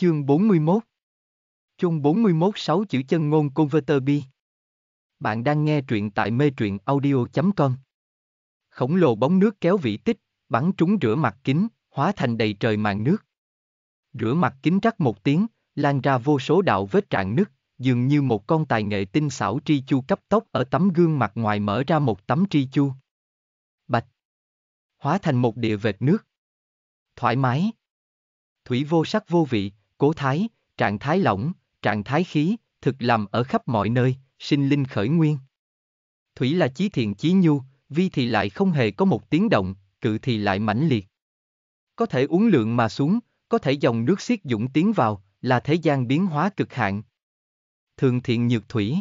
Chương 41 chung 41 6 chữ chân ngôn Converter B Bạn đang nghe truyện tại mê truyện audio.com Khổng lồ bóng nước kéo vĩ tích, bắn trúng rửa mặt kính, hóa thành đầy trời màn nước. Rửa mặt kính rắc một tiếng, lan ra vô số đạo vết trạng nứt, dường như một con tài nghệ tinh xảo tri chu cấp tốc ở tấm gương mặt ngoài mở ra một tấm tri chu. Bạch Hóa thành một địa vệt nước. Thoải mái Thủy vô sắc vô vị, cố thái, trạng thái lỏng, trạng thái khí, thực làm ở khắp mọi nơi, sinh linh khởi nguyên. Thủy là chí thiện chí nhu, vi thì lại không hề có một tiếng động, cự thì lại mãnh liệt. Có thể uống lượng mà xuống, có thể dòng nước xiết dũng tiến vào, là thế gian biến hóa cực hạn. Thường thiện nhược thủy.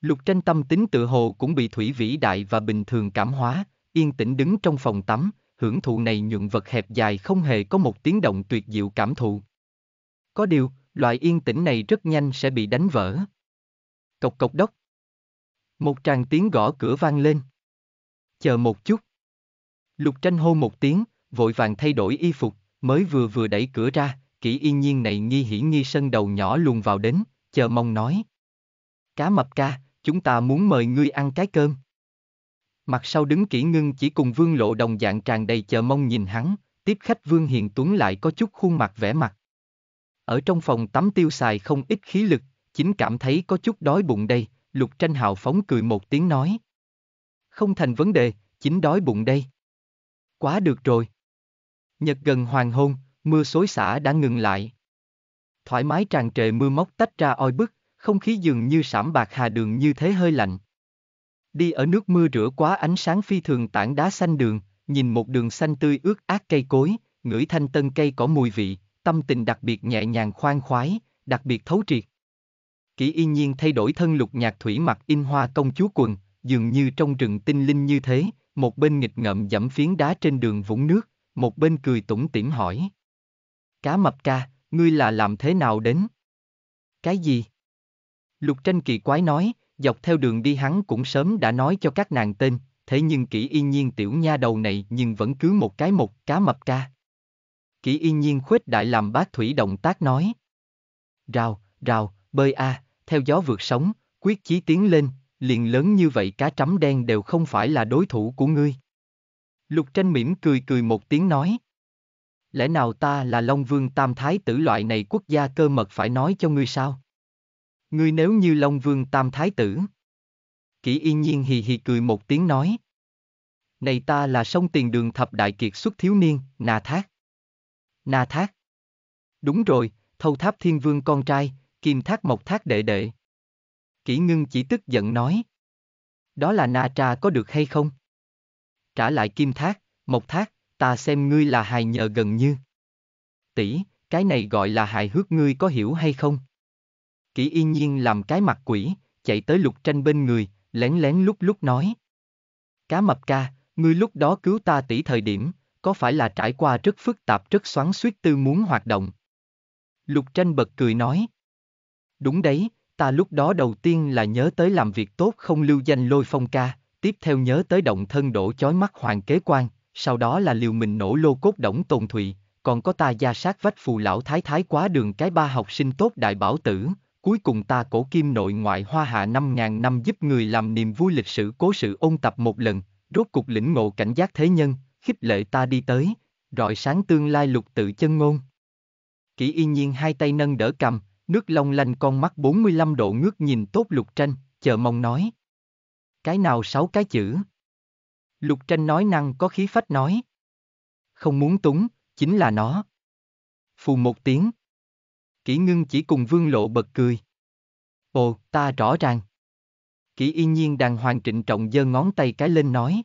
Lục tranh tâm tính tự hồ cũng bị thủy vĩ đại và bình thường cảm hóa, yên tĩnh đứng trong phòng tắm, hưởng thụ này nhuận vật hẹp dài không hề có một tiếng động tuyệt diệu cảm thụ. Có điều, loại yên tĩnh này rất nhanh sẽ bị đánh vỡ. Cộc cộc đốc. Một tràng tiếng gõ cửa vang lên. Chờ một chút. Lục tranh hô một tiếng, vội vàng thay đổi y phục, mới vừa vừa đẩy cửa ra, kỹ yên nhiên này nghi hỉ nghi sân đầu nhỏ luồn vào đến, chờ mong nói. Cá mập ca, chúng ta muốn mời ngươi ăn cái cơm. Mặt sau đứng kỹ ngưng chỉ cùng vương lộ đồng dạng tràn đầy chờ mong nhìn hắn, tiếp khách vương hiền tuấn lại có chút khuôn mặt vẻ mặt. Ở trong phòng tắm tiêu xài không ít khí lực, chính cảm thấy có chút đói bụng đây, Lục Tranh Hào phóng cười một tiếng nói. Không thành vấn đề, chính đói bụng đây. Quá được rồi. Nhật gần hoàng hôn, mưa xối xả đã ngừng lại. Thoải mái tràn trề mưa móc tách ra oi bức, không khí dường như sảm bạc hà đường như thế hơi lạnh. Đi ở nước mưa rửa quá ánh sáng phi thường tảng đá xanh đường, nhìn một đường xanh tươi ướt át cây cối, ngửi thanh tân cây có mùi vị, tâm tình đặc biệt nhẹ nhàng khoan khoái, đặc biệt thấu triệt. Kỷ y nhiên thay đổi thân lục nhạc thủy mặc in hoa công chúa quần, dường như trong rừng tinh linh như thế, một bên nghịch ngợm dẫm phiến đá trên đường vũng nước, một bên cười tủm tỉm hỏi. Cá mập ca, ngươi là làm thế nào đến? Cái gì? Lục tranh kỳ quái nói, dọc theo đường đi hắn cũng sớm đã nói cho các nàng tên, thế nhưng kỹ y nhiên tiểu nha đầu này nhưng vẫn cứ một cái một cá mập ca. Kỷ Y nhiên khuếch đại làm bác thủy động tác nói. Rào, rào, bơi a, à, theo gió vượt sóng, quyết chí tiến lên, liền lớn như vậy cá trắm đen đều không phải là đối thủ của ngươi. Lục tranh mỉm cười cười một tiếng nói. Lẽ nào ta là Long Vương Tam Thái tử loại này quốc gia cơ mật phải nói cho ngươi sao? Ngươi nếu như Long Vương Tam Thái tử. Kỷ Y nhiên hì hì cười một tiếng nói. Này ta là sông tiền đường thập đại kiệt xuất thiếu niên, nà thác. Na Thác. Đúng rồi, thâu tháp thiên vương con trai, kim thác mộc thác đệ đệ. Kỷ ngưng chỉ tức giận nói. Đó là Na Tra có được hay không? Trả lại kim thác, mộc thác, ta xem ngươi là hài nhờ gần như. Tỷ, cái này gọi là hài hước ngươi có hiểu hay không? Kỷ Y nhiên làm cái mặt quỷ, chạy tới lục tranh bên người, lén lén lúc lúc nói. Cá mập ca, ngươi lúc đó cứu ta tỷ thời điểm, có phải là trải qua rất phức tạp rất xoắn suýt tư muốn hoạt động? Lục tranh bật cười nói. Đúng đấy, ta lúc đó đầu tiên là nhớ tới làm việc tốt không lưu danh lôi phong ca, tiếp theo nhớ tới động thân đổ chói mắt hoàng kế quan, sau đó là liều mình nổ lô cốt đổng tồn thụy, còn có ta gia sát vách phù lão thái thái quá đường cái ba học sinh tốt đại bảo tử, cuối cùng ta cổ kim nội ngoại hoa hạ năm ngàn năm giúp người làm niềm vui lịch sử cố sự ôn tập một lần, rốt cục lĩnh ngộ cảnh giác thế nhân, khích lệ ta đi tới, rọi sáng tương lai lục tự chân ngôn. Kỷ y nhiên hai tay nâng đỡ cầm, nước long lanh con mắt 45 độ ngước nhìn tốt lục tranh, chờ mong nói. Cái nào sáu cái chữ? Lục tranh nói năng có khí phách nói. Không muốn túng, chính là nó. Phù một tiếng. Kỷ ngưng chỉ cùng vương lộ bật cười. Ồ, ta rõ ràng. Kỷ y nhiên đàng hoàng trịnh trọng giơ ngón tay cái lên nói.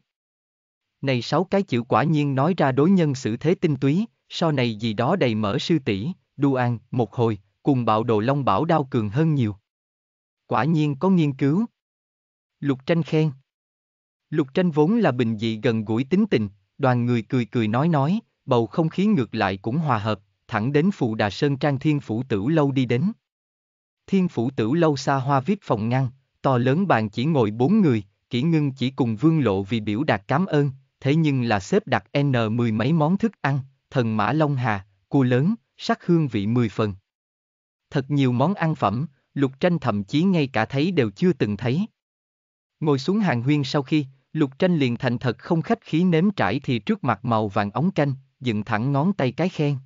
Này sáu cái chữ quả nhiên nói ra đối nhân xử thế tinh túy, sau này gì đó đầy mở sư tỷ, đu an, một hồi, cùng bạo đồ long bảo đao cường hơn nhiều. Quả nhiên có nghiên cứu. Lục tranh khen. Lục tranh vốn là bình dị gần gũi tính tình, đoàn người cười cười nói nói, bầu không khí ngược lại cũng hòa hợp, thẳng đến phụ đà sơn trang thiên phủ tử lâu đi đến. Thiên phủ tử lâu xa hoa viết phòng ngăn, to lớn bàn chỉ ngồi bốn người, kỹ ngưng chỉ cùng vương lộ vì biểu đạt cảm ơn, thế nhưng là xếp đặt N mười mấy món thức ăn, thần mã long hà, cua lớn, sắc hương vị mười phần. Thật nhiều món ăn phẩm, lục tranh thậm chí ngay cả thấy đều chưa từng thấy. Ngồi xuống hàng huyên sau khi, lục tranh liền thành thật không khách khí nếm trải thì trước mặt màu vàng ống canh, dựng thẳng ngón tay cái khen.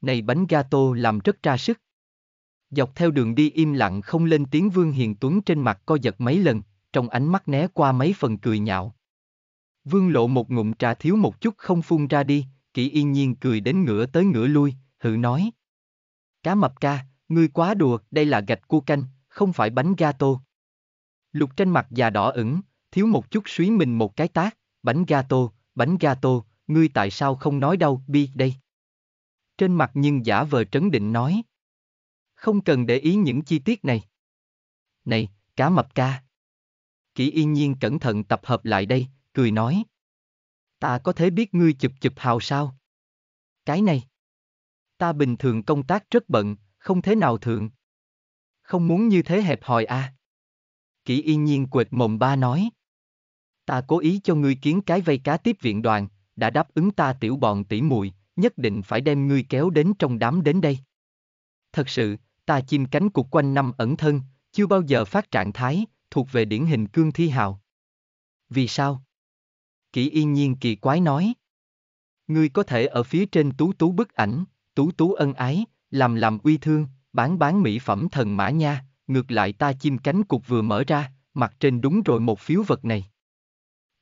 Này bánh gato làm rất ra sức. Dọc theo đường đi im lặng không lên tiếng Vương Hiền Tuấn trên mặt co giật mấy lần, trong ánh mắt né qua mấy phần cười nhạo, Vương lộ một ngụm trà thiếu một chút không phun ra đi, kỷ yên nhiên cười đến ngửa tới ngửa lui, hự nói. Cá mập ca, ngươi quá đùa, đây là gạch cua canh, không phải bánh gato. Lục trên mặt già đỏ ửng, thiếu một chút suý mình một cái tác, bánh gato, bánh gato, ngươi tại sao không nói đâu, bi đây. Trên mặt nhưng giả vờ trấn định nói. Không cần để ý những chi tiết này. Này, cá mập ca. Kỷ yên nhiên cẩn thận tập hợp lại đây, cười nói. Ta có thể biết ngươi chụp chụp hào sao? Cái này. Ta bình thường công tác rất bận, không thế nào thượng. Không muốn như thế hẹp hòi à. Kỷ y nhiên quệt mồm ba nói. Ta cố ý cho ngươi kiến cái vây cá tiếp viện đoàn, đã đáp ứng ta tiểu bọn tỷ mùi, nhất định phải đem ngươi kéo đến trong đám đến đây. Thật sự, ta chim cánh cục quanh năm ẩn thân, chưa bao giờ phát trạng thái, thuộc về điển hình cương thi hào. Vì sao? Kỷ yên nhiên kỳ quái nói. Ngươi có thể ở phía trên tú tú bức ảnh, tú tú ân ái, làm làm uy thương, bán bán mỹ phẩm thần mã nha, ngược lại ta chim cánh cục vừa mở ra, mặt trên đúng rồi một phiếu vật này.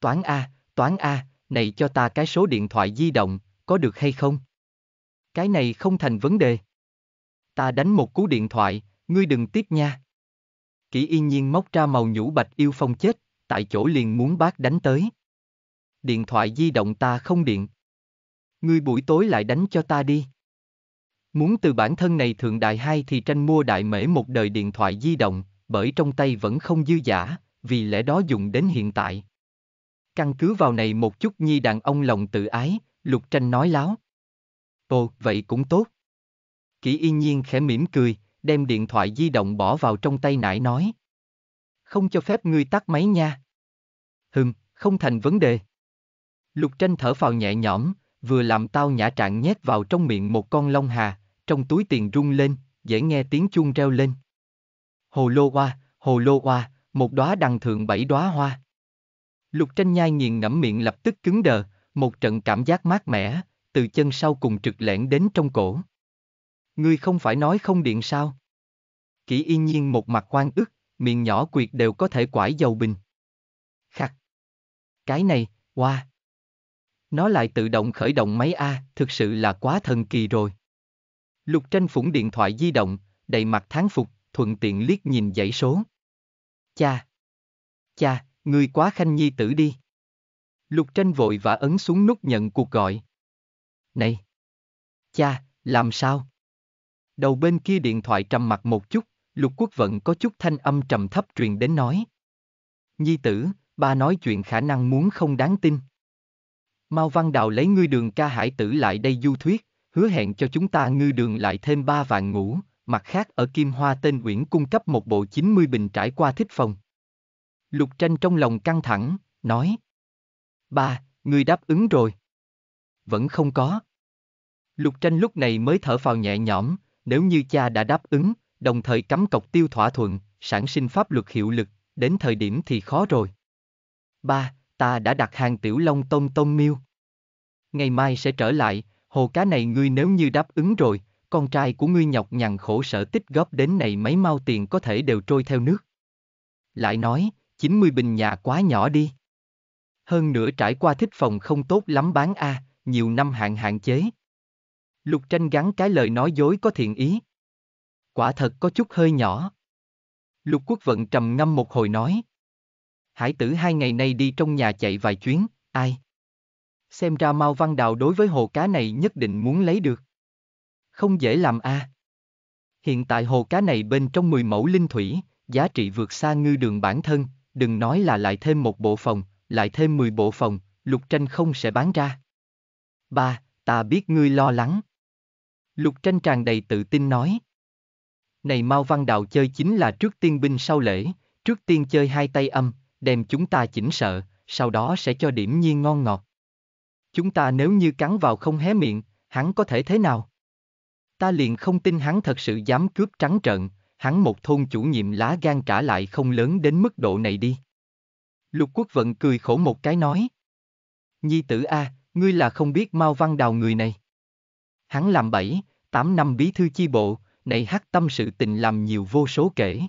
Toán A, toán A, này cho ta cái số điện thoại di động, có được hay không? Cái này không thành vấn đề. Ta đánh một cú điện thoại, ngươi đừng tiếp nha. Kỷ yên nhiên móc ra màu nhũ bạch yêu phong chết, tại chỗ liền muốn bác đánh tới điện thoại di động ta không điện. Ngươi buổi tối lại đánh cho ta đi. Muốn từ bản thân này thượng đại hai thì tranh mua đại mễ một đời điện thoại di động, bởi trong tay vẫn không dư giả, vì lẽ đó dùng đến hiện tại. Căn cứ vào này một chút nhi đàn ông lòng tự ái, lục tranh nói láo. Ồ, vậy cũng tốt. Kỷ y nhiên khẽ mỉm cười, đem điện thoại di động bỏ vào trong tay nải nói. Không cho phép ngươi tắt máy nha. Hừm, không thành vấn đề. Lục tranh thở phào nhẹ nhõm, vừa làm tao nhã trạng nhét vào trong miệng một con long hà, trong túi tiền rung lên, dễ nghe tiếng chuông reo lên. Hồ lô hoa, hồ lô hoa, một đóa đằng thượng bảy đóa hoa. Lục tranh nhai nghiền ngẫm miệng lập tức cứng đờ, một trận cảm giác mát mẻ, từ chân sau cùng trực lẻn đến trong cổ. Ngươi không phải nói không điện sao? Kỷ Y nhiên một mặt quan ức, miệng nhỏ quyệt đều có thể quải dầu bình. Khắc, Cái này, hoa. Wow. Nó lại tự động khởi động máy A, thực sự là quá thần kỳ rồi. Lục tranh phủng điện thoại di động, đầy mặt tháng phục, thuận tiện liếc nhìn dãy số. Cha! Cha, người quá khanh nhi tử đi. Lục tranh vội và ấn xuống nút nhận cuộc gọi. Này! Cha, làm sao? Đầu bên kia điện thoại trầm mặt một chút, lục quốc vận có chút thanh âm trầm thấp truyền đến nói. Nhi tử, ba nói chuyện khả năng muốn không đáng tin. Mao Văn Đào lấy ngươi đường ca hải tử lại đây du thuyết, hứa hẹn cho chúng ta ngư đường lại thêm ba vạn ngũ, mặt khác ở Kim Hoa tên Uyển cung cấp một bộ 90 bình trải qua thích phòng. Lục tranh trong lòng căng thẳng, nói. Ba, ngươi đáp ứng rồi. Vẫn không có. Lục tranh lúc này mới thở phào nhẹ nhõm, nếu như cha đã đáp ứng, đồng thời cấm cọc tiêu thỏa thuận, sản sinh pháp luật hiệu lực, đến thời điểm thì khó rồi. Ba, ta đã đặt hàng tiểu long tôm tôm miêu. Ngày mai sẽ trở lại, hồ cá này ngươi nếu như đáp ứng rồi, con trai của ngươi nhọc nhằn khổ sở tích góp đến này mấy mau tiền có thể đều trôi theo nước. Lại nói, 90 bình nhà quá nhỏ đi. Hơn nữa trải qua thích phòng không tốt lắm bán a, à, nhiều năm hạn hạn chế. Lục tranh gắn cái lời nói dối có thiện ý. Quả thật có chút hơi nhỏ. Lục quốc vận trầm ngâm một hồi nói hải tử hai ngày nay đi trong nhà chạy vài chuyến, ai? Xem ra Mao Văn Đào đối với hồ cá này nhất định muốn lấy được. Không dễ làm a. À. Hiện tại hồ cá này bên trong 10 mẫu linh thủy, giá trị vượt xa ngư đường bản thân, đừng nói là lại thêm một bộ phòng, lại thêm 10 bộ phòng, lục tranh không sẽ bán ra. Ba, ta biết ngươi lo lắng. Lục tranh tràn đầy tự tin nói. Này Mao Văn Đào chơi chính là trước tiên binh sau lễ, trước tiên chơi hai tay âm, đem chúng ta chỉnh sợ, sau đó sẽ cho điểm nhiên ngon ngọt. Chúng ta nếu như cắn vào không hé miệng, hắn có thể thế nào? Ta liền không tin hắn thật sự dám cướp trắng trợn, hắn một thôn chủ nhiệm lá gan trả lại không lớn đến mức độ này đi. Lục quốc vận cười khổ một cái nói. Nhi tử A, ngươi là không biết Mao Văn Đào người này. Hắn làm bảy, tám năm bí thư chi bộ, này hắc tâm sự tình làm nhiều vô số kể.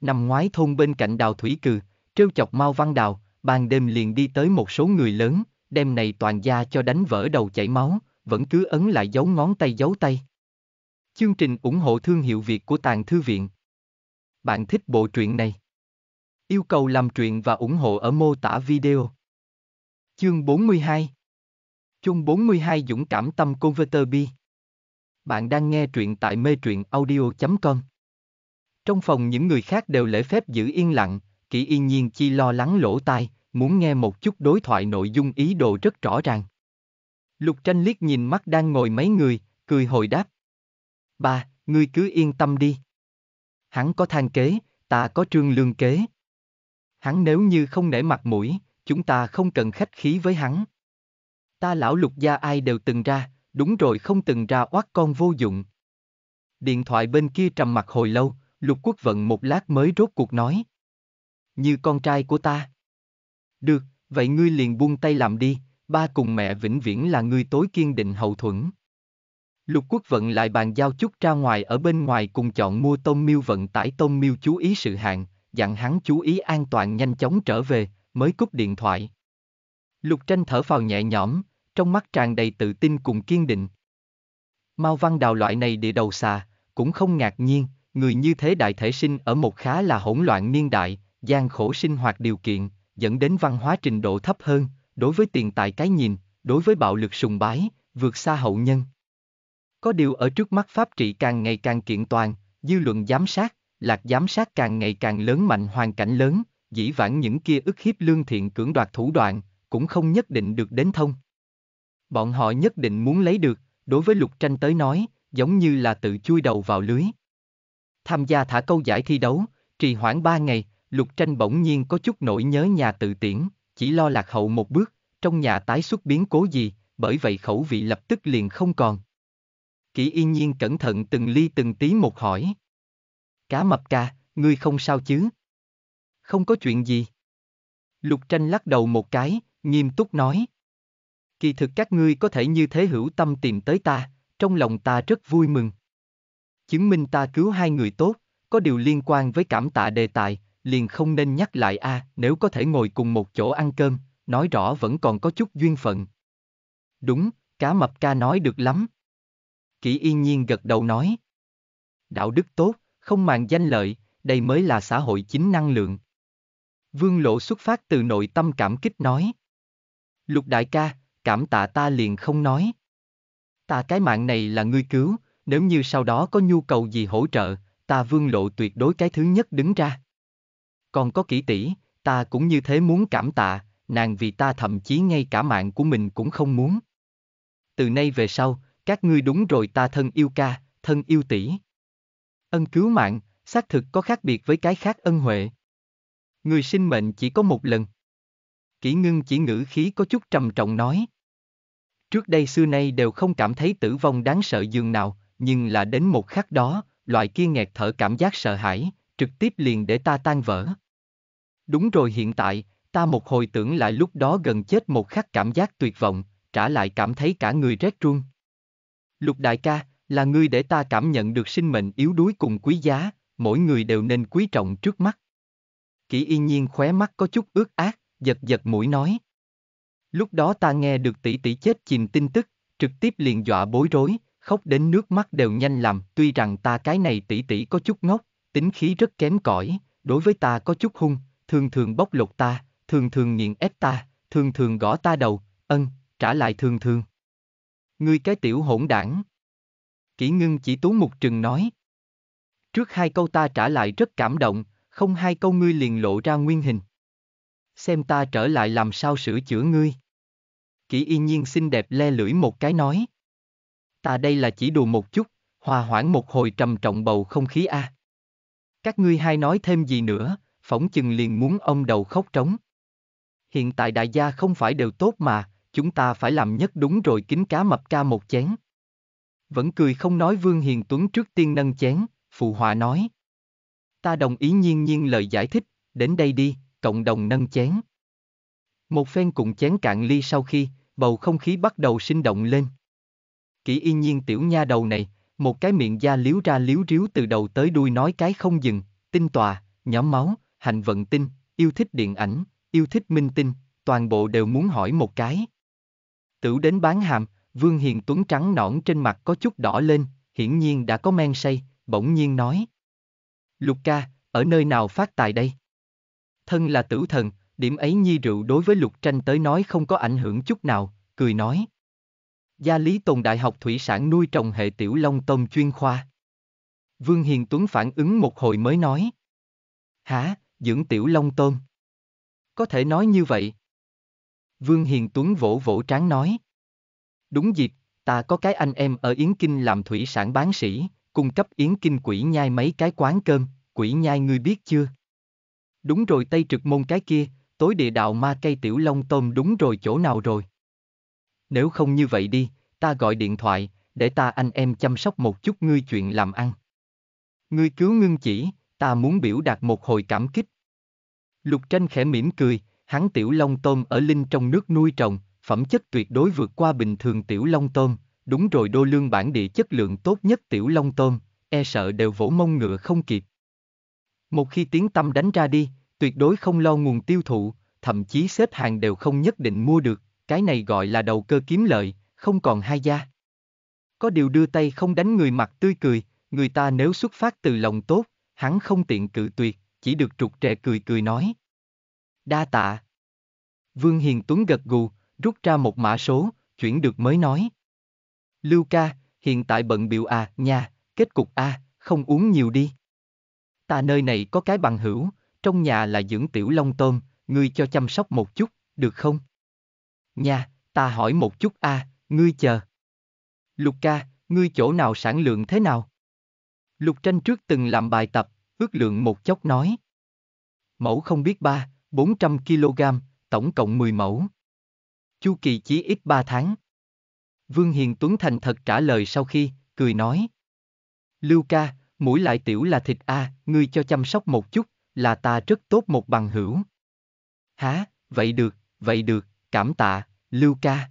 Năm ngoái thôn bên cạnh đào Thủy Cừ, trêu chọc Mao Văn Đào, ban đêm liền đi tới một số người lớn, đem này toàn gia cho đánh vỡ đầu chảy máu, vẫn cứ ấn lại dấu ngón tay dấu tay. Chương trình ủng hộ thương hiệu Việt của Tàng Thư Viện. Bạn thích bộ truyện này? Yêu cầu làm truyện và ủng hộ ở mô tả video. Chương 42 Chương 42 Dũng cảm tâm Converter B Bạn đang nghe truyện tại mê truyện audio.com Trong phòng những người khác đều lễ phép giữ yên lặng, Kỷ yên nhiên chi lo lắng lỗ tai, muốn nghe một chút đối thoại nội dung ý đồ rất rõ ràng. Lục tranh liếc nhìn mắt đang ngồi mấy người, cười hồi đáp. ba, ngươi cứ yên tâm đi. Hắn có thang kế, ta có trương lương kế. Hắn nếu như không nể mặt mũi, chúng ta không cần khách khí với hắn. Ta lão lục gia ai đều từng ra, đúng rồi không từng ra oát con vô dụng. Điện thoại bên kia trầm mặt hồi lâu, lục quốc vận một lát mới rốt cuộc nói như con trai của ta. Được, vậy ngươi liền buông tay làm đi, ba cùng mẹ vĩnh viễn là ngươi tối kiên định hậu thuẫn. Lục quốc vận lại bàn giao chút ra ngoài ở bên ngoài cùng chọn mua tôm miêu vận tải tôm miêu chú ý sự hạn, dặn hắn chú ý an toàn nhanh chóng trở về, mới cúp điện thoại. Lục tranh thở phào nhẹ nhõm, trong mắt tràn đầy tự tin cùng kiên định. Mao văn đào loại này địa đầu xà, cũng không ngạc nhiên, người như thế đại thể sinh ở một khá là hỗn loạn niên đại, gian khổ sinh hoạt điều kiện, dẫn đến văn hóa trình độ thấp hơn, đối với tiền tài cái nhìn, đối với bạo lực sùng bái, vượt xa hậu nhân. Có điều ở trước mắt pháp trị càng ngày càng kiện toàn, dư luận giám sát, lạc giám sát càng ngày càng lớn mạnh hoàn cảnh lớn, dĩ vãng những kia ức hiếp lương thiện cưỡng đoạt thủ đoạn, cũng không nhất định được đến thông. Bọn họ nhất định muốn lấy được, đối với lục tranh tới nói, giống như là tự chui đầu vào lưới. Tham gia thả câu giải thi đấu, trì hoãn 3 ngày, Lục tranh bỗng nhiên có chút nỗi nhớ nhà tự tiễn, chỉ lo lạc hậu một bước, trong nhà tái xuất biến cố gì, bởi vậy khẩu vị lập tức liền không còn. Kỷ yên nhiên cẩn thận từng ly từng tí một hỏi. Cá mập ca, ngươi không sao chứ? Không có chuyện gì. Lục tranh lắc đầu một cái, nghiêm túc nói. Kỳ thực các ngươi có thể như thế hữu tâm tìm tới ta, trong lòng ta rất vui mừng. Chứng minh ta cứu hai người tốt, có điều liên quan với cảm tạ đề tài, liền không nên nhắc lại a, à, nếu có thể ngồi cùng một chỗ ăn cơm, nói rõ vẫn còn có chút duyên phận. Đúng, cá mập ca nói được lắm. Kỷ yên nhiên gật đầu nói. Đạo đức tốt, không màng danh lợi, đây mới là xã hội chính năng lượng. Vương Lộ xuất phát từ nội tâm cảm kích nói. Lục đại ca, cảm tạ ta liền không nói. Ta cái mạng này là ngươi cứu, nếu như sau đó có nhu cầu gì hỗ trợ, ta Vương Lộ tuyệt đối cái thứ nhất đứng ra còn có kỹ tỷ, ta cũng như thế muốn cảm tạ, nàng vì ta thậm chí ngay cả mạng của mình cũng không muốn. Từ nay về sau, các ngươi đúng rồi ta thân yêu ca, thân yêu tỷ. Ân cứu mạng, xác thực có khác biệt với cái khác ân huệ. Người sinh mệnh chỉ có một lần. Kỷ ngưng chỉ ngữ khí có chút trầm trọng nói. Trước đây xưa nay đều không cảm thấy tử vong đáng sợ dường nào, nhưng là đến một khắc đó, loại kia nghẹt thở cảm giác sợ hãi, trực tiếp liền để ta tan vỡ. Đúng rồi hiện tại, ta một hồi tưởng lại lúc đó gần chết một khắc cảm giác tuyệt vọng, trả lại cảm thấy cả người rét run. Lục đại ca, là ngươi để ta cảm nhận được sinh mệnh yếu đuối cùng quý giá, mỗi người đều nên quý trọng trước mắt. Kỷ y nhiên khóe mắt có chút ướt át giật giật mũi nói. Lúc đó ta nghe được tỷ tỷ chết chìm tin tức, trực tiếp liền dọa bối rối, khóc đến nước mắt đều nhanh làm, tuy rằng ta cái này tỷ tỷ có chút ngốc, tính khí rất kém cỏi, đối với ta có chút hung, thường thường bóc lột ta, thường thường nghiện ép ta, thường thường gõ ta đầu, ân, trả lại thường thường. Ngươi cái tiểu hỗn đảng. Kỷ ngưng chỉ tú mục trừng nói. Trước hai câu ta trả lại rất cảm động, không hai câu ngươi liền lộ ra nguyên hình. Xem ta trở lại làm sao sửa chữa ngươi. Kỷ y nhiên xinh đẹp le lưỡi một cái nói. Ta đây là chỉ đùa một chút, hòa hoãn một hồi trầm trọng bầu không khí a. À. Các ngươi hai nói thêm gì nữa, phỏng chừng liền muốn ông đầu khóc trống. Hiện tại đại gia không phải đều tốt mà, chúng ta phải làm nhất đúng rồi kính cá mập ca một chén. Vẫn cười không nói Vương Hiền Tuấn trước tiên nâng chén, phụ họa nói. Ta đồng ý nhiên nhiên lời giải thích, đến đây đi, cộng đồng nâng chén. Một phen cùng chén cạn ly sau khi, bầu không khí bắt đầu sinh động lên. Kỷ y nhiên tiểu nha đầu này, một cái miệng da liếu ra liếu riếu từ đầu tới đuôi nói cái không dừng, tinh tòa, nhóm máu, hành vận tinh, yêu thích điện ảnh, yêu thích minh tinh, toàn bộ đều muốn hỏi một cái. Tử đến bán hàm, Vương Hiền Tuấn trắng nõn trên mặt có chút đỏ lên, hiển nhiên đã có men say, bỗng nhiên nói. Lục ca, ở nơi nào phát tài đây? Thân là tử thần, điểm ấy nhi rượu đối với lục tranh tới nói không có ảnh hưởng chút nào, cười nói. Gia Lý Tồn Đại học Thủy sản nuôi trồng hệ tiểu long tôm chuyên khoa. Vương Hiền Tuấn phản ứng một hồi mới nói. Hả, dưỡng tiểu long tôm. Có thể nói như vậy. Vương Hiền Tuấn vỗ vỗ trán nói. Đúng dịp, ta có cái anh em ở Yến Kinh làm thủy sản bán sĩ, cung cấp Yến Kinh quỷ nhai mấy cái quán cơm, quỷ nhai ngươi biết chưa? Đúng rồi Tây Trực Môn cái kia, tối địa đạo ma cây tiểu long tôm đúng rồi chỗ nào rồi? Nếu không như vậy đi, ta gọi điện thoại, để ta anh em chăm sóc một chút ngươi chuyện làm ăn. Ngươi cứu ngưng chỉ, ta muốn biểu đạt một hồi cảm kích. Lục tranh khẽ mỉm cười, hắn tiểu long tôm ở linh trong nước nuôi trồng, phẩm chất tuyệt đối vượt qua bình thường tiểu long tôm, đúng rồi đô lương bản địa chất lượng tốt nhất tiểu long tôm, e sợ đều vỗ mông ngựa không kịp. Một khi tiếng tâm đánh ra đi, tuyệt đối không lo nguồn tiêu thụ, thậm chí xếp hàng đều không nhất định mua được, cái này gọi là đầu cơ kiếm lợi, không còn hai gia. Có điều đưa tay không đánh người mặt tươi cười, người ta nếu xuất phát từ lòng tốt, hắn không tiện cự tuyệt, chỉ được trục trẻ cười cười nói. Đa tạ. Vương Hiền Tuấn gật gù, rút ra một mã số, chuyển được mới nói. Lưu ca, hiện tại bận biểu à, nha, kết cục a, à, không uống nhiều đi. Ta nơi này có cái bằng hữu, trong nhà là dưỡng tiểu long tôm, ngươi cho chăm sóc một chút, được không? Nha, ta hỏi một chút a, à, ngươi chờ. Lục ca, ngươi chỗ nào sản lượng thế nào? Lục tranh trước từng làm bài tập, Ước lượng một chốc nói. Mẫu không biết ba, 400 kg, tổng cộng 10 mẫu. Chu kỳ chỉ ít 3 tháng. Vương Hiền Tuấn Thành thật trả lời sau khi, cười nói. Lưu ca, mũi lại tiểu là thịt A, ngươi cho chăm sóc một chút, là ta rất tốt một bằng hữu. Há, vậy được, vậy được, cảm tạ, Lưu ca.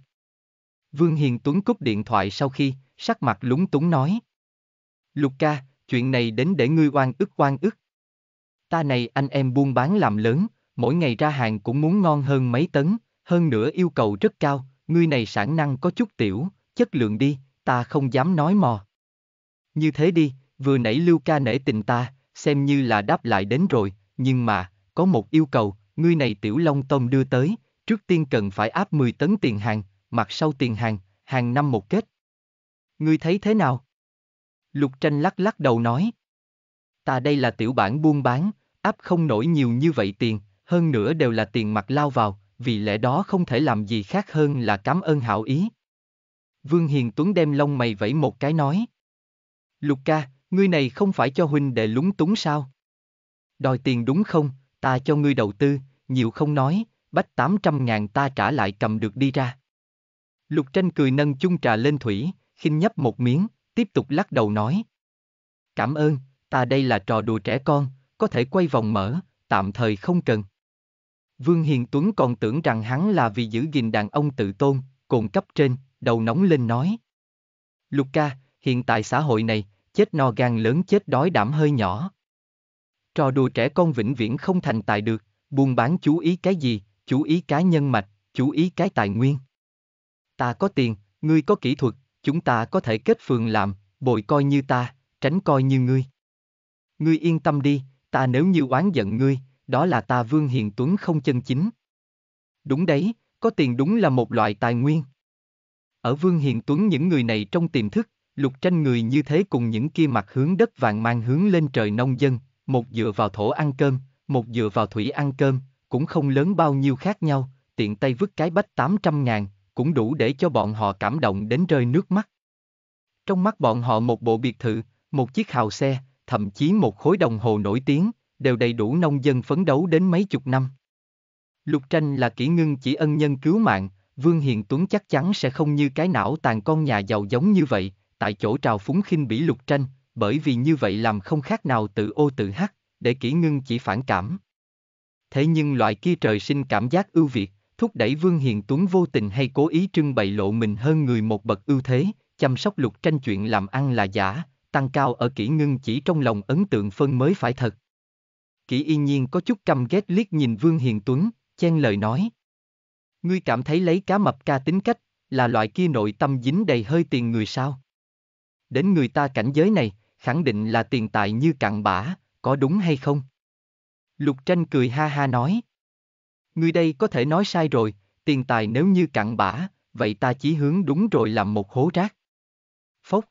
Vương Hiền Tuấn cúp điện thoại sau khi, sắc mặt lúng túng nói. Lục ca, chuyện này đến để ngươi oan ức oan ức. Ta này anh em buôn bán làm lớn, mỗi ngày ra hàng cũng muốn ngon hơn mấy tấn, hơn nữa yêu cầu rất cao, ngươi này sản năng có chút tiểu, chất lượng đi, ta không dám nói mò. Như thế đi, vừa nãy Lưu Ca nể tình ta, xem như là đáp lại đến rồi, nhưng mà, có một yêu cầu, ngươi này tiểu long tôm đưa tới, trước tiên cần phải áp 10 tấn tiền hàng, mặt sau tiền hàng, hàng năm một kết. Ngươi thấy thế nào? Lục tranh lắc lắc đầu nói. Ta đây là tiểu bản buôn bán, áp không nổi nhiều như vậy tiền, hơn nữa đều là tiền mặt lao vào, vì lẽ đó không thể làm gì khác hơn là cảm ơn hảo ý. Vương Hiền Tuấn đem lông mày vẫy một cái nói. Lục ca, ngươi này không phải cho huynh đệ lúng túng sao? Đòi tiền đúng không, ta cho ngươi đầu tư, nhiều không nói, bách 800 ngàn ta trả lại cầm được đi ra. Lục tranh cười nâng chung trà lên thủy, khinh nhấp một miếng, tiếp tục lắc đầu nói. Cảm ơn, ta đây là trò đùa trẻ con, có thể quay vòng mở, tạm thời không cần. Vương Hiền Tuấn còn tưởng rằng hắn là vì giữ gìn đàn ông tự tôn, cùng cấp trên, đầu nóng lên nói. Luca, hiện tại xã hội này, chết no gan lớn chết đói đảm hơi nhỏ. Trò đùa trẻ con vĩnh viễn không thành tài được, buôn bán chú ý cái gì, chú ý cá nhân mạch, chú ý cái tài nguyên. Ta có tiền, ngươi có kỹ thuật, chúng ta có thể kết phường làm, bội coi như ta, tránh coi như ngươi. Ngươi yên tâm đi, ta nếu như oán giận ngươi, đó là ta Vương Hiền Tuấn không chân chính. Đúng đấy, có tiền đúng là một loại tài nguyên. Ở Vương Hiền Tuấn những người này trong tiềm thức, lục tranh người như thế cùng những kia mặt hướng đất vàng mang hướng lên trời nông dân, một dựa vào thổ ăn cơm, một dựa vào thủy ăn cơm, cũng không lớn bao nhiêu khác nhau, tiện tay vứt cái bách 800 ngàn, cũng đủ để cho bọn họ cảm động đến rơi nước mắt. Trong mắt bọn họ một bộ biệt thự, một chiếc hào xe, thậm chí một khối đồng hồ nổi tiếng, đều đầy đủ nông dân phấn đấu đến mấy chục năm. Lục tranh là kỹ ngưng chỉ ân nhân cứu mạng, Vương Hiền Tuấn chắc chắn sẽ không như cái não tàn con nhà giàu giống như vậy, tại chỗ trào phúng khinh bỉ lục tranh, bởi vì như vậy làm không khác nào tự ô tự hắc, để kỹ ngưng chỉ phản cảm. Thế nhưng loại kia trời sinh cảm giác ưu việt, thúc đẩy Vương Hiền Tuấn vô tình hay cố ý trưng bày lộ mình hơn người một bậc ưu thế, chăm sóc lục tranh chuyện làm ăn là giả, tăng cao ở kỹ ngưng chỉ trong lòng ấn tượng phân mới phải thật. Kỷ y nhiên có chút căm ghét liếc nhìn Vương Hiền Tuấn, chen lời nói. Ngươi cảm thấy lấy cá mập ca tính cách, là loại kia nội tâm dính đầy hơi tiền người sao? Đến người ta cảnh giới này, khẳng định là tiền tài như cặn bã, có đúng hay không? Lục tranh cười ha ha nói ngươi đây có thể nói sai rồi, tiền tài nếu như cặn bã, vậy ta chỉ hướng đúng rồi làm một hố rác. Phốc.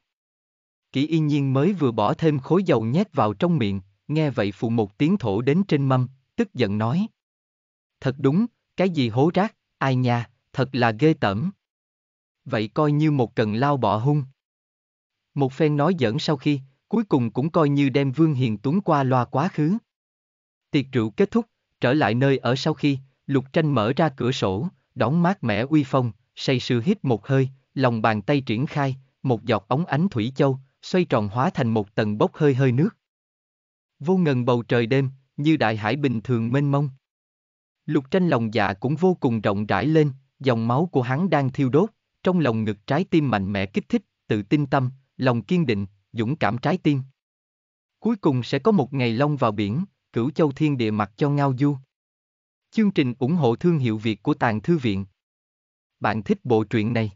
Kỷ y nhiên mới vừa bỏ thêm khối dầu nhét vào trong miệng, nghe vậy phụ một tiếng thổ đến trên mâm, tức giận nói. Thật đúng, cái gì hố rác, ai nha, thật là ghê tởm. Vậy coi như một cần lao bỏ hung. Một phen nói giỡn sau khi, cuối cùng cũng coi như đem Vương Hiền Tuấn qua loa quá khứ. Tiệc rượu kết thúc, trở lại nơi ở sau khi, Lục tranh mở ra cửa sổ, đón mát mẻ uy phong, say sưa hít một hơi, lòng bàn tay triển khai, một giọt ống ánh thủy châu, xoay tròn hóa thành một tầng bốc hơi hơi nước. Vô ngần bầu trời đêm, như đại hải bình thường mênh mông. Lục tranh lòng dạ cũng vô cùng rộng rãi lên, dòng máu của hắn đang thiêu đốt, trong lòng ngực trái tim mạnh mẽ kích thích, tự tin tâm, lòng kiên định, dũng cảm trái tim. Cuối cùng sẽ có một ngày long vào biển, cửu châu thiên địa mặt cho ngao du. Chương trình ủng hộ thương hiệu Việt của Tàng Thư Viện. Bạn thích bộ truyện này?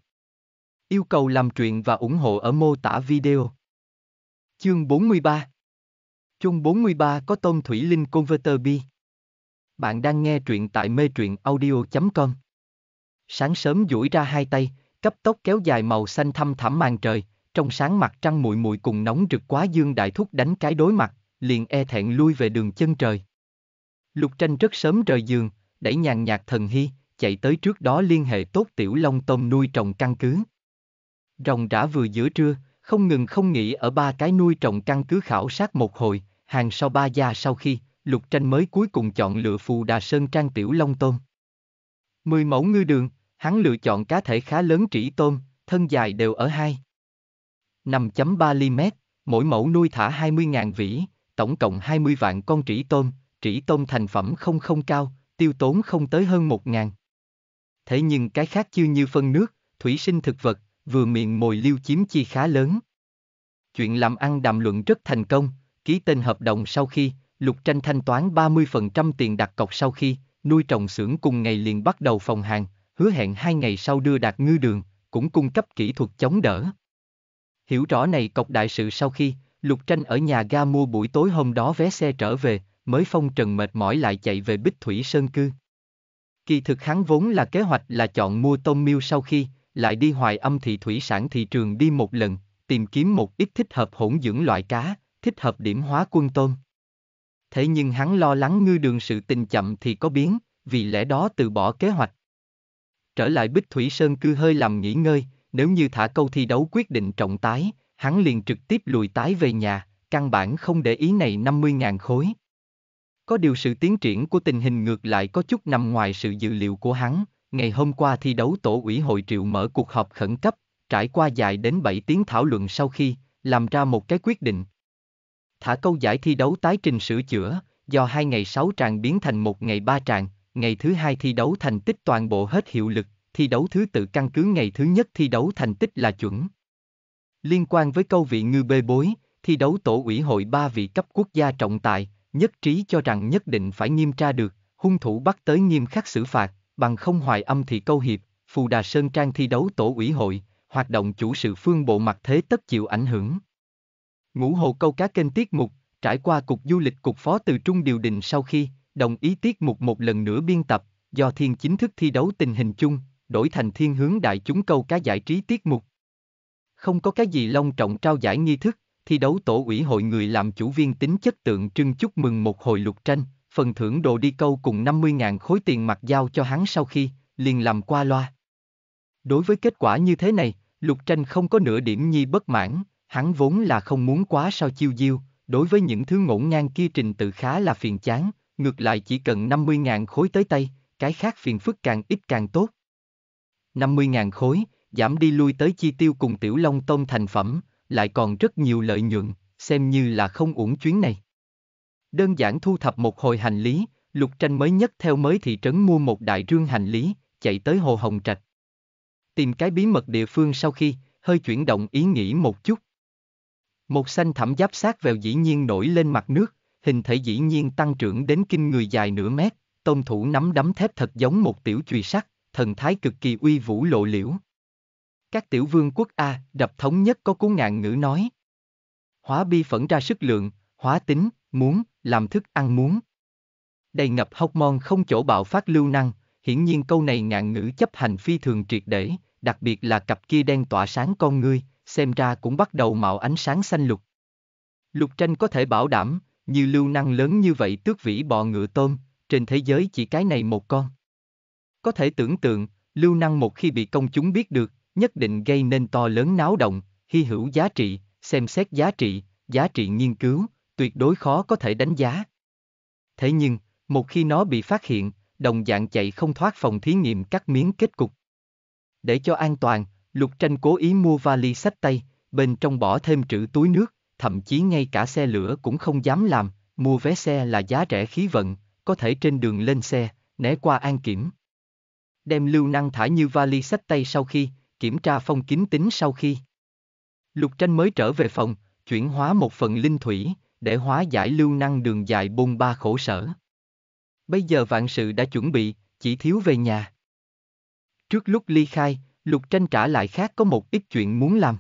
Yêu cầu làm truyện và ủng hộ ở mô tả video. Chương 43 Chương 43 có tôm Thủy Linh Converter B. Bạn đang nghe truyện tại mê truyện audio.com Sáng sớm duỗi ra hai tay, cấp tốc kéo dài màu xanh thăm thẳm màn trời, trong sáng mặt trăng muội muội cùng nóng rực quá dương đại thúc đánh cái đối mặt, liền e thẹn lui về đường chân trời. Lục Tranh rất sớm rời giường, đẩy nhàn nhạt thần hy, chạy tới trước đó liên hệ tốt tiểu long tôm nuôi trồng căn cứ. Rồng rã vừa giữa trưa, không ngừng không nghỉ ở ba cái nuôi trồng căn cứ khảo sát một hồi, hàng sau ba gia sau khi, Lục Tranh mới cuối cùng chọn lựa phù đà sơn trang tiểu long tôm. Mười mẫu ngư đường, hắn lựa chọn cá thể khá lớn trĩ tôm, thân dài đều ở 2. 5.3 ly mét, mỗi mẫu nuôi thả 20.000 vỉ, tổng cộng 20 vạn con trĩ tôm, trĩ tôm thành phẩm không không cao, tiêu tốn không tới hơn một ngàn. Thế nhưng cái khác chưa như phân nước, thủy sinh thực vật, vừa miệng mồi liêu chiếm chi khá lớn. Chuyện làm ăn đàm luận rất thành công, ký tên hợp đồng sau khi, Lục Tranh thanh toán 30% tiền đặt cọc sau khi, nuôi trồng xưởng cùng ngày liền bắt đầu phòng hàng, hứa hẹn hai ngày sau đưa đạt ngư đường, cũng cung cấp kỹ thuật chống đỡ. Hiểu rõ này cọc đại sự sau khi, Lục Tranh ở nhà ga mua buổi tối hôm đó vé xe trở về, mới phong trần mệt mỏi lại chạy về Bích Thủy Sơn Cư. Kỳ thực hắn vốn là kế hoạch là chọn mua tôm miêu sau khi, lại đi hoài âm thị thủy sản thị trường đi một lần, tìm kiếm một ít thích hợp hỗn dưỡng loại cá, thích hợp điểm hóa quân tôm. Thế nhưng hắn lo lắng ngư đường sự tình chậm thì có biến, vì lẽ đó từ bỏ kế hoạch. Trở lại Bích Thủy Sơn cư hơi làm nghỉ ngơi, nếu như thả câu thi đấu quyết định trọng tái, hắn liền trực tiếp lùi tái về nhà, căn bản không để ý này 50.000 khối. Có điều sự tiến triển của tình hình ngược lại có chút nằm ngoài sự dự liệu của hắn. Ngày hôm qua thi đấu tổ ủy hội triệu mở cuộc họp khẩn cấp, trải qua dài đến 7 tiếng thảo luận sau khi, làm ra một cái quyết định. Thả câu giải thi đấu tái trình sửa chữa, do hai ngày 6 tràng biến thành một ngày 3 tràng, ngày thứ hai thi đấu thành tích toàn bộ hết hiệu lực, thi đấu thứ tự căn cứ ngày thứ nhất thi đấu thành tích là chuẩn. Liên quan với câu vị ngư bê bối, thi đấu tổ ủy hội ba vị cấp quốc gia trọng tài, nhất trí cho rằng nhất định phải nghiêm tra được, hung thủ bắt tới nghiêm khắc xử phạt, bằng không hoài âm thì câu hiệp, phù đà sơn trang thi đấu tổ ủy hội, hoạt động chủ sự phương bộ mặt thế tất chịu ảnh hưởng. Ngũ hồ câu cá kênh tiết mục, trải qua cục du lịch cục phó từ trung điều đình sau khi, đồng ý tiết mục một lần nữa biên tập, do thiên chính thức thi đấu tình hình chung, đổi thành thiên hướng đại chúng câu cá giải trí tiết mục. Không có cái gì long trọng trao giải nghi thức, thi đấu tổ ủy hội người làm chủ viên tính chất tượng trưng chúc mừng một hồi lục tranh, phần thưởng đồ đi câu cùng 50.000 khối tiền mặt giao cho hắn sau khi, liền làm qua loa. Đối với kết quả như thế này, lục tranh không có nửa điểm nhi bất mãn, hắn vốn là không muốn quá sao chiêu diêu, đối với những thứ ngổn ngang kia trình tự khá là phiền chán, ngược lại chỉ cần 50.000 khối tới tay, cái khác phiền phức càng ít càng tốt. 50.000 khối, giảm đi lui tới chi tiêu cùng tiểu long tôm thành phẩm, lại còn rất nhiều lợi nhuận, xem như là không uổng chuyến này. Đơn giản thu thập một hồi hành lý, Lục Tranh mới nhất theo mới thị trấn mua một đại rương hành lý, chạy tới Hồ Hồng Trạch. Tìm cái bí mật địa phương sau khi, hơi chuyển động ý nghĩ một chút. Một xanh thẳm giáp sát vèo dĩ nhiên nổi lên mặt nước, hình thể dĩ nhiên tăng trưởng đến kinh người dài nửa mét, tôn thủ nắm đấm thép thật giống một tiểu chùy sắt, thần thái cực kỳ uy vũ lộ liễu các tiểu vương quốc A, đập thống nhất có cú ngạn ngữ nói. Hóa bi phẫn ra sức lượng, hóa tính, muốn, làm thức ăn muốn. Đầy ngập hóc mon không chỗ bạo phát lưu năng, hiển nhiên câu này ngạn ngữ chấp hành phi thường triệt để, đặc biệt là cặp kia đen tỏa sáng con ngươi, xem ra cũng bắt đầu mạo ánh sáng xanh lục. Lục tranh có thể bảo đảm, như lưu năng lớn như vậy tước vĩ bò ngựa tôm, trên thế giới chỉ cái này một con. Có thể tưởng tượng, lưu năng một khi bị công chúng biết được, nhất định gây nên to lớn náo động, hy hữu giá trị, xem xét giá trị, giá trị nghiên cứu, tuyệt đối khó có thể đánh giá. Thế nhưng, một khi nó bị phát hiện, đồng dạng chạy không thoát phòng thí nghiệm cắt miếng kết cục. Để cho an toàn, Lục Tranh cố ý mua vali sách tay, bên trong bỏ thêm trữ túi nước, thậm chí ngay cả xe lửa cũng không dám làm, mua vé xe là giá rẻ khí vận, có thể trên đường lên xe, né qua an kiểm. Đem lưu năng thả như vali sách tay sau khi, kiểm tra phong kính tính sau khi. Lục tranh mới trở về phòng, chuyển hóa một phần linh thủy, để hóa giải lưu năng đường dài bôn ba khổ sở. Bây giờ vạn sự đã chuẩn bị, chỉ thiếu về nhà. Trước lúc ly khai, Lục Tranh trả lại khác có một ít chuyện muốn làm.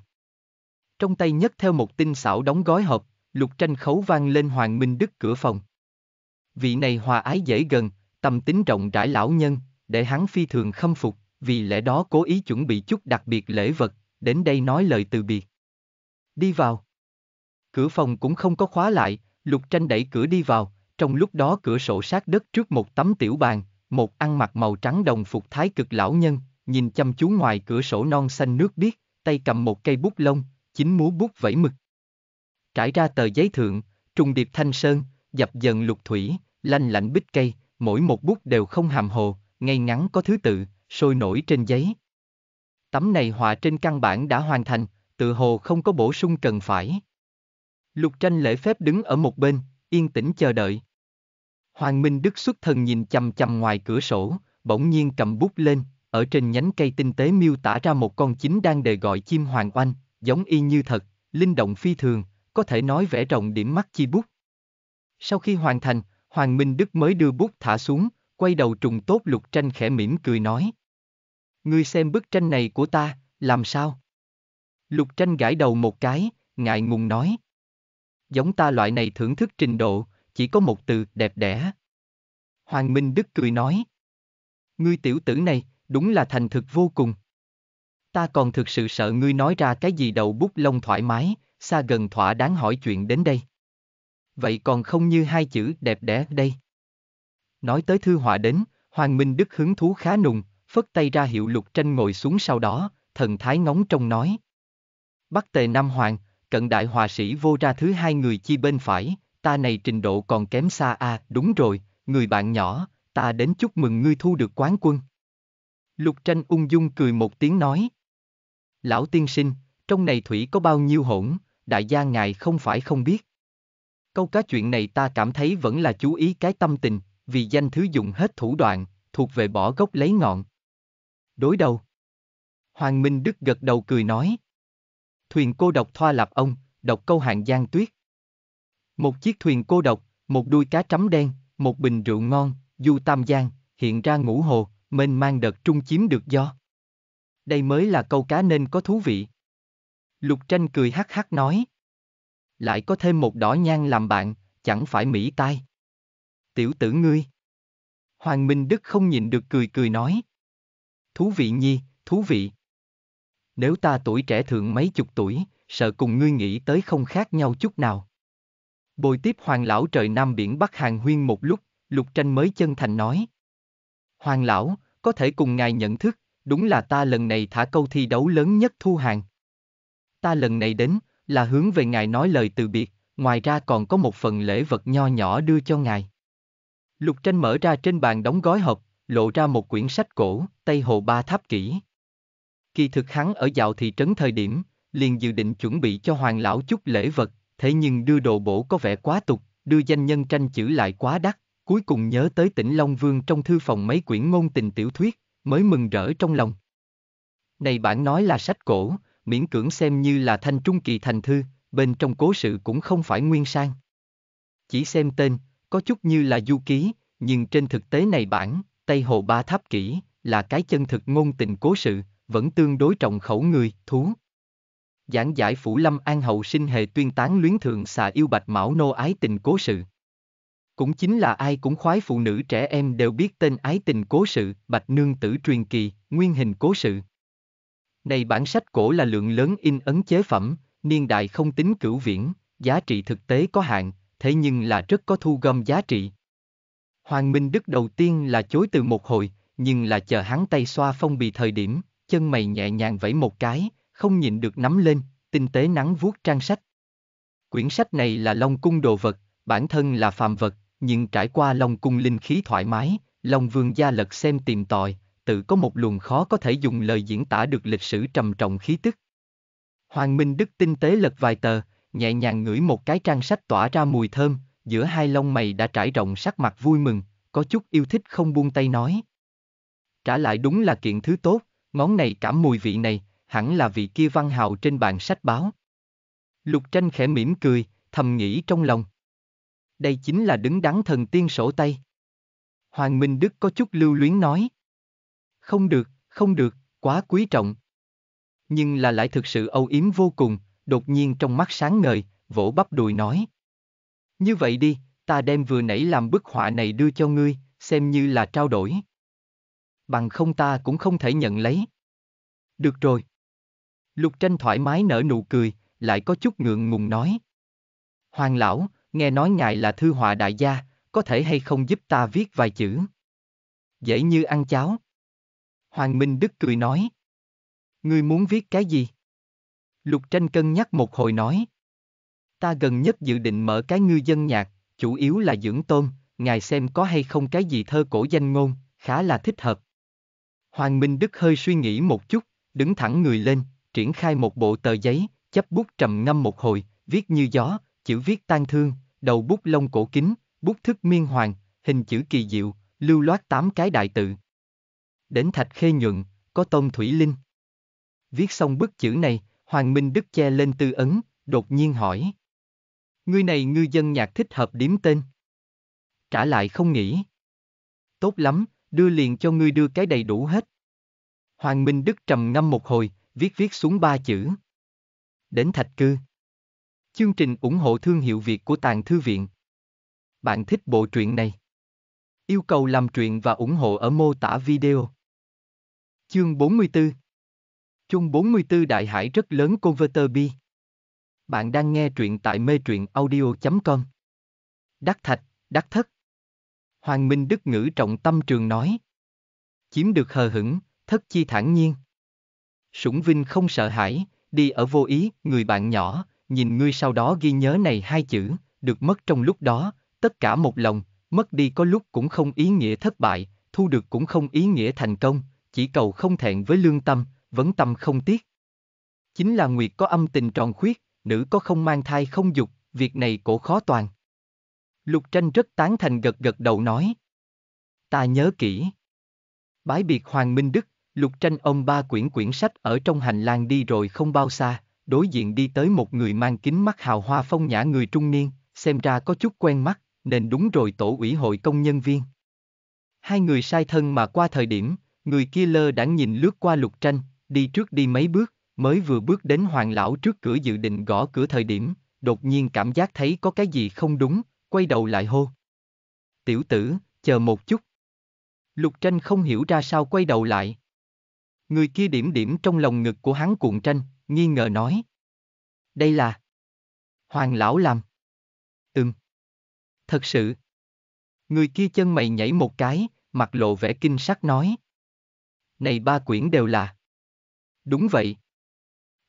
Trong tay nhấc theo một tinh xảo đóng gói hộp, Lục Tranh khấu vang lên Hoàng Minh Đức cửa phòng. Vị này hòa ái dễ gần, tầm tính rộng rãi lão nhân, để hắn phi thường khâm phục vì lẽ đó cố ý chuẩn bị chút đặc biệt lễ vật, đến đây nói lời từ biệt. Đi vào. Cửa phòng cũng không có khóa lại, Lục Tranh đẩy cửa đi vào, trong lúc đó cửa sổ sát đất trước một tấm tiểu bàn, một ăn mặc màu trắng đồng phục thái cực lão nhân, nhìn chăm chú ngoài cửa sổ non xanh nước biếc, tay cầm một cây bút lông, chính múa bút vẫy mực. Trải ra tờ giấy thượng, trùng điệp thanh sơn, dập dần lục thủy, lanh lạnh bích cây, mỗi một bút đều không hàm hồ, ngay ngắn có thứ tự, sôi nổi trên giấy. Tấm này họa trên căn bản đã hoàn thành, tự hồ không có bổ sung cần phải. Lục tranh lễ phép đứng ở một bên, yên tĩnh chờ đợi. Hoàng Minh Đức xuất thần nhìn chầm chầm ngoài cửa sổ, bỗng nhiên cầm bút lên, ở trên nhánh cây tinh tế miêu tả ra một con chính đang đề gọi chim hoàng oanh, giống y như thật, linh động phi thường, có thể nói vẽ rộng điểm mắt chi bút. Sau khi hoàn thành, Hoàng Minh Đức mới đưa bút thả xuống, quay đầu trùng tốt lục tranh khẽ mỉm cười nói. Ngươi xem bức tranh này của ta, làm sao? Lục tranh gãi đầu một cái, ngại ngùng nói. Giống ta loại này thưởng thức trình độ, chỉ có một từ đẹp đẽ. Hoàng Minh Đức cười nói. Ngươi tiểu tử này, đúng là thành thực vô cùng. Ta còn thực sự sợ ngươi nói ra cái gì đầu bút lông thoải mái, xa gần thỏa đáng hỏi chuyện đến đây. Vậy còn không như hai chữ đẹp đẽ đây. Nói tới thư họa đến, Hoàng Minh Đức hứng thú khá nùng, phất tay ra hiệu lục tranh ngồi xuống sau đó, thần thái ngóng trông nói. Bắc tề Nam Hoàng, cận đại hòa sĩ vô ra thứ hai người chi bên phải, ta này trình độ còn kém xa a à, đúng rồi, người bạn nhỏ, ta đến chúc mừng ngươi thu được quán quân. Lục tranh ung dung cười một tiếng nói. Lão tiên sinh, trong này thủy có bao nhiêu hỗn, đại gia ngài không phải không biết. Câu cá chuyện này ta cảm thấy vẫn là chú ý cái tâm tình, vì danh thứ dụng hết thủ đoạn, thuộc về bỏ gốc lấy ngọn. Đối đầu. Hoàng Minh Đức gật đầu cười nói. Thuyền cô độc thoa lạp ông, độc câu hạng giang tuyết. Một chiếc thuyền cô độc, một đuôi cá trắm đen, một bình rượu ngon, du tam giang, hiện ra ngũ hồ, mênh mang đợt trung chiếm được do. Đây mới là câu cá nên có thú vị. Lục tranh cười hắc hắc nói. Lại có thêm một đỏ nhang làm bạn, chẳng phải mỹ tai tiểu tử ngươi. Hoàng Minh Đức không nhìn được cười cười nói. Thú vị nhi, thú vị. Nếu ta tuổi trẻ thượng mấy chục tuổi, sợ cùng ngươi nghĩ tới không khác nhau chút nào. Bồi tiếp hoàng lão trời Nam biển Bắc Hàng Huyên một lúc, Lục Tranh mới chân thành nói. Hoàng lão, có thể cùng ngài nhận thức, đúng là ta lần này thả câu thi đấu lớn nhất thu hàng. Ta lần này đến, là hướng về ngài nói lời từ biệt, ngoài ra còn có một phần lễ vật nho nhỏ đưa cho ngài. Lục tranh mở ra trên bàn đóng gói hộp, lộ ra một quyển sách cổ, Tây Hồ Ba Tháp Kỷ. Kỳ thực hắn ở dạo thị trấn thời điểm, liền dự định chuẩn bị cho hoàng lão chút lễ vật, thế nhưng đưa đồ bổ có vẻ quá tục, đưa danh nhân tranh chữ lại quá đắt, cuối cùng nhớ tới tỉnh Long Vương trong thư phòng mấy quyển ngôn tình tiểu thuyết, mới mừng rỡ trong lòng. Này bản nói là sách cổ, miễn cưỡng xem như là thanh trung kỳ thành thư, bên trong cố sự cũng không phải nguyên sang. Chỉ xem tên, có chút như là du ký, nhưng trên thực tế này bản, Tây Hồ Ba Tháp Kỷ, là cái chân thực ngôn tình cố sự, vẫn tương đối trọng khẩu người, thú. Giảng giải Phủ Lâm An Hậu sinh hề tuyên tán luyến thượng xà yêu bạch mão nô ái tình cố sự. Cũng chính là ai cũng khoái phụ nữ trẻ em đều biết tên ái tình cố sự, bạch nương tử truyền kỳ, nguyên hình cố sự. Này bản sách cổ là lượng lớn in ấn chế phẩm, niên đại không tính cửu viễn, giá trị thực tế có hạn, thế nhưng là rất có thu gom giá trị. Hoàng Minh Đức đầu tiên là chối từ một hồi, nhưng là chờ hắn tay xoa phong bì thời điểm, chân mày nhẹ nhàng vẫy một cái, không nhìn được nắm lên, tinh tế nắng vuốt trang sách. Quyển sách này là Long Cung đồ vật, bản thân là phàm vật, nhưng trải qua Long Cung linh khí thoải mái, Long Vương gia lật xem tìm tòi, tự có một luồng khó có thể dùng lời diễn tả được lịch sử trầm trọng khí tức. Hoàng Minh Đức tinh tế lật vài tờ, nhẹ nhàng ngửi một cái trang sách tỏa ra mùi thơm, giữa hai lông mày đã trải rộng sắc mặt vui mừng, có chút yêu thích không buông tay nói. Trả lại đúng là kiện thứ tốt, ngón này cảm mùi vị này, hẳn là vị kia văn hào trên bàn sách báo. Lục tranh khẽ mỉm cười, thầm nghĩ trong lòng. Đây chính là đứng đắn thần tiên sổ tay. Hoàng Minh Đức có chút lưu luyến nói. Không được, không được, quá quý trọng. Nhưng là lại thực sự âu yếm vô cùng, đột nhiên trong mắt sáng ngời, vỗ bắp đùi nói. Như vậy đi, ta đem vừa nãy làm bức họa này đưa cho ngươi, xem như là trao đổi. Bằng không ta cũng không thể nhận lấy. Được rồi. Lục tranh thoải mái nở nụ cười, lại có chút ngượng ngùng nói. Hoàng lão, nghe nói ngài là thư họa đại gia, có thể hay không giúp ta viết vài chữ. Dễ như ăn cháo. Hoàng Minh Đức cười nói. Ngươi muốn viết cái gì? Lục Tranh cân nhắc một hồi nói. Ta gần nhất dự định mở cái ngư dân nhạc, chủ yếu là dưỡng tôm, ngài xem có hay không cái gì thơ cổ danh ngôn, khá là thích hợp. Hoàng Minh Đức hơi suy nghĩ một chút, đứng thẳng người lên, triển khai một bộ tờ giấy, chấp bút trầm ngâm một hồi, viết như gió, chữ viết tan thương, đầu bút lông cổ kính, bút thức miên hoàng, hình chữ kỳ diệu, lưu loát tám cái đại tự. Đến thạch khê nhuận, có tôm thủy linh. Viết xong bức chữ này, Hoàng Minh Đức che lên tư ấn, đột nhiên hỏi. Ngươi này ngư dân nhạc thích hợp điểm tên. Trả lại không nghĩ. Tốt lắm, đưa liền cho ngươi đưa cái đầy đủ hết. Hoàng Minh Đức trầm ngâm một hồi, viết viết xuống ba chữ. Đến thạch cư. Chương trình ủng hộ thương hiệu Việt của Tàng Thư Viện. Bạn thích bộ truyện này? Yêu cầu làm truyện và ủng hộ ở mô tả video. Chương 44 Chung 44 Đại Hải rất lớn Converter B. Bạn đang nghe truyện tại mê truyện audio.com. Đắc Thạch, Đắc Thất. Hoàng Minh Đức ngữ trọng tâm trường nói. Chiếm được hờ hững, thất chi thản nhiên. Sủng Vinh không sợ hãi, đi ở vô ý, người bạn nhỏ, nhìn ngươi sau đó ghi nhớ này hai chữ, được mất trong lúc đó, tất cả một lòng, mất đi có lúc cũng không ý nghĩa thất bại, thu được cũng không ý nghĩa thành công, chỉ cầu không thẹn với lương tâm, vấn tâm không tiếc. Chính là nguyệt có âm tình tròn khuyết, nữ có không mang thai không dục, việc này cổ khó toàn. Lục tranh rất tán thành gật gật đầu nói. Ta nhớ kỹ. Bái biệt Hoàng Minh Đức, lục tranh ông ba quyển quyển sách ở trong hành lang đi rồi không bao xa, đối diện đi tới một người mang kính mắt hào hoa phong nhã người trung niên, xem ra có chút quen mắt, nên đúng rồi tổ ủy hội công nhân viên. Hai người sai thân mà qua thời điểm, người kia lơ đãng nhìn lướt qua lục tranh, đi trước đi mấy bước, mới vừa bước đến hoàng lão trước cửa dự định gõ cửa thời điểm, đột nhiên cảm giác thấy có cái gì không đúng, quay đầu lại hô. Tiểu tử, chờ một chút. Lục tranh không hiểu ra sao quay đầu lại. Người kia điểm điểm trong lòng ngực của hắn cuộn tranh, nghi ngờ nói. Đây là... Hoàng lão làm. Ừm. Thật sự. Người kia chân mày nhảy một cái, mặt lộ vẻ kinh sắc nói. Này ba quyển đều là... Đúng vậy.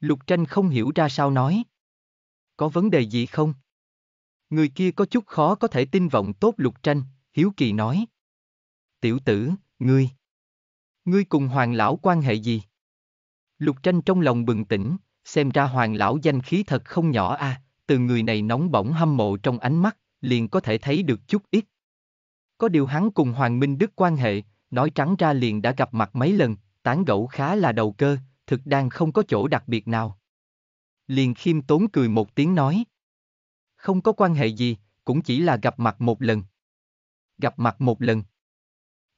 Lục tranh không hiểu ra sao nói. Có vấn đề gì không? Người kia có chút khó có thể tin vọng tốt lục tranh, hiếu kỳ nói. Tiểu tử, ngươi. Ngươi cùng hoàng lão quan hệ gì? Lục tranh trong lòng bừng tỉnh, xem ra hoàng lão danh khí thật không nhỏ a. À, từ người này nóng bỏng hâm mộ trong ánh mắt, liền có thể thấy được chút ít. Có điều hắn cùng Hoàng Minh Đức quan hệ, nói trắng ra liền đã gặp mặt mấy lần, tán gẫu khá là đầu cơ, thực đang không có chỗ đặc biệt nào. Liền khiêm tốn cười một tiếng nói. Không có quan hệ gì, cũng chỉ là gặp mặt một lần. Gặp mặt một lần.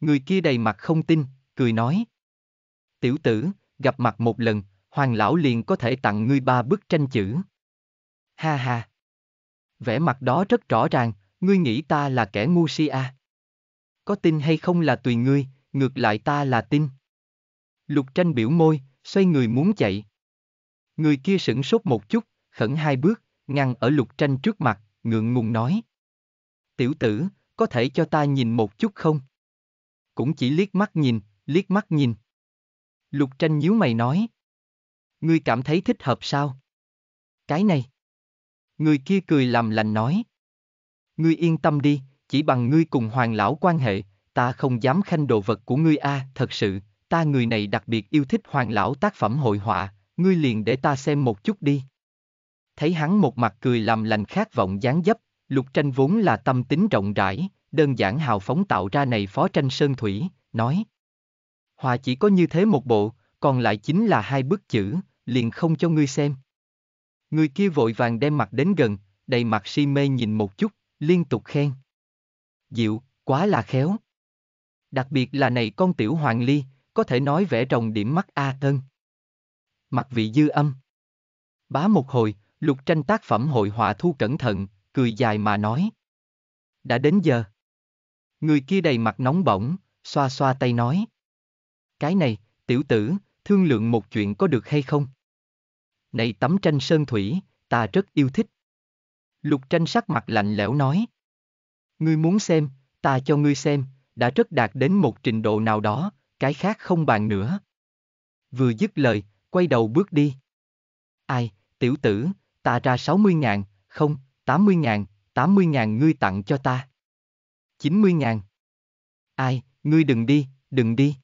Người kia đầy mặt không tin, cười nói. Tiểu tử, gặp mặt một lần, hoàng lão liền có thể tặng ngươi ba bức tranh chữ. Ha ha. Vẻ mặt đó rất rõ ràng, ngươi nghĩ ta là kẻ ngu si à. Có tin hay không là tùy ngươi, ngược lại ta là tin. Lục tranh biểu môi, xoay người muốn chạy. Người kia sửng sốt một chút, khẩn hai bước, ngăn ở lục tranh trước mặt, ngượng ngùng nói. Tiểu tử, có thể cho ta nhìn một chút không? Cũng chỉ liếc mắt nhìn, liếc mắt nhìn. Lục tranh nhíu mày nói. Ngươi cảm thấy thích hợp sao? Cái này. Người kia cười làm lành nói. Ngươi yên tâm đi, chỉ bằng ngươi cùng hoàng lão quan hệ, ta không dám khanh đồ vật của ngươi a à, thật sự, ta người này đặc biệt yêu thích hoàng lão tác phẩm hội họa, ngươi liền để ta xem một chút đi. Thấy hắn một mặt cười làm lành khát vọng dáng dấp, lục tranh vốn là tâm tính rộng rãi, đơn giản hào phóng tạo ra này phó tranh sơn thủy, nói. Họa chỉ có như thế một bộ, còn lại chính là hai bức chữ, liền không cho ngươi xem. Người kia vội vàng đem mặt đến gần, đầy mặt si mê nhìn một chút, liên tục khen. Diệu, quá là khéo. Đặc biệt là này con tiểu hoàng ly, có thể nói vẽ rồng điểm mắt A Tân. Mặt vị dư âm. Bá một hồi, lục tranh tác phẩm hội họa thu cẩn thận, cười dài mà nói. Đã đến giờ. Người kia đầy mặt nóng bỏng, xoa xoa tay nói. Cái này, tiểu tử, thương lượng một chuyện có được hay không? Này tấm tranh sơn thủy, ta rất yêu thích. Lục tranh sắc mặt lạnh lẽo nói. Ngươi muốn xem, ta cho ngươi xem, đã rất đạt đến một trình độ nào đó, cái khác không bàn nữa. Vừa dứt lời, quay đầu bước đi. Ai, tiểu tử, ta ra 60 ngàn, không, 80 ngàn, 80 ngàn ngươi tặng cho ta. 90 ngàn. Ai, ngươi đừng đi, đừng đi.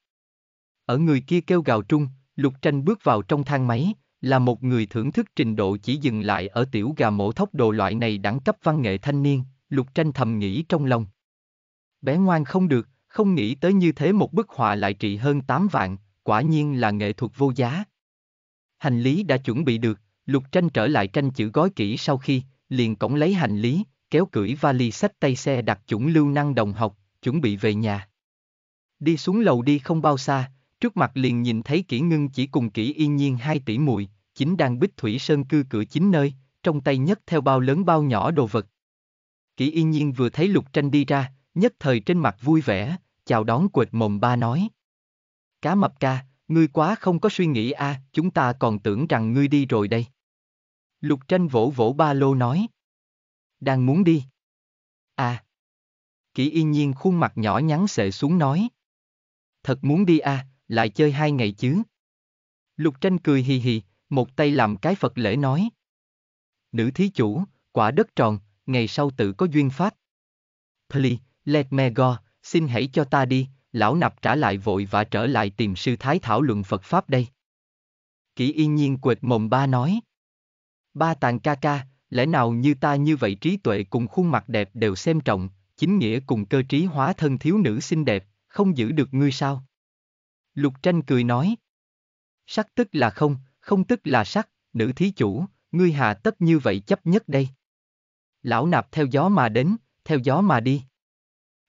Ở người kia kêu gào trung, Lục Tranh bước vào trong thang máy, là một người thưởng thức trình độ chỉ dừng lại ở tiểu gà mổ thóc đồ loại này đẳng cấp văn nghệ thanh niên, Lục Tranh thầm nghĩ trong lòng. Bé ngoan không được, không nghĩ tới như thế một bức họa lại trị hơn 8 vạn, quả nhiên là nghệ thuật vô giá. Hành lý đã chuẩn bị được, Lục Tranh trở lại tranh chữ gói kỹ sau khi, liền cổng lấy hành lý, kéo cưỡi vali sách tay xe đặt chuẩn lưu năng đồng học, chuẩn bị về nhà. Đi xuống lầu đi không bao xa, trước mặt liền nhìn thấy kỹ ngưng chỉ cùng kỹ yên nhiên hai tỷ muội chính đang bích thủy sơn cư cửa chính nơi, trong tay nhấc theo bao lớn bao nhỏ đồ vật. Kỹ yên nhiên vừa thấy lục tranh đi ra, nhất thời trên mặt vui vẻ, chào đón quệt mồm ba nói. Cá mập ca, ngươi quá không có suy nghĩ a, à, chúng ta còn tưởng rằng ngươi đi rồi đây. Lục tranh vỗ vỗ ba lô nói. Đang muốn đi. À. Kỷ yên nhiên khuôn mặt nhỏ nhắn sệ xuống nói. Thật muốn đi à, lại chơi hai ngày chứ. Lục tranh cười hì hì, một tay làm cái Phật lễ nói. Nữ thí chủ, quả đất tròn, ngày sau tự có duyên phát. Pli, let me go xin hãy cho ta đi, lão nạp trả lại vội và trở lại tìm sư thái thảo luận Phật Pháp đây. Kỷ yên nhiên quệt mồm ba nói. Ba tàng ca ca, lẽ nào như ta như vậy trí tuệ cùng khuôn mặt đẹp đều xem trọng, chính nghĩa cùng cơ trí hóa thân thiếu nữ xinh đẹp, không giữ được ngươi sao? Lục tranh cười nói. Sắc tức là không, không tức là sắc, nữ thí chủ, ngươi hà tất như vậy chấp nhất đây. Lão nạp theo gió mà đến, theo gió mà đi.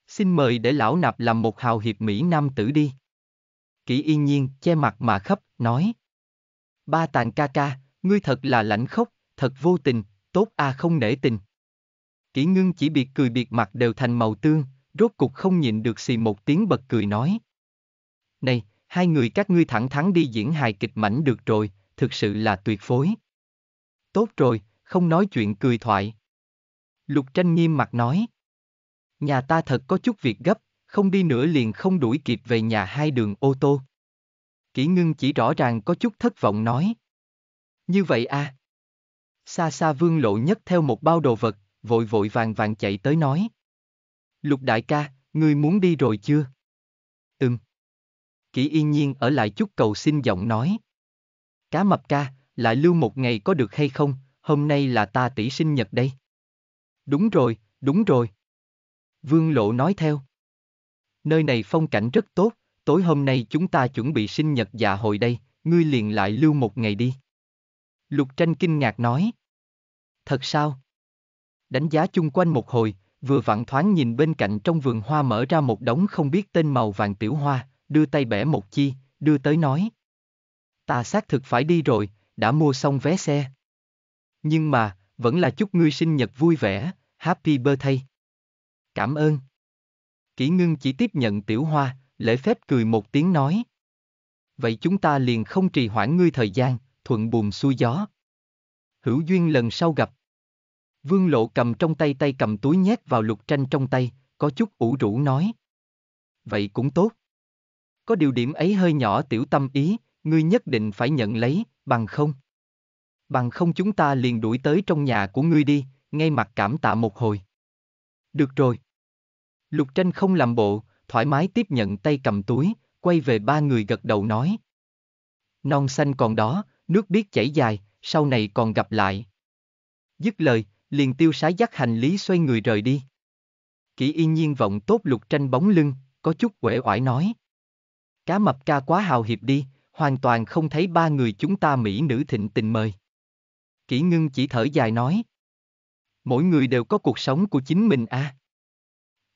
Xin mời để lão nạp làm một hào hiệp Mỹ Nam tử đi. Kỷ yên nhiên, che mặt mà khấp, nói. Ba tàn ca ca, ngươi thật là lãnh khốc, thật vô tình, tốt a à không nể tình. Kỷ ngưng chỉ biệt cười biệt mặt đều thành màu tương, rốt cục không nhịn được xì một tiếng bật cười nói. Này, hai người các ngươi thẳng thắn đi diễn hài kịch mảnh được rồi, thực sự là tuyệt phối. Tốt rồi, không nói chuyện cười thoại. Lục tranh nghiêm mặt nói. Nhà ta thật có chút việc gấp, không đi nữa liền không đuổi kịp về nhà hai đường ô tô. Kỷ ngưng chỉ rõ ràng có chút thất vọng nói. Như vậy à? Xa xa vương lộ nhất theo một bao đồ vật, vội vội vàng vàng chạy tới nói. Lục đại ca, ngươi muốn đi rồi chưa? Ừm. Kỷ yên nhiên ở lại chút cầu xin giọng nói. Cá mập ca, lại lưu một ngày có được hay không, hôm nay là ta tỷ sinh nhật đây. Đúng rồi, đúng rồi. Vương Lộ nói theo. Nơi này phong cảnh rất tốt, tối hôm nay chúng ta chuẩn bị sinh nhật dạ hội đây, ngươi liền lại lưu một ngày đi. Lục tranh kinh ngạc nói. Thật sao? Đánh giá chung quanh một hồi, vừa vặn thoáng nhìn bên cạnh trong vườn hoa mở ra một đống không biết tên màu vàng tiểu hoa, đưa tay bẻ một chi, đưa tới nói. Ta xác thực phải đi rồi, đã mua xong vé xe. Nhưng mà, vẫn là chúc ngươi sinh nhật vui vẻ, happy birthday. Cảm ơn. Kỷ ngưng chỉ tiếp nhận tiểu hoa, lễ phép cười một tiếng nói. Vậy chúng ta liền không trì hoãn ngươi thời gian, thuận buồm xuôi gió. Hữu duyên lần sau gặp. Vương lộ cầm trong tay tay cầm túi nhét vào lục tranh trong tay, có chút ủ rũ nói. Vậy cũng tốt. Có điều điểm ấy hơi nhỏ tiểu tâm ý, ngươi nhất định phải nhận lấy, bằng không. Bằng không chúng ta liền đuổi tới trong nhà của ngươi đi, ngay mặt cảm tạ một hồi. Được rồi, Lục tranh không làm bộ, thoải mái tiếp nhận tay cầm túi, quay về ba người gật đầu nói. Non xanh còn đó, nước biết chảy dài, sau này còn gặp lại. Dứt lời, liền tiêu sái dắt hành lý xoay người rời đi. Kỷ Y nhiên vọng tốt lục tranh bóng lưng, có chút uể oải nói. Cá mập ca quá hào hiệp đi, hoàn toàn không thấy ba người chúng ta mỹ nữ thịnh tình mời. Kỷ ngưng chỉ thở dài nói. Mỗi người đều có cuộc sống của chính mình a. À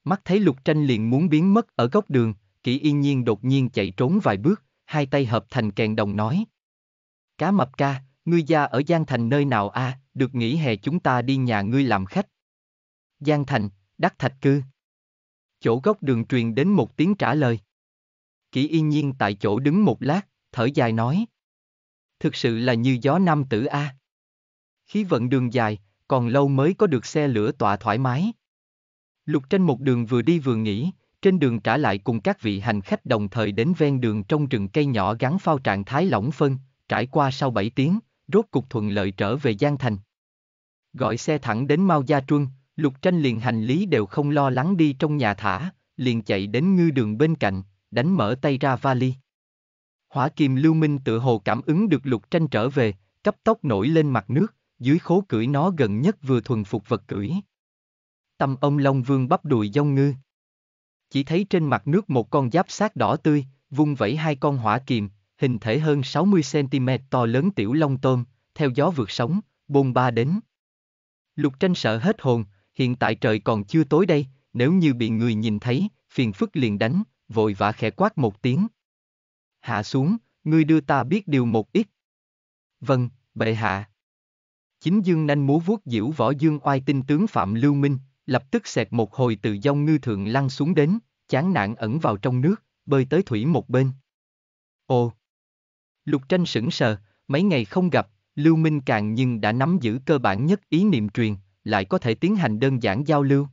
mắt thấy lục tranh liền muốn biến mất ở góc đường, kỷ yên nhiên đột nhiên chạy trốn vài bước, hai tay hợp thành kèn đồng nói. Cá mập ca, ngươi gia ở Giang Thành nơi nào a? À, được nghỉ hè chúng ta đi nhà ngươi làm khách. Giang Thành, Đắc Thạch Cư. Chỗ góc đường truyền đến một tiếng trả lời. Kỷ yên nhiên tại chỗ đứng một lát, thở dài nói. Thực sự là như gió nam tử a. À. Khí vận đường dài, còn lâu mới có được xe lửa tọa thoải mái. Lục trên một đường vừa đi vừa nghỉ, trên đường trả lại cùng các vị hành khách đồng thời đến ven đường trong rừng cây nhỏ gắn phao trạng thái lỏng phân, trải qua sau 7 tiếng, rốt cục thuận lợi trở về Giang Thành. Gọi xe thẳng đến Mao Gia Truân, Lục Tranh liền hành lý đều không lo lắng đi trong nhà thả, liền chạy đến ngư đường bên cạnh, đánh mở tay ra vali. Hỏa kiềm lưu minh tự hồ cảm ứng được Lục Tranh trở về, cấp tốc nổi lên mặt nước, dưới khố cưỡi nó gần nhất vừa thuần phục vật cưỡi, Tâm ông Long Vương bắp đùi dông ngư. Chỉ thấy trên mặt nước một con giáp sát đỏ tươi, vung vẩy hai con hỏa kiềm, hình thể hơn 60cm to lớn tiểu long tôm, theo gió vượt sóng, bôn ba đến. Lục tranh sợ hết hồn, hiện tại trời còn chưa tối đây, nếu như bị người nhìn thấy, phiền phức liền đánh, vội vã khẽ quát một tiếng. Hạ xuống, ngươi đưa ta biết điều một ít. Vâng, bệ hạ. Chính dương nanh múa vuốt diễu võ dương oai tinh tướng Phạm Lưu Minh, lập tức xẹt một hồi từ dông ngư thượng lăn xuống đến, chán nạn ẩn vào trong nước, bơi tới thủy một bên. Ồ! Lục tranh sững sờ, mấy ngày không gặp, Lưu Minh càng nhưng đã nắm giữ cơ bản nhất ý niệm truyền, lại có thể tiến hành đơn giản giao lưu.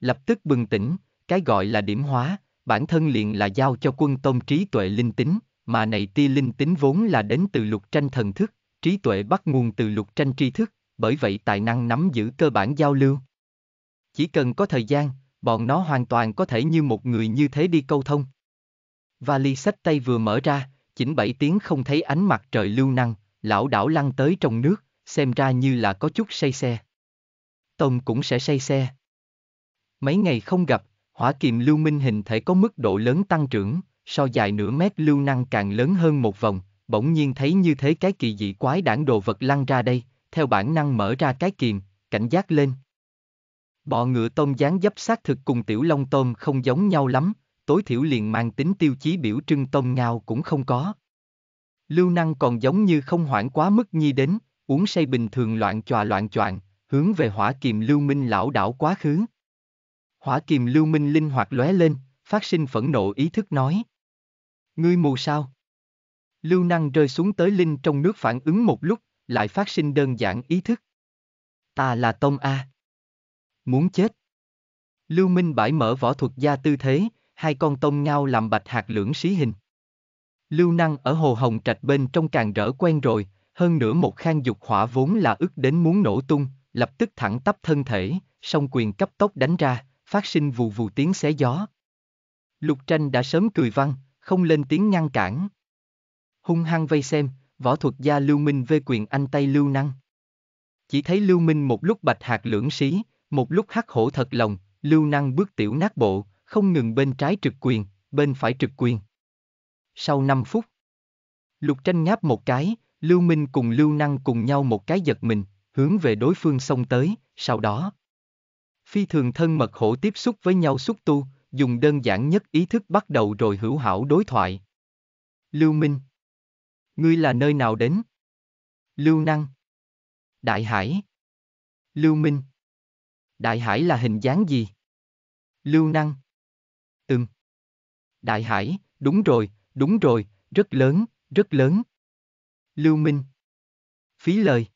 Lập tức bừng tỉnh, cái gọi là điểm hóa, bản thân liền là giao cho quân tôn trí tuệ linh tính, mà này tia linh tính vốn là đến từ lục tranh thần thức, trí tuệ bắt nguồn từ lục tranh tri thức, bởi vậy tài năng nắm giữ cơ bản giao lưu chỉ cần có thời gian, bọn nó hoàn toàn có thể như một người như thế đi câu thông. Vali sách tay vừa mở ra, chỉnh bảy tiếng không thấy ánh mặt trời lưu năng, lão đảo lăn tới trong nước, xem ra như là có chút say xe. Tông cũng sẽ say xe. Mấy ngày không gặp, hỏa kiềm lưu minh hình thể có mức độ lớn tăng trưởng, so dài nửa mét lưu năng càng lớn hơn một vòng, bỗng nhiên thấy như thế cái kỳ dị quái đảng đồ vật lăn ra đây, theo bản năng mở ra cái kiềm, cảnh giác lên, Bọ ngựa tôm dáng dấp xác thực cùng tiểu long tôm không giống nhau lắm, tối thiểu liền mang tính tiêu chí biểu trưng tôm ngao cũng không có. Lưu năng còn giống như không hoảng quá mức nhi đến, uống say bình thường loạn tròa loạn choạng, hướng về hỏa kiềm lưu minh lão đảo quá khứ. Hỏa kiềm lưu minh linh hoạt lóe lên, phát sinh phẫn nộ ý thức nói. Ngươi mù sao? Lưu năng rơi xuống tới linh trong nước phản ứng một lúc, lại phát sinh đơn giản ý thức. Ta là Tông A muốn chết. Lưu Minh bãi mở võ thuật gia tư thế, hai con tông ngao làm bạch hạt lưỡng xí hình. Lưu năng ở hồ hồng trạch bên trong càng rỡ quen rồi, hơn nữa một khang dục hỏa vốn là ức đến muốn nổ tung, lập tức thẳng tắp thân thể, song quyền cấp tốc đánh ra, phát sinh vù vù tiếng xé gió. Lục tranh đã sớm cười văng, không lên tiếng ngăn cản. Hung hăng vây xem, võ thuật gia Lưu Minh vê quyền anh tay Lưu Năng. Chỉ thấy Lưu Minh một lúc bạch hạt lưỡng xí, một lúc hắc hổ thật lòng, lưu năng bước tiểu nát bộ, không ngừng bên trái trực quyền, bên phải trực quyền. Sau 5 phút, lục tranh ngáp một cái, lưu minh cùng lưu năng cùng nhau một cái giật mình, hướng về đối phương xông tới, sau đó. Phi thường thân mật hổ tiếp xúc với nhau xúc tu, dùng đơn giản nhất ý thức bắt đầu rồi hữu hảo đối thoại. Lưu Minh Ngươi là nơi nào đến? Lưu Năng Đại Hải Lưu Minh Đại hải là hình dáng gì? Lưu Năng. Ừm. Đại hải, đúng rồi, đúng rồi, rất lớn, rất lớn. Lưu Minh. Phí lời.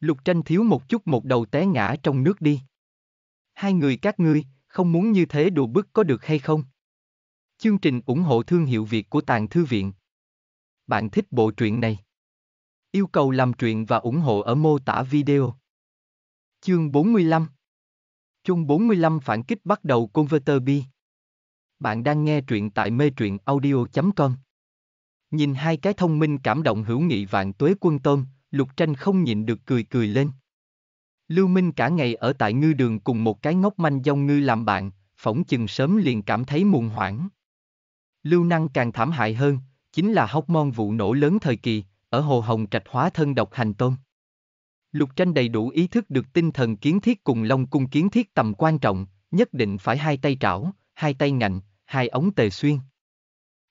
Lục tranh thiếu một chút một đầu té ngã trong nước đi. Hai người các ngươi, không muốn như thế đùa bức có được hay không? Chương trình ủng hộ thương hiệu Việt của Tàng Thư Viện. Bạn thích bộ truyện này? Yêu cầu làm truyện và ủng hộ ở mô tả video. Chương 45 Chung 45 phản kích bắt đầu Converter B. Bạn đang nghe truyện tại mê truyện audio.com. Nhìn hai cái thông minh cảm động hữu nghị vạn tuế quân tôm, Lục Tranh không nhịn được cười cười lên. Lưu Minh cả ngày ở tại ngư đường cùng một cái ngốc manh dông ngư làm bạn, phỏng chừng sớm liền cảm thấy muộn hoảng. Lưu Năng càng thảm hại hơn, chính là hóc mon vụ nổ lớn thời kỳ, ở Hồ Hồng Trạch hóa thân độc hành tôm. Lục Tranh đầy đủ ý thức được tinh thần kiến thiết cùng Long cung kiến thiết tầm quan trọng, nhất định phải hai tay trảo, hai tay ngạnh, hai ống tề xuyên.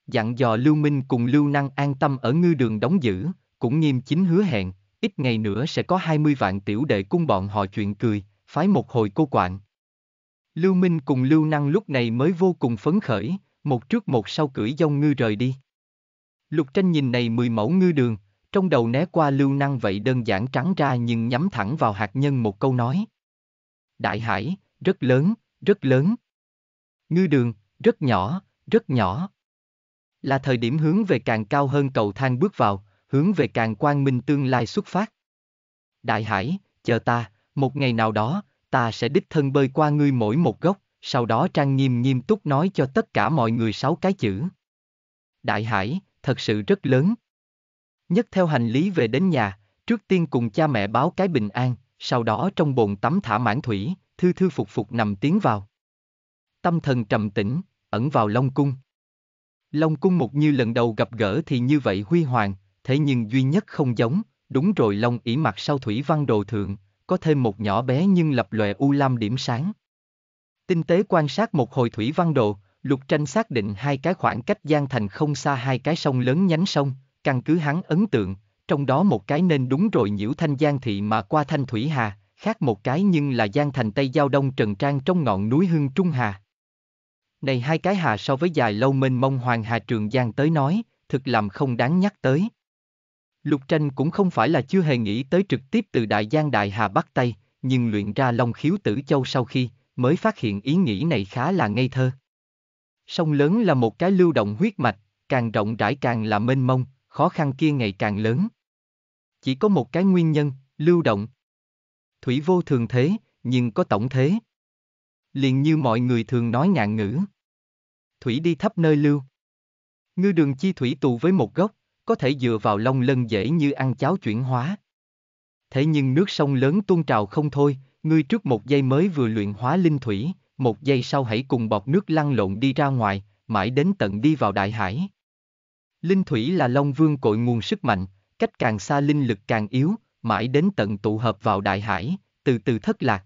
Dặn dò Lưu Minh cùng Lưu Năng an tâm ở ngư đường đóng giữ, cũng nghiêm chính hứa hẹn, ít ngày nữa sẽ có 20 vạn tiểu đệ cung bọn họ chuyện cười, phái một hồi cô quạn. Lưu Minh cùng Lưu Năng lúc này mới vô cùng phấn khởi, một trước một sau cưỡi dông ngư rời đi. Lục tranh nhìn này mười mẫu ngư đường, trong đầu né qua lưu năng vậy đơn giản trắng ra nhưng nhắm thẳng vào hạt nhân một câu nói. Đại hải, rất lớn, rất lớn. Ngư đường, rất nhỏ, rất nhỏ. Là thời điểm hướng về càng cao hơn cầu thang bước vào, hướng về càng quang minh tương lai xuất phát. Đại hải, chờ ta, một ngày nào đó, ta sẽ đích thân bơi qua ngươi mỗi một góc, sau đó trang nghiêm nghiêm túc nói cho tất cả mọi người sáu cái chữ. Đại hải, thật sự rất lớn. Nhất theo hành lý về đến nhà, trước tiên cùng cha mẹ báo cái bình an, sau đó trong bồn tắm thả mãn thủy, thư thư phục phục nằm tiến vào. Tâm thần trầm tĩnh, ẩn vào Long Cung. Long Cung một như lần đầu gặp gỡ thì như vậy huy hoàng, thế nhưng duy nhất không giống, đúng rồi Long ỉ mặt sau thủy văn đồ thượng, có thêm một nhỏ bé nhưng lập lòe u lam điểm sáng. Tinh tế quan sát một hồi thủy văn đồ, Lục Tranh xác định hai cái khoảng cách gian thành không xa hai cái sông lớn nhánh sông, căn cứ hắn ấn tượng, trong đó một cái nên đúng rồi nhiễu thanh Giang Thị mà qua thanh Thủy Hà, khác một cái nhưng là Giang Thành Tây Giao Đông Trần Trang trong ngọn núi Hưng Trung Hà. Này hai cái hà so với dài lâu mênh mông Hoàng Hà Trường Giang tới nói, thực làm không đáng nhắc tới. Lục tranh cũng không phải là chưa hề nghĩ tới trực tiếp từ Đại Giang Đại Hà Bắc Tây, nhưng luyện ra Long Khiếu Tử Châu sau khi, mới phát hiện ý nghĩ này khá là ngây thơ. Sông lớn là một cái lưu động huyết mạch, càng rộng rãi càng là mênh mông, khó khăn kia ngày càng lớn. Chỉ có một cái nguyên nhân, lưu động. Thủy vô thường thế, nhưng có tổng thế. Liền như mọi người thường nói ngạn ngữ. Thủy đi thấp nơi lưu. Ngư đường chi thủy tù với một gốc, có thể dựa vào long lân dễ như ăn cháo chuyển hóa. Thế nhưng nước sông lớn tuôn trào không thôi, ngươi trước một giây mới vừa luyện hóa linh thủy, một giây sau hãy cùng bọt nước lăn lộn đi ra ngoài, mãi đến tận đi vào đại hải. Linh thủy là Long Vương cội nguồn sức mạnh, cách càng xa linh lực càng yếu, mãi đến tận tụ hợp vào đại hải, từ từ thất lạc.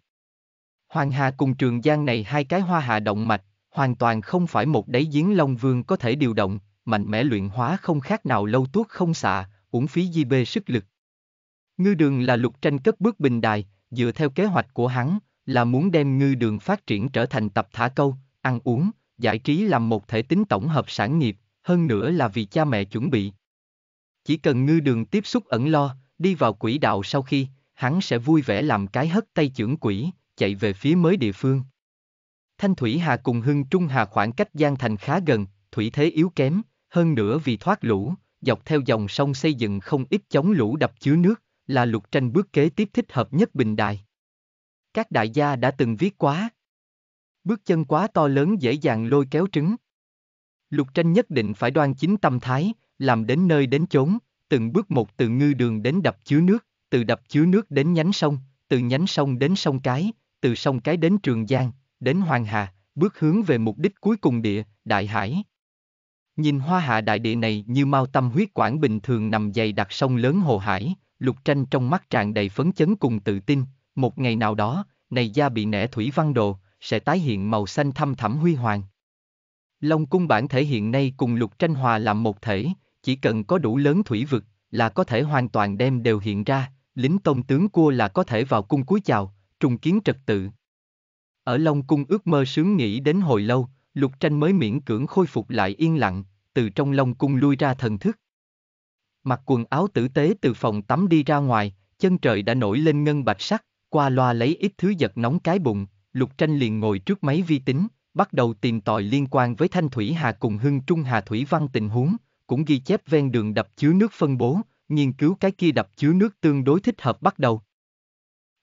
Hoàng Hà cùng Trường Giang này hai cái hoa hạ động mạch, hoàn toàn không phải một đáy giếng Long Vương có thể điều động, mạnh mẽ luyện hóa không khác nào lâu tuốt không xạ, uổng phí di bê sức lực. Ngư đường là lục tranh cất bước bình đài, dựa theo kế hoạch của hắn, là muốn đem ngư đường phát triển trở thành tập thả câu, ăn uống, giải trí làm một thể tính tổng hợp sản nghiệp, hơn nữa là vì cha mẹ chuẩn bị. Chỉ cần ngư đường tiếp xúc ẩn lo, đi vào quỹ đạo sau khi, hắn sẽ vui vẻ làm cái hất tay trưởng quỷ chạy về phía mới địa phương. Thanh Thủy Hà cùng Hưng Trung Hà khoảng cách Giang Thành khá gần, thủy thế yếu kém, hơn nữa vì thoát lũ, dọc theo dòng sông xây dựng không ít chống lũ đập chứa nước, là lục tranh bước kế tiếp thích hợp nhất bình đài. Các đại gia đã từng viết quá. Bước chân quá to lớn dễ dàng lôi kéo trứng. Lục tranh nhất định phải đoan chính tâm thái, làm đến nơi đến chốn, từng bước một từ ngư đường đến đập chứa nước, từ đập chứa nước đến nhánh sông, từ nhánh sông đến sông Cái, từ sông Cái đến Trường Giang, đến Hoàng Hà, bước hướng về mục đích cuối cùng địa, Đại Hải. Nhìn hoa hạ đại địa này như mau tâm huyết quản bình thường nằm dày đặc sông lớn hồ hải, lục tranh trong mắt tràn đầy phấn chấn cùng tự tin, một ngày nào đó, này da bị nẻ thủy văn đồ, sẽ tái hiện màu xanh thăm thẳm huy hoàng. Long cung bản thể hiện nay cùng lục tranh hòa làm một thể, chỉ cần có đủ lớn thủy vực, là có thể hoàn toàn đem đều hiện ra, lính tông tướng cua là có thể vào cung cúi chào, trùng kiến trật tự. Ở Long cung ước mơ sướng nghĩ đến hồi lâu, lục tranh mới miễn cưỡng khôi phục lại yên lặng, từ trong Long cung lui ra thần thức. Mặc quần áo tử tế từ phòng tắm đi ra ngoài, chân trời đã nổi lên ngân bạch sắc, qua loa lấy ít thứ giật nóng cái bụng, lục tranh liền ngồi trước máy vi tính, bắt đầu tìm tòi liên quan với Thanh Thủy Hà cùng Hưng Trung Hà Thủy Văn tình huống, cũng ghi chép ven đường đập chứa nước phân bố, nghiên cứu cái kia đập chứa nước tương đối thích hợp bắt đầu.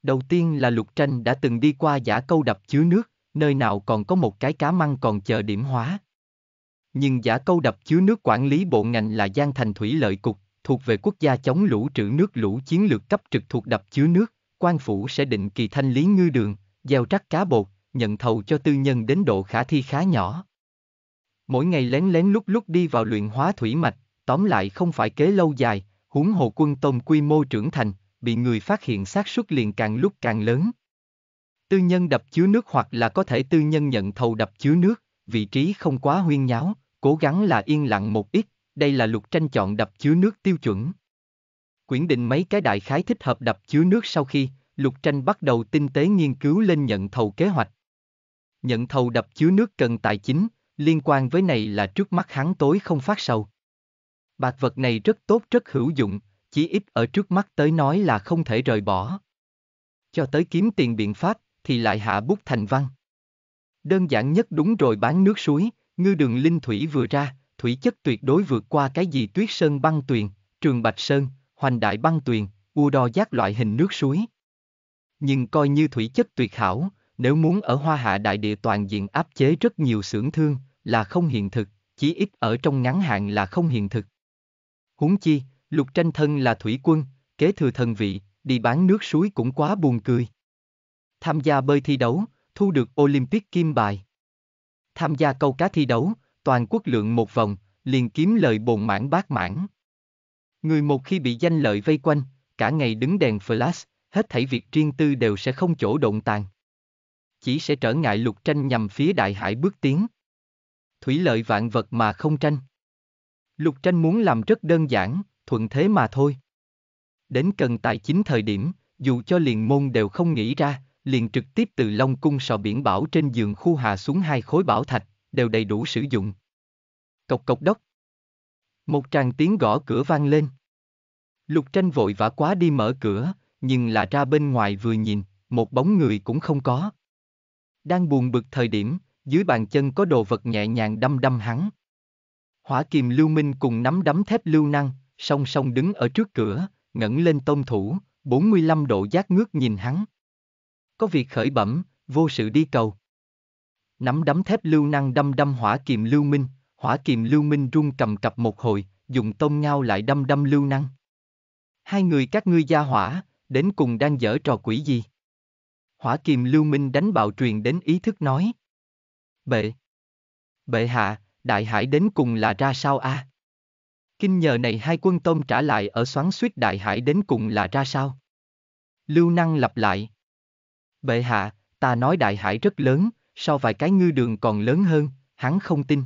Đầu tiên là Lục Tranh đã từng đi qua giả câu đập chứa nước, nơi nào còn có một cái cá măng còn chờ điểm hóa. Nhưng giả câu đập chứa nước quản lý bộ ngành là Giang Thành Thủy Lợi Cục, thuộc về quốc gia chống lũ trữ nước lũ chiến lược cấp trực thuộc đập chứa nước, quan phủ sẽ định kỳ thanh lý ngư đường, gieo trắc cá bột, nhận thầu cho tư nhân đến độ khả thi khá nhỏ. Mỗi ngày lén lén lúc lúc đi vào luyện hóa thủy mạch, tóm lại không phải kế lâu dài, huống hồ quân tôm quy mô trưởng thành, bị người phát hiện xác suất liền càng lúc càng lớn. Tư nhân đập chứa nước hoặc là có thể tư nhân nhận thầu đập chứa nước, vị trí không quá huyên nháo, cố gắng là yên lặng một ít, đây là luật tranh chọn đập chứa nước tiêu chuẩn. Quyển định mấy cái đại khái thích hợp đập chứa nước sau khi, luật tranh bắt đầu tinh tế nghiên cứu lên nhận thầu kế hoạch, Nhận thầu đập chứa nước cần tài chính, liên quan với này là trước mắt hắn tối không phát sầu. Bạc vật này rất tốt rất hữu dụng, chỉ ít ở trước mắt tới nói là không thể rời bỏ. Cho tới kiếm tiền biện pháp, thì lại hạ bút thành văn. Đơn giản nhất đúng rồi bán nước suối, ngư đường linh thủy vừa ra, thủy chất tuyệt đối vượt qua cái gì tuyết sơn băng tuyền, trường bạch sơn, hoành đại băng tuyền, u đo giác loại hình nước suối. Nhưng coi như thủy chất tuyệt hảo, nếu muốn ở Hoa Hạ đại địa toàn diện áp chế rất nhiều xưởng thương, là không hiện thực, chí ít ở trong ngắn hạn là không hiện thực. Huống chi, lục tranh thân là thủy quân, kế thừa thần vị, đi bán nước suối cũng quá buồn cười. Tham gia bơi thi đấu, thu được Olympic kim bài. Tham gia câu cá thi đấu, toàn quốc lượng một vòng, liền kiếm lời bồn mãn bát mãn. Người một khi bị danh lợi vây quanh, cả ngày đứng đèn flash, hết thảy việc riêng tư đều sẽ không chỗ động tàng chỉ sẽ trở ngại lục tranh nhằm phía đại hải bước tiến. Thủy lợi vạn vật mà không tranh. Lục tranh muốn làm rất đơn giản, thuận thế mà thôi. Đến cần tài chính thời điểm, dù cho liền môn đều không nghĩ ra, liền trực tiếp từ Long Cung sò biển bảo trên giường khu hạ xuống hai khối bảo thạch, đều đầy đủ sử dụng. Cộc cộc đốc. Một tràng tiếng gõ cửa vang lên. Lục tranh vội vã quá đi mở cửa, nhưng là ra bên ngoài vừa nhìn, một bóng người cũng không có. Đang buồn bực thời điểm, dưới bàn chân có đồ vật nhẹ nhàng đâm đâm hắn. Hỏa kiềm lưu minh cùng nắm đấm thép lưu năng, song song đứng ở trước cửa, ngẩng lên tôn thủ, 45 độ giác ngước nhìn hắn. Có việc khởi bẩm, vô sự đi cầu. Nắm đấm thép lưu năng đâm đâm hỏa kiềm lưu minh, hỏa kiềm lưu minh run cầm cập một hồi, dùng tôn ngao lại đâm đâm lưu năng. Hai người các ngươi gia hỏa, đến cùng đang dở trò quỷ gì? Hỏa kiềm lưu minh đánh bạo truyền đến ý thức nói. Bệ. Bệ hạ, đại hải đến cùng là ra sao a? À? Kinh nhờ này hai quân tôm trả lại ở xoắn suýt đại hải đến cùng là ra sao? Lưu năng lặp lại. Bệ hạ, ta nói đại hải rất lớn, so vài cái ngư đường còn lớn hơn, hắn không tin.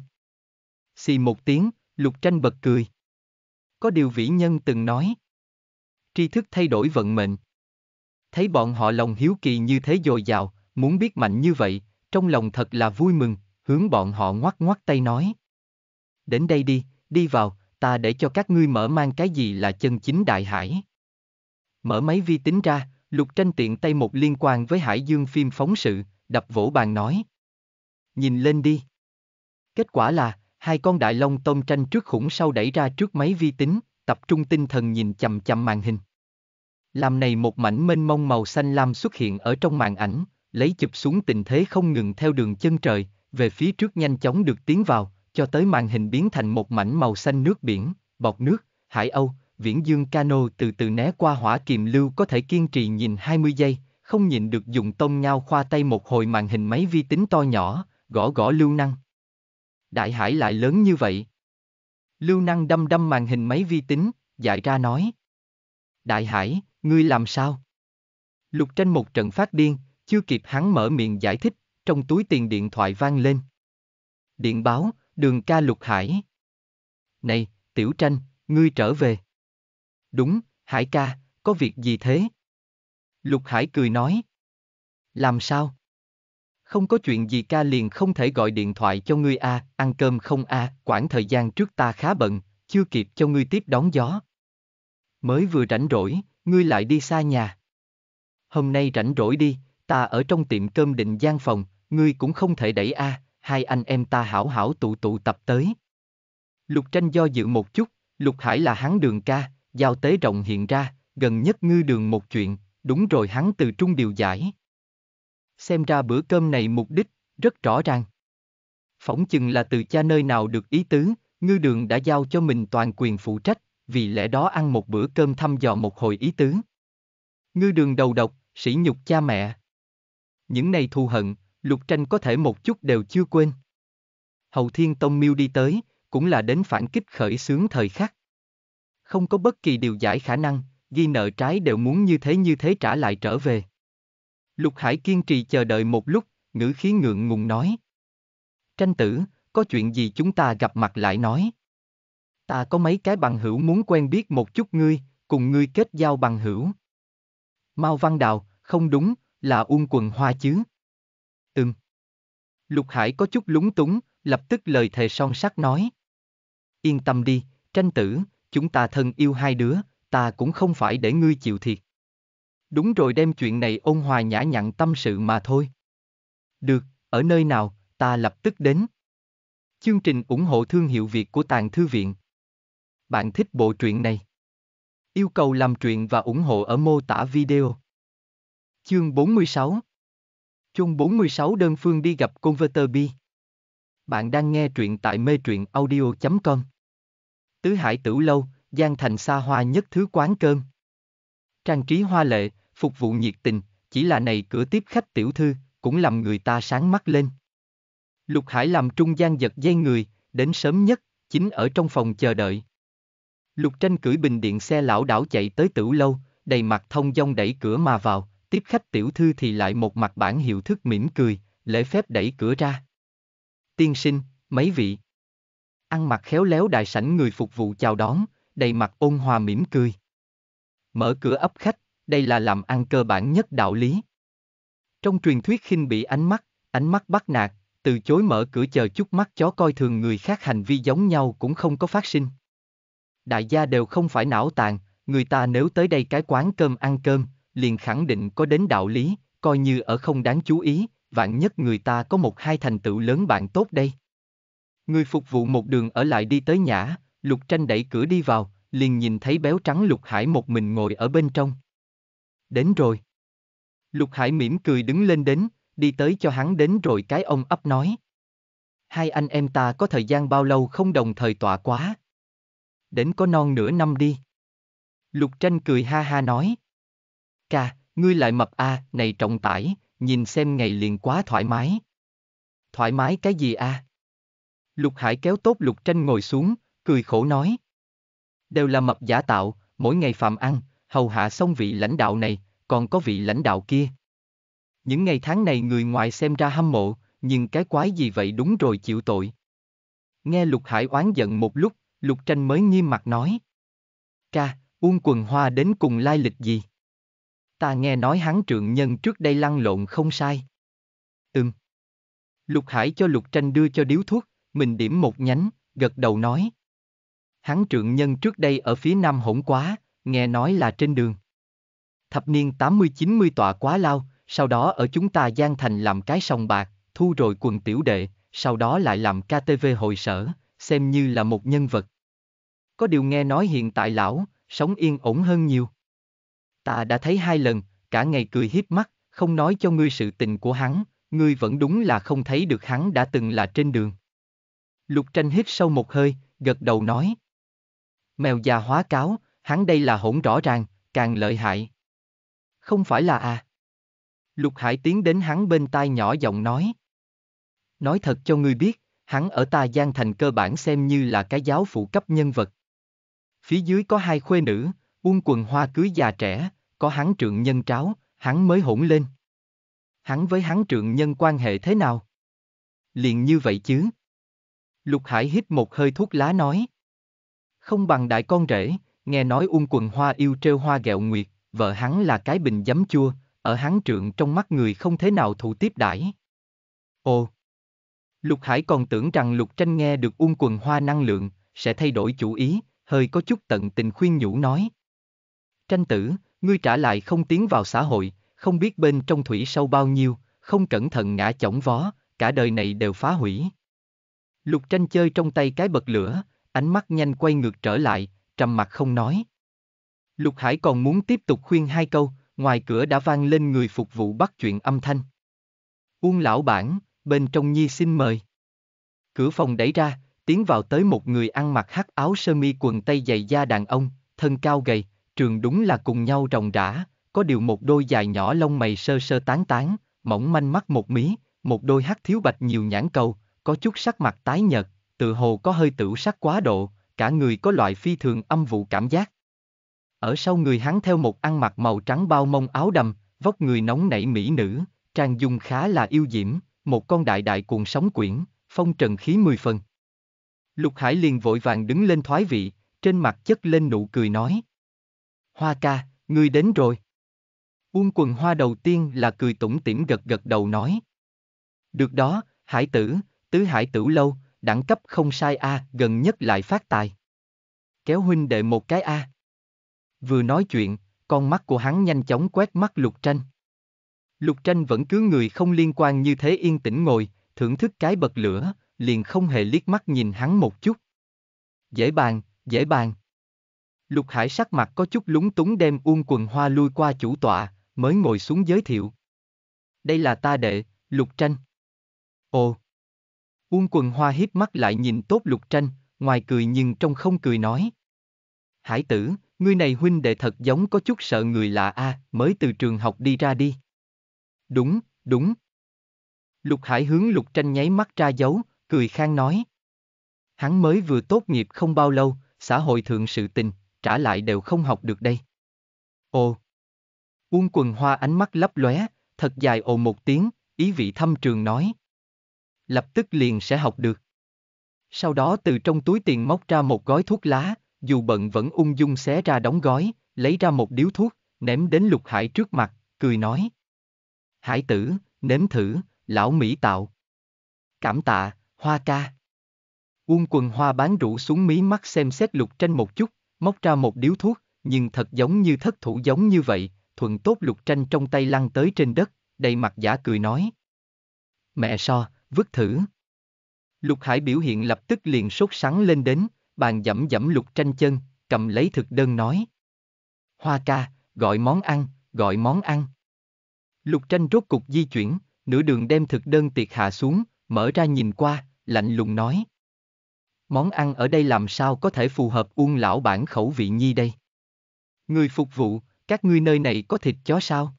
Xì một tiếng, lục tranh bật cười. Có điều vĩ nhân từng nói. Tri thức thay đổi vận mệnh thấy bọn họ lòng hiếu kỳ như thế dồi dào, muốn biết mạnh như vậy, trong lòng thật là vui mừng, hướng bọn họ ngoắc ngoắc tay nói. Đến đây đi, đi vào, ta để cho các ngươi mở mang cái gì là chân chính đại hải. Mở máy vi tính ra, lục tranh tiện tay một liên quan với hải dương phim phóng sự, đập vỗ bàn nói. Nhìn lên đi. Kết quả là, hai con đại long tôm tranh trước khủng sau đẩy ra trước máy vi tính, tập trung tinh thần nhìn chầm chầm màn hình. Làm này một mảnh mênh mông màu xanh lam xuất hiện ở trong màn ảnh, lấy chụp xuống tình thế không ngừng theo đường chân trời, về phía trước nhanh chóng được tiến vào, cho tới màn hình biến thành một mảnh màu xanh nước biển, bọt nước, hải âu, viễn dương cano từ từ né qua hỏa kiềm lưu có thể kiên trì nhìn 20 giây, không nhìn được dùng tông nhau khoa tay một hồi màn hình máy vi tính to nhỏ, gõ gõ lưu năng. Đại hải lại lớn như vậy. Lưu năng đâm đâm màn hình máy vi tính, dạy ra nói. Đại hải, Ngươi làm sao? Lục tranh một trận phát điên, chưa kịp hắn mở miệng giải thích, trong túi tiền điện thoại vang lên. Điện báo, đường ca lục hải. Này, tiểu tranh, ngươi trở về. Đúng, hải ca, có việc gì thế? Lục hải cười nói. Làm sao? Không có chuyện gì ca liền không thể gọi điện thoại cho ngươi a, à, ăn cơm không a, à, quãng thời gian trước ta khá bận, chưa kịp cho ngươi tiếp đón gió. Mới vừa rảnh rỗi, ngươi lại đi xa nhà. Hôm nay rảnh rỗi đi, ta ở trong tiệm cơm định gian phòng, ngươi cũng không thể đẩy a, à, hai anh em ta hảo hảo tụ tụ tập tới. Lục tranh do dự một chút, lục hải là hắn đường ca, giao tế rộng hiện ra, gần nhất ngư đường một chuyện, đúng rồi hắn từ trung điều giải. Xem ra bữa cơm này mục đích, rất rõ ràng. Phỏng chừng là từ cha nơi nào được ý tứ, ngư đường đã giao cho mình toàn quyền phụ trách, vì lẽ đó ăn một bữa cơm thăm dò một hồi ý tứ. Ngư đường đầu độc, sỉ nhục cha mẹ. Những này thù hận, lục tranh có thể một chút đều chưa quên. Hầu Thiên Tông Miêu đi tới, cũng là đến phản kích khởi sướng thời khắc. Không có bất kỳ điều giải khả năng, ghi nợ trái đều muốn như thế như thế trả lại trở về. Lục Hải kiên trì chờ đợi một lúc, ngữ khí ngượng ngùng nói. Tranh tử, có chuyện gì chúng ta gặp mặt lại nói. Ta có mấy cái bằng hữu muốn quen biết một chút ngươi, cùng ngươi kết giao bằng hữu. Mao Văn Đào, không đúng, là Uông Quần Hoa chứ. Ừm. Lục Hải có chút lúng túng, lập tức lời thề son sắt nói. Yên tâm đi, tranh tử, chúng ta thân yêu hai đứa, ta cũng không phải để ngươi chịu thiệt. Đúng rồi đem chuyện này ôn hòa nhã nhặn tâm sự mà thôi. Được, ở nơi nào, ta lập tức đến. Chương trình ủng hộ thương hiệu Việt của Tàng Thư Viện bạn thích bộ truyện này. Yêu cầu làm truyện và ủng hộ ở mô tả video. Chương 46 Chương 46 đơn phương đi gặp Converter B. Bạn đang nghe truyện tại mê truyện audio.com Tứ Hải Tửu Lâu, Giang Thành xa hoa nhất thứ quán cơm. Trang trí hoa lệ, phục vụ nhiệt tình, chỉ là này cửa tiếp khách tiểu thư, cũng làm người ta sáng mắt lên. Lục Hải làm trung gian giật dây người, đến sớm nhất, chính ở trong phòng chờ đợi. Lục Tranh cưỡi bình điện xe lão đảo chạy tới tửu lâu, đầy mặt thông dong đẩy cửa mà vào, tiếp khách tiểu thư thì lại một mặt bản hiệu thức mỉm cười, lễ phép đẩy cửa ra. Tiên sinh, mấy vị. Ăn mặc khéo léo đại sảnh người phục vụ chào đón, đầy mặt ôn hòa mỉm cười. Mở cửa ấp khách, đây là làm ăn cơ bản nhất đạo lý. Trong truyền thuyết khinh bị ánh mắt, ánh mắt bắt nạt, từ chối mở cửa chờ chút mắt chó coi thường người khác hành vi giống nhau cũng không có phát sinh đại gia đều không phải não tàn, người ta nếu tới đây cái quán cơm ăn cơm, liền khẳng định có đến đạo lý, coi như ở không đáng chú ý, vạn nhất người ta có một hai thành tựu lớn bạn tốt đây. Người phục vụ một đường ở lại đi tới nhã, lục tranh đẩy cửa đi vào, liền nhìn thấy béo trắng lục hải một mình ngồi ở bên trong. Đến rồi. Lục hải mỉm cười đứng lên đến, đi tới cho hắn đến rồi cái ông ấp nói. Hai anh em ta có thời gian bao lâu không đồng thời tọa quá, đến có non nửa năm đi. Lục tranh cười ha ha nói. Ca, ngươi lại mập a, à, này trọng tải, nhìn xem ngày liền quá thoải mái. Thoải mái cái gì a? À? Lục Hải kéo tốt Lục Tranh ngồi xuống, cười khổ nói. Đều là mập giả tạo, mỗi ngày phạm ăn, hầu hạ xong vị lãnh đạo này, còn có vị lãnh đạo kia. Những ngày tháng này người ngoài xem ra hâm mộ, nhưng cái quái gì vậy đúng rồi chịu tội. Nghe Lục Hải oán giận một lúc, Lục Tranh mới nghiêm mặt nói. Ca, Uông Quần Hoa đến cùng lai lịch gì? Ta nghe nói hắn trượng nhân trước đây lăn lộn không sai. Ừm. Lục Hải cho Lục Tranh đưa cho điếu thuốc, mình điểm một nhánh, gật đầu nói. Hắn trượng nhân trước đây ở phía nam hỗn quá, nghe nói là trên đường. Thập niên 80-90 tọa quá lao, sau đó ở chúng ta Giang Thành làm cái sòng bạc, thu rồi quần tiểu đệ, sau đó lại làm KTV hội sở, xem như là một nhân vật, có điều nghe nói hiện tại lão, sống yên ổn hơn nhiều. Ta đã thấy hai lần, cả ngày cười hiếp mắt, không nói cho ngươi sự tình của hắn, ngươi vẫn đúng là không thấy được hắn đã từng là trên đường. Lục tranh hít sâu một hơi, gật đầu nói. Mèo già hóa cáo, hắn đây là hỗn rõ ràng, càng lợi hại. Không phải là à. Lục hải tiến đến hắn bên tai nhỏ giọng nói. Nói thật cho ngươi biết, hắn ở ta Giang Thành cơ bản xem như là cái giáo phụ cấp nhân vật. Phía dưới có hai khuê nữ, buông quần hoa cưới già trẻ, có hắn trượng nhân tráo, hắn mới hỗn lên. Hắn với hắn trượng nhân quan hệ thế nào? Liền như vậy chứ. Lục Hải hít một hơi thuốc lá nói. Không bằng đại con rể, nghe nói ung quần hoa yêu trêu hoa gẹo nguyệt, vợ hắn là cái bình giấm chua, ở hắn trượng trong mắt người không thế nào thụ tiếp đãi. Ồ! Lục Hải còn tưởng rằng Lục Tranh nghe được ung quần hoa năng lượng, sẽ thay đổi chủ ý, hơi có chút tận tình khuyên nhủ nói. Tranh tử, ngươi trả lại không tiến vào xã hội, không biết bên trong thủy sâu bao nhiêu, không cẩn thận ngã chỏng vó, cả đời này đều phá hủy. Lục tranh chơi trong tay cái bật lửa, ánh mắt nhanh quay ngược trở lại, trầm mặt không nói. Lục Hải còn muốn tiếp tục khuyên hai câu, ngoài cửa đã vang lên người phục vụ bắt chuyện âm thanh. Uông lão bản, bên trong nhi xin mời. Cửa phòng đẩy ra, tiến vào tới một người ăn mặc hắc áo sơ mi quần tây dày da đàn ông, thân cao gầy, trường đúng là cùng nhau rồng rã, có điều một đôi dài nhỏ lông mày sơ sơ tán tán, mỏng manh mắt một mí, một đôi hắc thiếu bạch nhiều nhãn cầu, có chút sắc mặt tái nhợt, tự hồ có hơi tửu sắc quá độ, cả người có loại phi thường âm vụ cảm giác. Ở sau người hắn theo một ăn mặc màu trắng bao mông áo đầm, vóc người nóng nảy mỹ nữ, trang dung khá là yêu diễm, một con đại đại cuồng sóng quyển, phong trần khí mười phần. Lục Hải liền vội vàng đứng lên thoái vị, trên mặt chất lên nụ cười nói. Hoa ca, ngươi đến rồi. Uông quần hoa đầu tiên là cười tủm tỉm gật gật đầu nói. Được đó, hải tử, tứ hải tử lâu, đẳng cấp không sai A, à, gần nhất lại phát tài. Kéo huynh đệ một cái A. À. Vừa nói chuyện, con mắt của hắn nhanh chóng quét mắt lục tranh. Lục tranh vẫn cứ người không liên quan như thế yên tĩnh ngồi, thưởng thức cái bật lửa, liền không hề liếc mắt nhìn hắn một chút. Dễ bàn, dễ bàn. Lục Hải sắc mặt có chút lúng túng đem uông quần hoa lui qua chủ tọa, mới ngồi xuống giới thiệu. Đây là ta đệ, Lục Tranh. Ồ. Uông quần hoa hiếp mắt lại nhìn tốt Lục Tranh, ngoài cười nhưng trong không cười nói. Hải tử, ngươi này huynh đệ thật giống có chút sợ người lạ a, à, mới từ trường học đi ra đi. Đúng, đúng. Lục Hải hướng Lục Tranh nháy mắt ra dấu, cười khang nói. Hắn mới vừa tốt nghiệp không bao lâu, xã hội thượng sự tình, trả lại đều không học được đây. Ồ! Uông quần hoa ánh mắt lấp lóe, thật dài ồ một tiếng, ý vị thâm trường nói. Lập tức liền sẽ học được. Sau đó từ trong túi tiền móc ra một gói thuốc lá, dù bận vẫn ung dung xé ra đóng gói, lấy ra một điếu thuốc, ném đến lục hải trước mặt, cười nói. Hải tử, nếm thử, lão Mỹ tạo. Cảm tạ, hoa ca. Uông quần hoa bán rượu xuống mí mắt xem xét lục tranh một chút, móc ra một điếu thuốc, nhưng thật giống như thất thủ giống như vậy, thuận tốt lục tranh trong tay lăn tới trên đất, đầy mặt giả cười nói. Mẹ so, vứt thử. Lục hải biểu hiện lập tức liền sốt sắng lên đến, bàn dẫm dẫm lục tranh chân, cầm lấy thực đơn nói. Hoa ca, gọi món ăn, gọi món ăn. Lục tranh rốt cục di chuyển, nửa đường đem thực đơn tiệc hạ xuống, mở ra nhìn qua, lạnh lùng nói. Món ăn ở đây làm sao có thể phù hợp uông lão bản khẩu vị nhi đây? Người phục vụ, các ngươi nơi này có thịt chó sao?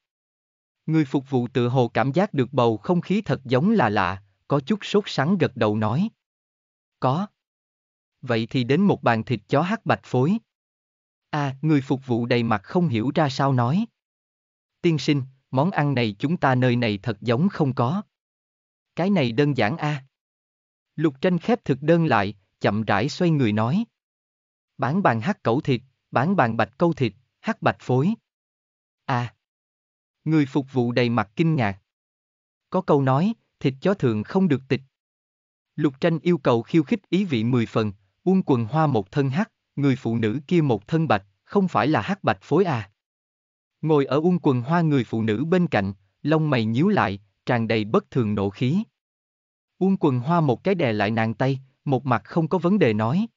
Người phục vụ tự hồ cảm giác được bầu không khí thật giống là lạ, có chút sốt sắng gật đầu nói. Có. Vậy thì đến một bàn thịt chó hắc bạch phối. À, người phục vụ đầy mặt không hiểu ra sao nói. Tiên sinh, món ăn này chúng ta nơi này thật giống không có. Cái này đơn giản a. À? Lục tranh khép thực đơn lại, chậm rãi xoay người nói. Bán bàn hát cẩu thịt, bán bàn bạch câu thịt, hát bạch phối. À! Người phục vụ đầy mặt kinh ngạc. Có câu nói, thịt chó thường không được tịch. Lục tranh yêu cầu khiêu khích ý vị mười phần, buông quần hoa một thân hát, người phụ nữ kia một thân bạch, không phải là hát bạch phối à. Ngồi ở ung quần hoa người phụ nữ bên cạnh, lông mày nhíu lại, tràn đầy bất thường nộ khí. Uông quần hoa một cái đè lại nàng tay, một mặt không có vấn đề nói.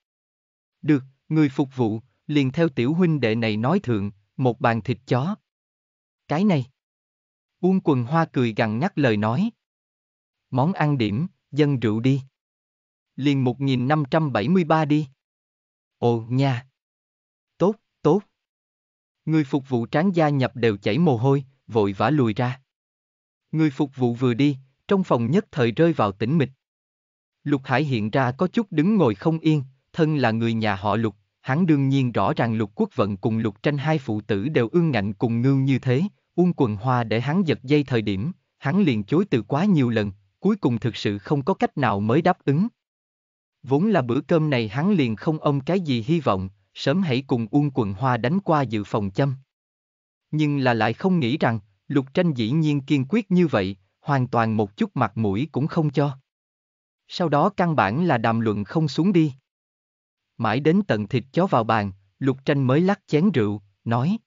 Được, người phục vụ, liền theo tiểu huynh đệ này nói thượng, một bàn thịt chó. Cái này. Uông quần hoa cười gằn nhắc lời nói. Món ăn điểm, dân rượu đi. Liền 1573 đi. Ồ nha. Tốt, tốt. Người phục vụ tráng gia nhập đều chảy mồ hôi, vội vã lùi ra. Người phục vụ vừa đi, trong phòng nhất thời rơi vào tĩnh mịch. Lục Hải hiện ra có chút đứng ngồi không yên, thân là người nhà họ Lục, hắn đương nhiên rõ ràng Lục Quốc Vận cùng Lục Tranh hai phụ tử đều ương ngạnh cùng ngưu như thế, uông quần hoa để hắn giật dây thời điểm, hắn liền chối từ quá nhiều lần, cuối cùng thực sự không có cách nào mới đáp ứng. Vốn là bữa cơm này hắn liền không ông cái gì hy vọng, sớm hãy cùng Uông Quần Hoa đánh qua dự phòng châm. Nhưng là lại không nghĩ rằng, Lục Tranh dĩ nhiên kiên quyết như vậy, hoàn toàn một chút mặt mũi cũng không cho. Sau đó căn bản là đàm luận không xuống đi. Mãi đến tận thịt chó vào bàn, lục tranh mới lắc chén rượu, nói.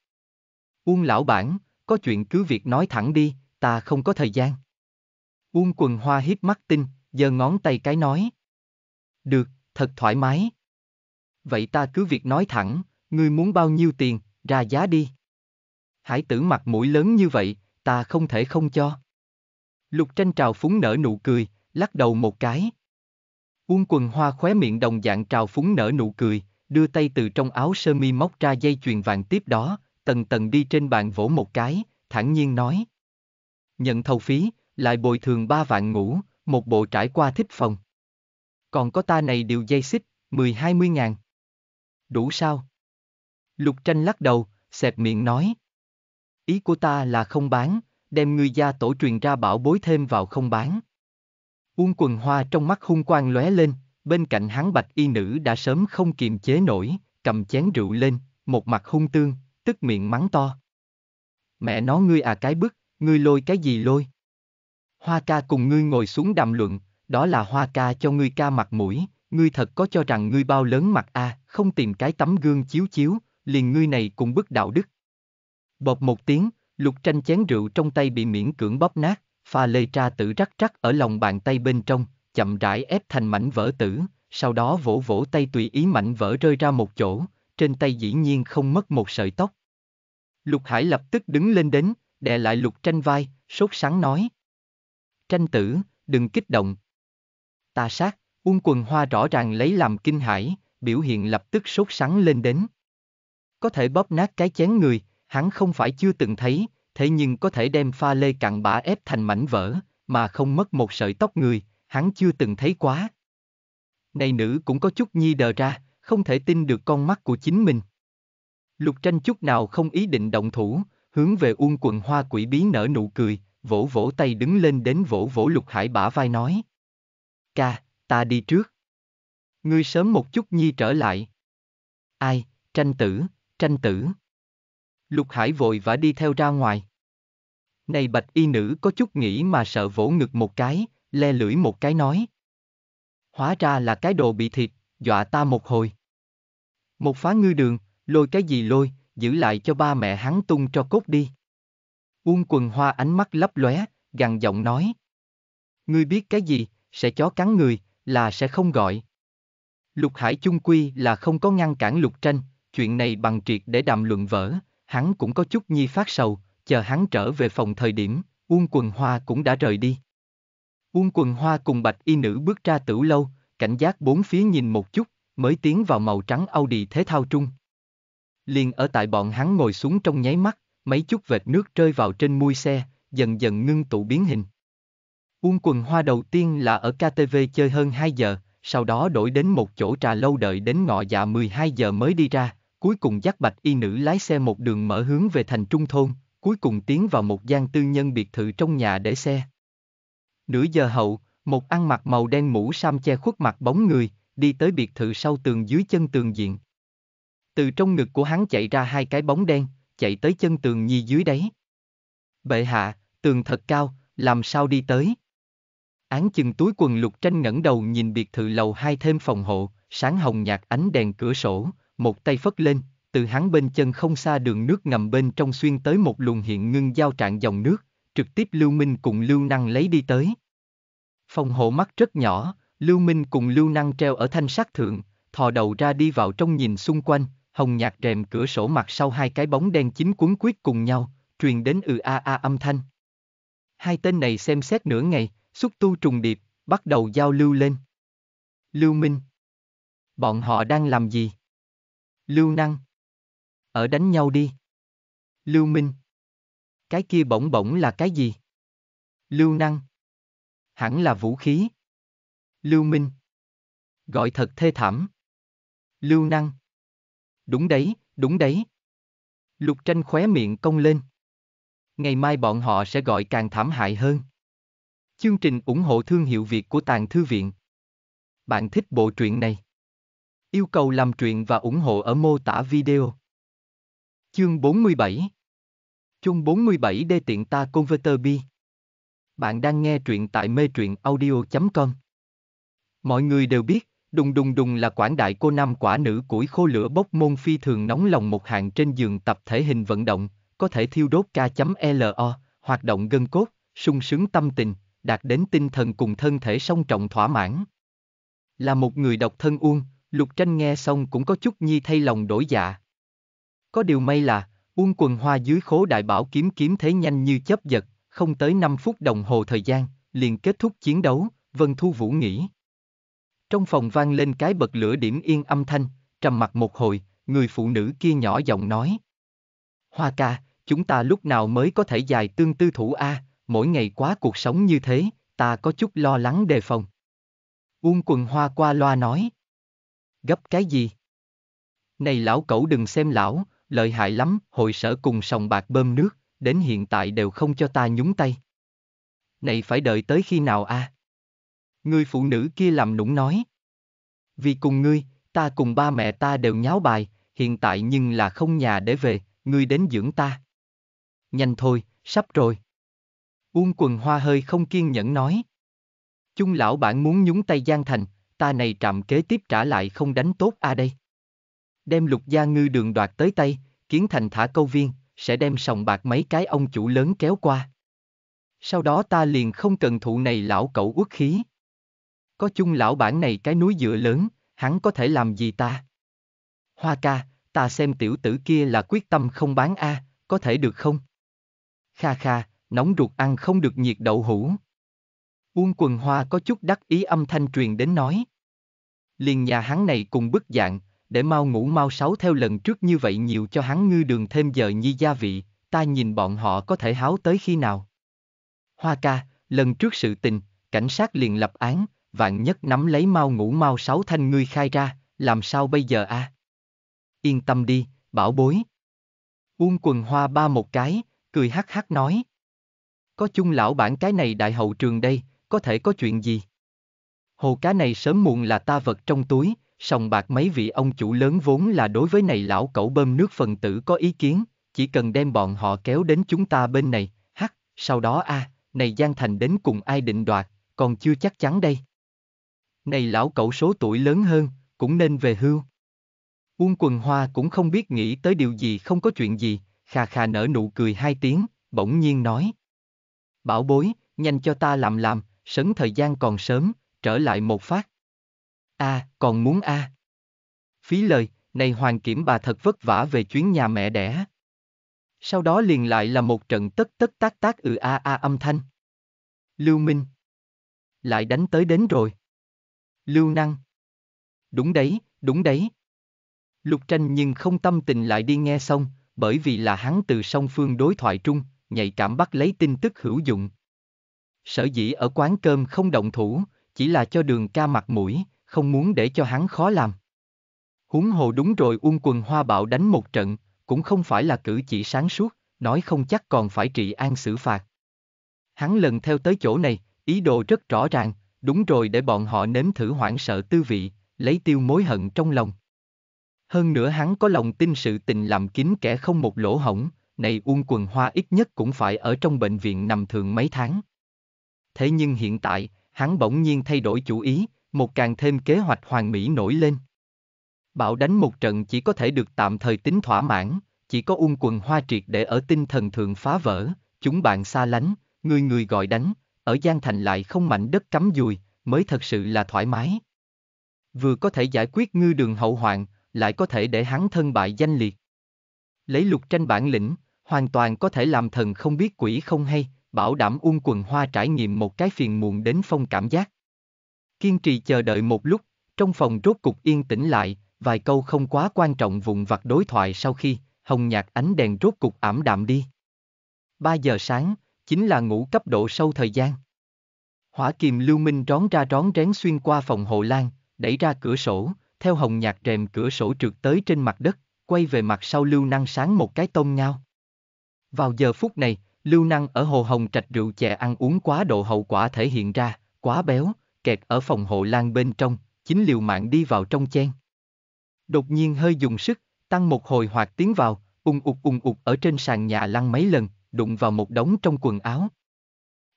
Uông lão bản, có chuyện cứ việc nói thẳng đi, ta không có thời gian. Uông quần hoa hít mắt tinh, giơ ngón tay cái nói. Được, thật thoải mái. Vậy ta cứ việc nói thẳng, ngươi muốn bao nhiêu tiền, ra giá đi. Hải tử mặt mũi lớn như vậy, ta không thể không cho. Lục tranh trào phúng nở nụ cười, lắc đầu một cái. Uông quần hoa khóe miệng đồng dạng trào phúng nở nụ cười, đưa tay từ trong áo sơ mi móc ra dây chuyền vàng tiếp đó, tần tần đi trên bàn vỗ một cái, thản nhiên nói. Nhận thầu phí, lại bồi thường ba vạn ngủ, một bộ trải qua thích phòng. Còn có ta này điều dây xích, mười hai mươi ngàn. Đủ sao? Lục tranh lắc đầu, xẹp miệng nói. Ý của ta là không bán, đem người gia tổ truyền ra bảo bối thêm vào không bán. Uông quần hoa trong mắt hung quang lóe lên, bên cạnh hắn bạch y nữ đã sớm không kiềm chế nổi, cầm chén rượu lên, một mặt hung tương, tức miệng mắng to. Mẹ nó ngươi à cái bức, ngươi lôi cái gì lôi? Hoa ca cùng ngươi ngồi xuống đàm luận, đó là hoa ca cho ngươi ca mặt mũi, ngươi thật có cho rằng ngươi bao lớn mặt a, à, không tìm cái tấm gương chiếu chiếu, liền ngươi này cũng bức đạo đức. Bột một tiếng, Lục tranh chén rượu trong tay bị miễn cưỡng bóp nát, pha lê tra tử rắc rắc ở lòng bàn tay bên trong, chậm rãi ép thành mảnh vỡ tử, sau đó vỗ vỗ tay tùy ý mảnh vỡ rơi ra một chỗ, trên tay dĩ nhiên không mất một sợi tóc. Lục Hải lập tức đứng lên đến, đè lại lục tranh vai, sốt sáng nói. Tranh tử, đừng kích động. Ta sát, uông quần hoa rõ ràng lấy làm kinh hải, biểu hiện lập tức sốt sắng lên đến. Có thể bóp nát cái chén người, hắn không phải chưa từng thấy, thế nhưng có thể đem pha lê cặn bã ép thành mảnh vỡ, mà không mất một sợi tóc người, hắn chưa từng thấy quá. Này nữ cũng có chút nhi đờ ra, không thể tin được con mắt của chính mình. Lục tranh chút nào không ý định động thủ, hướng về uông quận hoa quỷ bí nở nụ cười, vỗ vỗ tay đứng lên đến vỗ vỗ lục hải bả vai nói. Ca, ta đi trước. Ngươi sớm một chút nhi trở lại. Ai, tranh tử, tranh tử. Lục Hải vội vã đi theo ra ngoài. Này bạch y nữ có chút nghĩ mà sợ vỗ ngực một cái, le lưỡi một cái nói. Hóa ra là cái đồ bị thịt, dọa ta một hồi. Một phá ngư đường, lôi cái gì lôi, giữ lại cho ba mẹ hắn tung cho cốt đi. Uông quần hoa ánh mắt lấp lóe, gằn giọng nói. Ngươi biết cái gì, sẽ chó cắn người, là sẽ không gọi. Lục Hải chung quy là không có ngăn cản Lục Tranh, chuyện này bằng triệt để đàm luận vỡ, hắn cũng có chút nhi phát sầu, chờ hắn trở về phòng thời điểm, Uông Quần Hoa cũng đã rời đi. Uông Quần Hoa cùng bạch y nữ bước ra tử lâu, cảnh giác bốn phía nhìn một chút, mới tiến vào màu trắng Audi thế thao trung. Liền ở tại bọn hắn ngồi xuống trong nháy mắt, mấy chút vệt nước rơi vào trên mui xe, dần dần ngưng tụ biến hình. Uông Quần Hoa đầu tiên là ở KTV chơi hơn 2 giờ, sau đó đổi đến một chỗ trà lâu đợi đến ngọ dạ 12 giờ mới đi ra, cuối cùng dắt bạch y nữ lái xe một đường mở hướng về thành trung thôn, cuối cùng tiến vào một gian tư nhân biệt thự trong nhà để xe. Nửa giờ hậu, một ăn mặc màu đen mũ sam che khuất mặt bóng người, đi tới biệt thự sau tường dưới chân tường diện. Từ trong ngực của hắn chạy ra hai cái bóng đen, chạy tới chân tường nhi dưới đấy. Bệ hạ, tường thật cao, làm sao đi tới? Án chừng túi quần lục tranh ngẩng đầu nhìn biệt thự lầu hai thêm phòng hộ, sáng hồng nhạt ánh đèn cửa sổ, một tay phất lên, từ hắn bên chân không xa đường nước ngầm bên trong xuyên tới một luồng hiện ngưng giao trạng dòng nước, trực tiếp Lưu Minh cùng Lưu Năng lấy đi tới. Phòng hộ mắt rất nhỏ, Lưu Minh cùng Lưu Năng treo ở thanh sát thượng, thò đầu ra đi vào trong nhìn xung quanh, hồng nhạt rèm cửa sổ mặt sau hai cái bóng đen chính cuốn quyết cùng nhau, truyền đến ừ a a âm thanh. Hai tên này xem xét nửa ngày, xúc tu trùng điệp, bắt đầu giao lưu lên. Lưu Minh. Bọn họ đang làm gì? Lưu Năng. Ở đánh nhau đi. Lưu Minh. Cái kia bỗng bỗng là cái gì? Lưu Năng. Hẳn là vũ khí. Lưu Minh. Gọi thật thê thảm. Lưu Năng. Đúng đấy, đúng đấy. Lục tranh khóe miệng công lên. Ngày mai bọn họ sẽ gọi càng thảm hại hơn. Chương trình ủng hộ thương hiệu Việt của Tàng Thư Viện. Bạn thích bộ truyện này? Yêu cầu làm truyện và ủng hộ ở mô tả video. Chương 47 Chương 47 Đê tiện ta Converter Bi Bạn đang nghe truyện tại mê truyện audio.com Mọi người đều biết, Đùng Đùng Đùng là quảng đại cô nam quả nữ củi khô lửa bốc môn phi thường nóng lòng một hạng trên giường tập thể hình vận động, có thể thiêu đốt K.LO, hoạt động gân cốt, sung sướng tâm tình, đạt đến tinh thần cùng thân thể song trọng thỏa mãn. Là một người độc thân uông, Lục tranh nghe xong cũng có chút nhi thay lòng đổi dạ. Có điều may là, buông quần hoa dưới khố đại bảo kiếm kiếm thế nhanh như chớp giật, không tới 5 phút đồng hồ thời gian, liền kết thúc chiến đấu, Vân Thu Vũ nghĩ. Trong phòng vang lên cái bật lửa điểm yên âm thanh, trầm mặt một hồi, người phụ nữ kia nhỏ giọng nói. Hoa ca, chúng ta lúc nào mới có thể dài tương tư thủ A, mỗi ngày quá cuộc sống như thế, ta có chút lo lắng đề phòng. Uông quần hoa qua loa nói, Gấp cái gì? Này lão cẩu đừng xem lão, lợi hại lắm, hội sở cùng sòng bạc bơm nước, đến hiện tại đều không cho ta nhúng tay. Này phải đợi tới khi nào a? À? Người phụ nữ kia làm nũng nói. Vì cùng ngươi, ta cùng ba mẹ ta đều nháo bài, hiện tại nhưng là không nhà để về, ngươi đến dưỡng ta. Nhanh thôi, sắp rồi. Uông quần hoa hơi không kiên nhẫn nói. Chung lão bạn muốn nhúng tay gian Thành, ta này trạm kế tiếp trả lại không đánh tốt a à đây. Đem lục gia ngư đường đoạt tới tay, kiến thành thả câu viên, sẽ đem sòng bạc mấy cái ông chủ lớn kéo qua. Sau đó ta liền không cần thụ này lão cậu uất khí. Có chung lão bản này cái núi dựa lớn, hắn có thể làm gì ta? Hoa ca, ta xem tiểu tử kia là quyết tâm không bán a, à, có thể được không? Kha kha, nóng ruột ăn không được nhiệt đậu hũ. Uông Quần Hoa có chút đắc ý âm thanh truyền đến nói. Liền nhà hắn này cùng bức dạng, để mau ngủ mau sáu theo lần trước như vậy nhiều cho hắn ngư đường thêm giờ nhi gia vị, ta nhìn bọn họ có thể háo tới khi nào. Hoa ca, lần trước sự tình, cảnh sát liền lập án, vạn nhất nắm lấy mau ngủ mau sáu thanh ngươi khai ra, làm sao bây giờ a? À? Yên tâm đi, bảo bối. Uông quần hoa ba một cái, cười hắc hắc nói. Có chung lão bản cái này đại hậu trường đây, có thể có chuyện gì? Hồ cá này sớm muộn là ta vật trong túi, sòng bạc mấy vị ông chủ lớn vốn là đối với này lão cẩu bơm nước phần tử có ý kiến, chỉ cần đem bọn họ kéo đến chúng ta bên này, hắc, sau đó a, à, này Giang Thành đến cùng ai định đoạt, còn chưa chắc chắn đây. Này lão cẩu số tuổi lớn hơn, cũng nên về hưu. Uông quần hoa cũng không biết nghĩ tới điều gì không có chuyện gì, khà khà nở nụ cười hai tiếng, bỗng nhiên nói. Bảo bối, nhanh cho ta làm làm, sấn thời gian còn sớm, trở lại một phát. A, à, còn muốn A. À. Phí lời, này hoàng kiểm bà thật vất vả về chuyến nhà mẹ đẻ. Sau đó liền lại là một trận tất tất tác tác ừ a a âm thanh. Lưu Minh. Lại đánh tới đến rồi. Lưu Năng. Đúng đấy, đúng đấy. Lục tranh nhưng không tâm tình lại đi nghe xong, bởi vì là hắn từ song phương đối thoại trung, nhạy cảm bắt lấy tin tức hữu dụng, Sở dĩ ở quán cơm không động thủ, chỉ là cho đường ca mặt mũi, không muốn để cho hắn khó làm. Húng hồ đúng rồi uông quần hoa bạo đánh một trận, cũng không phải là cử chỉ sáng suốt, nói không chắc còn phải trị an xử phạt. Hắn lần theo tới chỗ này, ý đồ rất rõ ràng, đúng rồi để bọn họ nếm thử hoảng sợ tư vị, lấy tiêu mối hận trong lòng. Hơn nữa hắn có lòng tin sự tình làm kín kẻ không một lỗ hổng, này uông quần hoa ít nhất cũng phải ở trong bệnh viện nằm thường mấy tháng thế nhưng hiện tại, hắn bỗng nhiên thay đổi chủ ý, một càng thêm kế hoạch hoàn mỹ nổi lên. Bạo đánh một trận chỉ có thể được tạm thời tính thỏa mãn, chỉ có ung quần hoa triệt để ở tinh thần thượng phá vỡ, chúng bạn xa lánh, người người gọi đánh, ở Giang Thành lại không mạnh đất cắm dùi, mới thật sự là thoải mái. Vừa có thể giải quyết ngư đường hậu hoạn, lại có thể để hắn thân bại danh liệt. Lấy lục tranh bản lĩnh, hoàn toàn có thể làm thần không biết quỷ không hay, bảo đảm Uông Quần Hoa trải nghiệm một cái phiền muộn đến phong cảm giác. Kiên trì chờ đợi một lúc, trong phòng rốt cục yên tĩnh lại, vài câu không quá quan trọng vụn vặt đối thoại sau khi, hồng nhạt ánh đèn rốt cục ảm đạm đi. 3 giờ sáng, chính là ngủ cấp độ sâu thời gian. Hỏa kiềm lưu minh rón ra rón rén xuyên qua phòng hộ lan, đẩy ra cửa sổ, theo hồng nhạt rèm cửa sổ trượt tới trên mặt đất, quay về mặt sau lưu năng sáng một cái tông ngao. Vào giờ phút này, Lưu Năng ở Hồ Hồng Trạch rượu chè ăn uống quá độ hậu quả thể hiện ra, quá béo, kẹt ở phòng hộ lan bên trong, chính liều mạng đi vào trong chen. Đột nhiên hơi dùng sức, tăng một hồi hoạt tiến vào, ung ụt ung ụt ở trên sàn nhà lăn mấy lần, đụng vào một đống trong quần áo.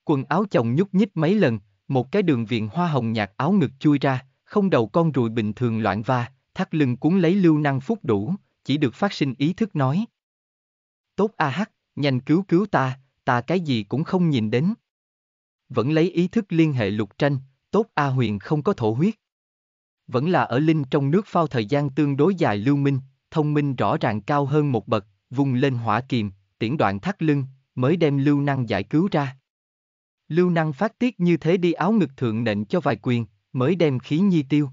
Quần áo chồng nhúc nhích mấy lần, một cái đường viện hoa hồng nhạt áo ngực chui ra, không đầu con ruồi bình thường loạn va, thắt lưng cuốn lấy lưu năng phút đủ, chỉ được phát sinh ý thức nói. Tốt a AH, hắc, nhanh cứu cứu ta, ta cái gì cũng không nhìn đến. Vẫn lấy ý thức liên hệ lục tranh, tốt A huyền không có thổ huyết. Vẫn là ở linh trong nước phao thời gian tương đối dài lưu minh, thông minh rõ ràng cao hơn một bậc, vùng lên hỏa kiềm, tiễn đoạn thắt lưng, mới đem lưu năng giải cứu ra. Lưu năng phát tiết như thế đi áo ngực thượng nện cho vài quyền, mới đem khí nhi tiêu.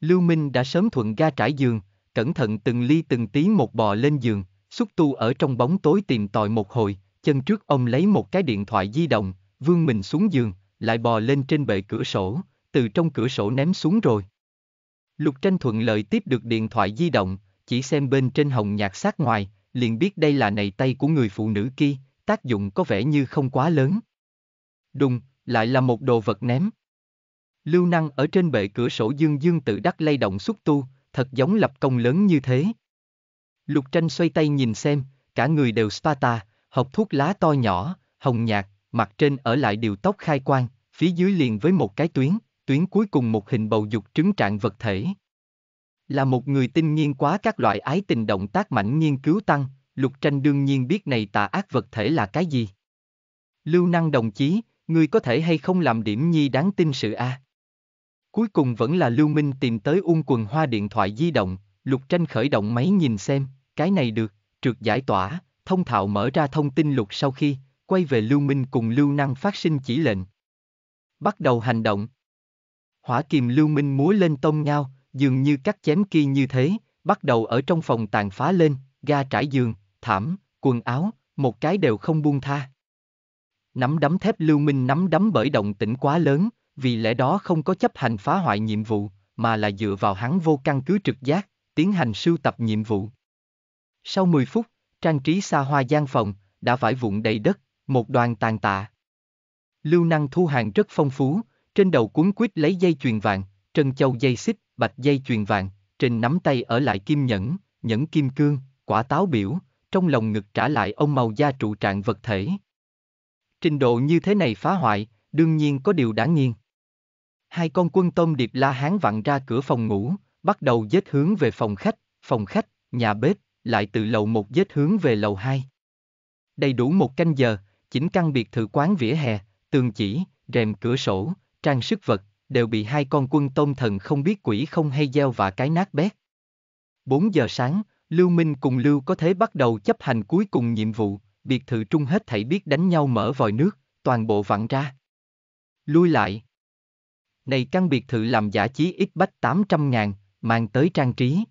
Lưu Minh đã sớm thuận ga trải giường, cẩn thận từng ly từng tí một bò lên giường, Xúc tu ở trong bóng tối tìm tòi một hồi, chân trước ông lấy một cái điện thoại di động, vươn mình xuống giường, lại bò lên trên bệ cửa sổ, từ trong cửa sổ ném xuống rồi. Lục tranh thuận lợi tiếp được điện thoại di động, chỉ xem bên trên hồng nhạc sát ngoài, liền biết đây là này tay của người phụ nữ kia, tác dụng có vẻ như không quá lớn. Đùng, lại là một đồ vật ném. Lưu năng ở trên bệ cửa sổ dương dương tự đắc lay động xúc tu, thật giống lập công lớn như thế. Lục tranh xoay tay nhìn xem, cả người đều Sparta, hộp thuốc lá to nhỏ, hồng nhạt, mặt trên ở lại điều tóc khai quang, phía dưới liền với một cái tuyến, tuyến cuối cùng một hình bầu dục trứng trạng vật thể. Là một người tinh nghiên quá các loại ái tình động tác mảnh nghiên cứu tăng, lục tranh đương nhiên biết này tà ác vật thể là cái gì. Lưu năng đồng chí, người có thể hay không làm điểm nhi đáng tin sự a à? Cuối cùng vẫn là Lưu Minh tìm tới ung quần hoa điện thoại di động, lục tranh khởi động máy nhìn xem, cái này được, trượt giải tỏa, thông thạo mở ra thông tin lục sau khi, quay về Lưu Minh cùng Lưu Năng phát sinh chỉ lệnh. Bắt đầu hành động. Hỏa kiềm Lưu Minh múa lên tông nhau, dường như cắt chém kia như thế, bắt đầu ở trong phòng tàn phá lên, ga trải giường, thảm, quần áo, một cái đều không buông tha. Nắm đấm thép Lưu Minh nắm đấm bởi động tĩnh quá lớn, vì lẽ đó không có chấp hành phá hoại nhiệm vụ, mà là dựa vào hắn vô căn cứ trực giác, tiến hành sưu tập nhiệm vụ. Sau 10 phút, trang trí xa hoa gian phòng, đã vải vụn đầy đất, một đoàn tàn tạ. Lưu năng thu hàng rất phong phú, trên đầu cuốn quýt lấy dây chuyền vàng, trân châu dây xích, bạch dây chuyền vàng, trên nắm tay ở lại kim nhẫn, nhẫn kim cương, quả táo biểu, trong lòng ngực trả lại ông màu da trụ trạng vật thể. Trình độ như thế này phá hoại, đương nhiên có điều đáng nghiêng. Hai con quân tôm điệp la hán vặn ra cửa phòng ngủ, bắt đầu dết hướng về phòng khách, phòng khách, nhà bếp, lại từ lầu một dết hướng về lầu hai. Đầy đủ một canh giờ, chỉnh căn biệt thự quán vỉa hè, tường chỉ, rèm cửa sổ, trang sức vật, đều bị hai con quân tôn thần không biết quỷ không hay gieo và cái nát bét. Bốn giờ sáng, Lưu Minh cùng Lưu có thể bắt đầu chấp hành cuối cùng nhiệm vụ, biệt thự trung hết thảy biết đánh nhau mở vòi nước, toàn bộ vặn ra. Lui lại. Này căn biệt thự làm giả chí ít bách 800 ngàn, mang tới trang trí.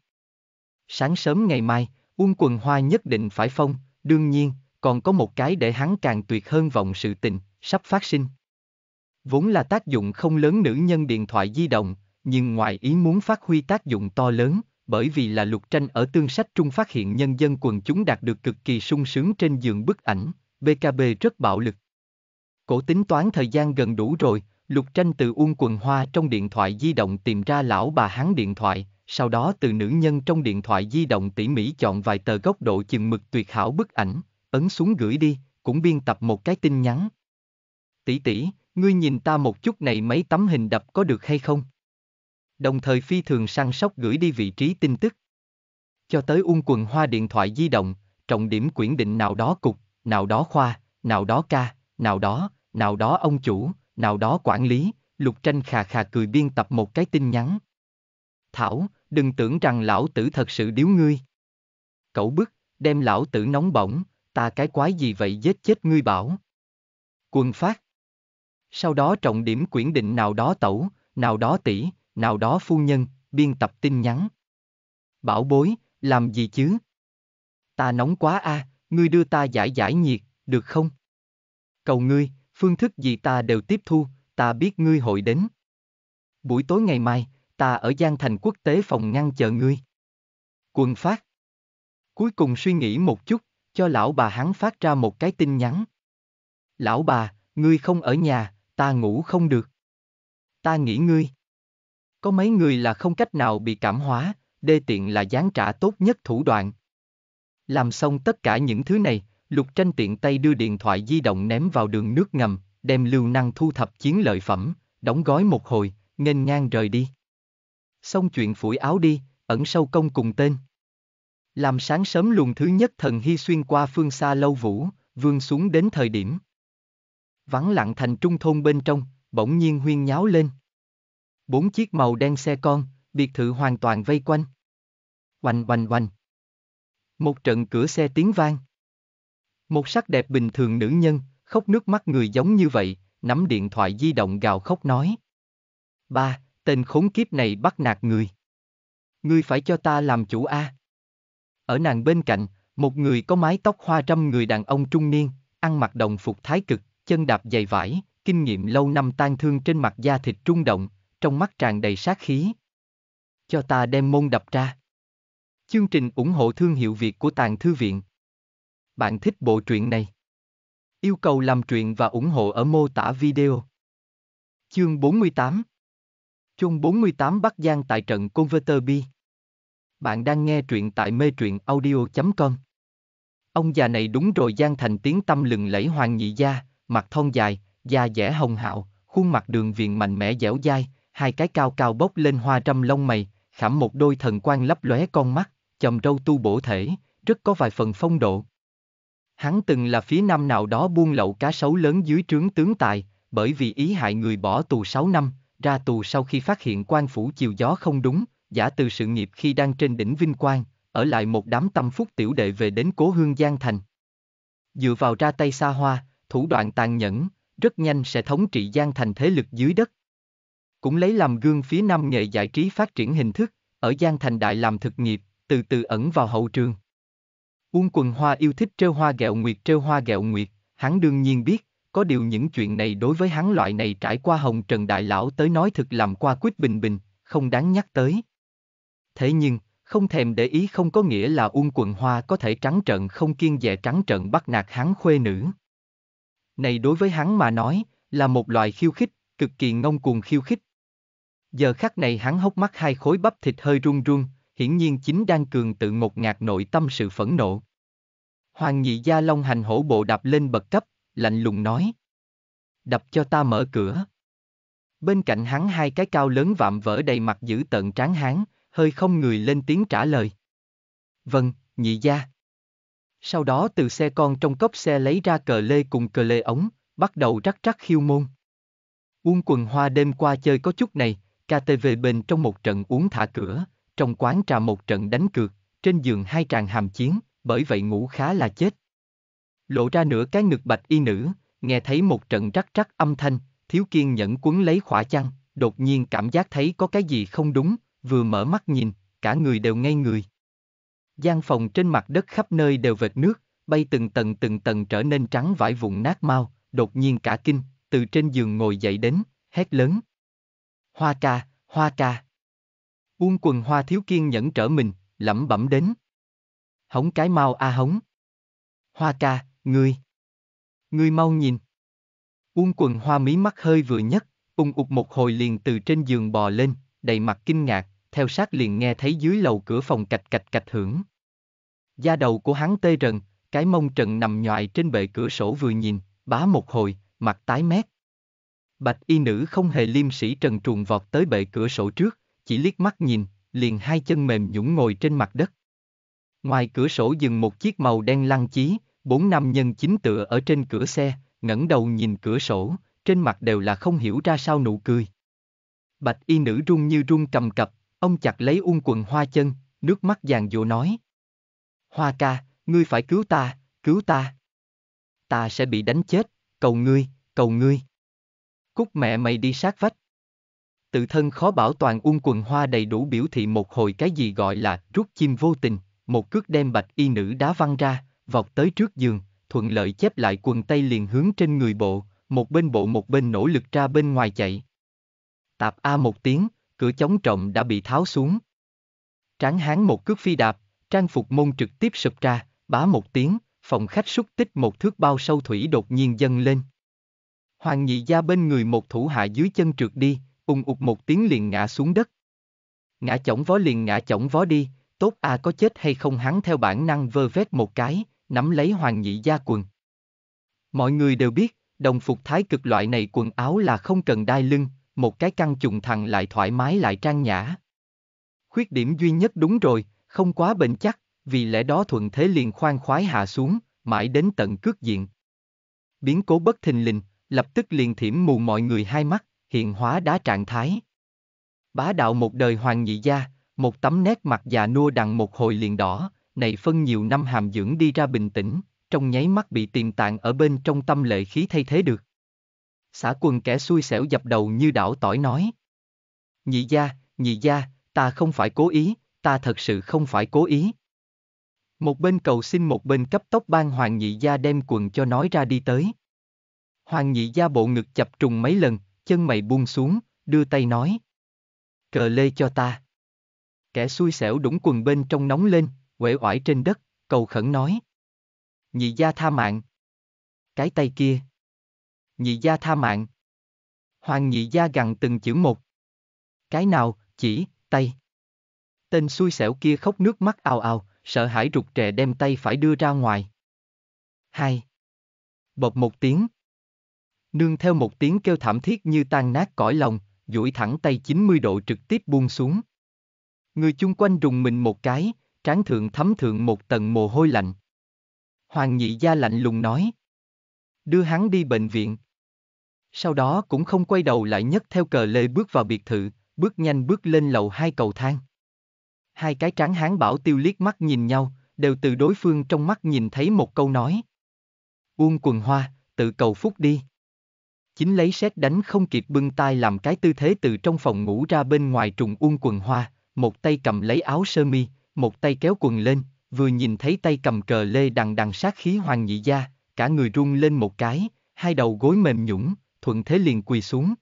Sáng sớm ngày mai, Uông quần hoa nhất định phải phong, đương nhiên, còn có một cái để hắn càng tuyệt hơn vòng sự tình, sắp phát sinh. Vốn là tác dụng không lớn nữ nhân điện thoại di động, nhưng ngoài ý muốn phát huy tác dụng to lớn, bởi vì là lục tranh ở tương sách trung phát hiện nhân dân quần chúng đạt được cực kỳ sung sướng trên giường bức ảnh, BKB rất bạo lực. Cổ tính toán thời gian gần đủ rồi, lục tranh từ uông quần hoa trong điện thoại di động tìm ra lão bà hắn điện thoại, sau đó từ nữ nhân trong điện thoại di động tỉ mỉ chọn vài tờ góc độ chừng mực tuyệt hảo bức ảnh, ấn xuống gửi đi, cũng biên tập một cái tin nhắn. Tỷ tỷ, ngươi nhìn ta một chút này mấy tấm hình đập có được hay không? Đồng thời phi thường săn sóc gửi đi vị trí tin tức. Cho tới ung quần hoa điện thoại di động, trọng điểm quyển định nào đó cục, nào đó khoa, nào đó ca, nào đó, nào đó ông chủ, nào đó quản lý, lục tranh khà khà cười biên tập một cái tin nhắn, Thảo, đừng tưởng rằng lão tử thật sự điếu ngươi. Cậu bức, đem lão tử nóng bỏng, ta cái quái gì vậy giết chết ngươi bảo. Quần phát. Sau đó trọng điểm quyển định nào đó tẩu, nào đó tỷ, nào đó phu nhân, biên tập tin nhắn. Bảo bối, làm gì chứ? Ta nóng quá a, à, ngươi đưa ta giải giải nhiệt, được không? Cầu ngươi, phương thức gì ta đều tiếp thu, ta biết ngươi hội đến. Buổi tối ngày mai, ta ở Giang Thành Quốc tế phòng ngăn chờ ngươi. Quần phát. Cuối cùng suy nghĩ một chút, cho lão bà hắn phát ra một cái tin nhắn. Lão bà, ngươi không ở nhà, ta ngủ không được. Ta nghĩ ngươi. Có mấy người là không cách nào bị cảm hóa, đê tiện là gián trả tốt nhất thủ đoạn. Làm xong tất cả những thứ này, Lục Tranh tiện tay đưa điện thoại di động ném vào đường nước ngầm, đem lưu năng thu thập chiến lợi phẩm, đóng gói một hồi, nghênh ngang rời đi xong chuyện phủi áo đi, ẩn sâu công cùng tên. Làm sáng sớm luồng thứ nhất thần hy xuyên qua phương xa lâu vũ, vương xuống đến thời điểm. Vắng lặng thành trung thôn bên trong, bỗng nhiên huyên nháo lên. Bốn chiếc màu đen xe con, biệt thự hoàn toàn vây quanh. Oanh oanh oanh. Một trận cửa xe tiếng vang. Một sắc đẹp bình thường nữ nhân, khóc nước mắt người giống như vậy, nắm điện thoại di động gào khóc nói. Ba, tên khốn kiếp này bắt nạt người. Ngươi phải cho ta làm chủ a. Ở nàng bên cạnh, một người có mái tóc hoa trăm người đàn ông trung niên, ăn mặc đồng phục thái cực, chân đạp dày vải, kinh nghiệm lâu năm tan thương trên mặt da thịt trung động, trong mắt tràn đầy sát khí. Cho ta đem môn đập ra. Chương trình ủng hộ thương hiệu Việt của Tàng Thư Viện. Bạn thích bộ truyện này? Yêu cầu làm truyện và ủng hộ ở mô tả video. Chương 48 Chung 48 Bắc Giang tại trận Converter B. Bạn đang nghe truyện tại mê truyện audio.com. Ông già này đúng rồi Giang Thành tiếng tâm lừng lẫy hoàng nhị gia, mặt thon dài, da dẻ hồng hạo, khuôn mặt đường viền mạnh mẽ dẻo dai, hai cái cao cao bốc lên hoa trăm lông mày, khảm một đôi thần quan lấp lóe con mắt, chầm râu tu bổ thể, rất có vài phần phong độ. Hắn từng là phía nam nào đó buôn lậu cá sấu lớn dưới trướng tướng tài, bởi vì ý hại người bỏ tù 6 năm, ra tù sau khi phát hiện quan phủ chiều gió không đúng, giả từ sự nghiệp khi đang trên đỉnh vinh quang, ở lại một đám tâm phúc tiểu đệ về đến cố hương Giang Thành. Dựa vào ra tay xa hoa, thủ đoạn tàn nhẫn, rất nhanh sẽ thống trị Giang Thành thế lực dưới đất. Cũng lấy làm gương phía Nam nghệ giải trí phát triển hình thức, ở Giang Thành Đại làm thực nghiệp, từ từ ẩn vào hậu trường. Uông quần hoa yêu thích trêu hoa gẹo nguyệt trêu hoa gẹo nguyệt, hắn đương nhiên biết, có điều những chuyện này đối với hắn loại này trải qua hồng trần đại lão tới nói thực làm qua quyết bình bình, không đáng nhắc tới. Thế nhưng, không thèm để ý không có nghĩa là Uông Quận Hoa có thể trắng trận không kiên dè trắng trận bắt nạt hắn khuê nữ. Này đối với hắn mà nói, là một loại khiêu khích, cực kỳ ngông cuồng khiêu khích. Giờ khắc này hắn hốc mắt hai khối bắp thịt hơi run run, hiển nhiên chính đang cường tự ngột ngạt nội tâm sự phẫn nộ. Hoàng nhị gia long hành hổ bộ đạp lên bậc cấp, lạnh lùng nói. Đập cho ta mở cửa. Bên cạnh hắn hai cái cao lớn vạm vỡ đầy mặt giữ tận tráng hán, hơi không người lên tiếng trả lời. Vâng, nhị gia. Sau đó từ xe con trong cốc xe lấy ra cờ lê cùng cờ lê ống, bắt đầu rắc rắc khiêu môn. Uông quần hoa đêm qua chơi có chút này, KTV bên trong một trận uống thả cửa, trong quán trà một trận đánh cược, trên giường hai tràng hàm chiến, bởi vậy ngủ khá là chết lộ ra nửa cái ngực bạch y nữ, nghe thấy một trận rắc rắc âm thanh, thiếu kiên nhẫn quấn lấy khỏa chăn, đột nhiên cảm giác thấy có cái gì không đúng, vừa mở mắt nhìn, cả người đều ngây người. gian phòng trên mặt đất khắp nơi đều vệt nước, bay từng tầng từng tầng trở nên trắng vải vụn nát mau, đột nhiên cả kinh, từ trên giường ngồi dậy đến, hét lớn. Hoa ca, hoa ca. Buông quần hoa thiếu kiên nhẫn trở mình, lẩm bẩm đến. Hống cái mau a à hống. Hoa ca, Ngươi! Ngươi mau nhìn! Uông quần hoa mí mắt hơi vừa nhất, ung ụt một hồi liền từ trên giường bò lên, đầy mặt kinh ngạc, theo sát liền nghe thấy dưới lầu cửa phòng cạch cạch cạch hưởng. Da đầu của hắn tê rần, cái mông trần nằm nhọại trên bệ cửa sổ vừa nhìn, bá một hồi, mặt tái mét. Bạch y nữ không hề liêm sĩ trần truồng vọt tới bệ cửa sổ trước, chỉ liếc mắt nhìn, liền hai chân mềm nhũng ngồi trên mặt đất. Ngoài cửa sổ dừng một chiếc màu đen lăng chí, Bốn nam nhân chính tựa ở trên cửa xe, ngẩng đầu nhìn cửa sổ, trên mặt đều là không hiểu ra sao nụ cười. Bạch y nữ run như run cầm cập, ông chặt lấy ung quần hoa chân, nước mắt giàn dụa nói. Hoa ca, ngươi phải cứu ta, cứu ta. Ta sẽ bị đánh chết, cầu ngươi, cầu ngươi. Cúc mẹ mày đi sát vách. Tự thân khó bảo toàn ung quần hoa đầy đủ biểu thị một hồi cái gì gọi là rút chim vô tình, một cước đem bạch y nữ đá văng ra, vọt tới trước giường, thuận lợi chép lại quần tay liền hướng trên người bộ, một bên bộ một bên nỗ lực ra bên ngoài chạy. Tạp A một tiếng, cửa chống trọng đã bị tháo xuống. Tráng hán một cước phi đạp, trang phục môn trực tiếp sụp ra, bá một tiếng, phòng khách xúc tích một thước bao sâu thủy đột nhiên dâng lên. Hoàng nhị gia bên người một thủ hạ dưới chân trượt đi, ung ụt một tiếng liền ngã xuống đất. Ngã chổng vó liền ngã chổng vó đi, tốt a à có chết hay không hắn theo bản năng vơ vét một cái, nắm lấy hoàng nhị gia quần. Mọi người đều biết, đồng phục thái cực loại này quần áo là không cần đai lưng, một cái căng trùng thằng lại thoải mái lại trang nhã. Khuyết điểm duy nhất đúng rồi, không quá bền chắc, vì lẽ đó thuận thế liền khoan khoái hạ xuống, mãi đến tận cước diện. Biến cố bất thình lình, lập tức liền thiểm mù mọi người hai mắt, hiện hóa đá trạng thái. Bá đạo một đời hoàng nhị gia, một tấm nét mặt già nua đằng một hồi liền đỏ, này phân nhiều năm hàm dưỡng đi ra bình tĩnh, trong nháy mắt bị tiềm tạng ở bên trong tâm lệ khí thay thế được. Xã quần kẻ xui xẻo dập đầu như đảo tỏi nói. Nhị gia, nhị gia, ta không phải cố ý, ta thật sự không phải cố ý. Một bên cầu xin một bên cấp tốc ban Hoàng nhị gia đem quần cho nói ra đi tới. Hoàng nhị gia bộ ngực chập trùng mấy lần, chân mày buông xuống, đưa tay nói. Cờ lê cho ta. Kẻ xui xẻo đũng quần bên trong nóng lên, uể oải trên đất, cầu khẩn nói. Nhị gia tha mạng. Cái tay kia. Nhị gia tha mạng. Hoàng nhị gia gằn từng chữ một. Cái nào, chỉ, tay. Tên xui xẻo kia khóc nước mắt ào ào, sợ hãi rụt rè đem tay phải đưa ra ngoài. Hai. Bột một tiếng. Nương theo một tiếng kêu thảm thiết như tan nát cõi lòng, duỗi thẳng tay 90 độ trực tiếp buông xuống. Người chung quanh rùng mình một cái, trán thượng thấm thượng một tầng mồ hôi lạnh. Hoàng nhị gia lạnh lùng nói. Đưa hắn đi bệnh viện. Sau đó cũng không quay đầu lại nhấc theo cờ lê bước vào biệt thự, bước nhanh bước lên lầu hai cầu thang. Hai cái tráng hán bảo tiêu liếc mắt nhìn nhau, đều từ đối phương trong mắt nhìn thấy một câu nói. Uông quần hoa, tự cầu phúc đi. Chính lấy xét đánh không kịp bưng tay làm cái tư thế từ trong phòng ngủ ra bên ngoài trùng uông quần hoa, một tay cầm lấy áo sơ mi, một tay kéo quần lên, vừa nhìn thấy tay cầm cờ lê đằng đằng sát khí hoàng nhị gia, cả người rung lên một cái, hai đầu gối mềm nhũng, thuận thế liền quỳ xuống.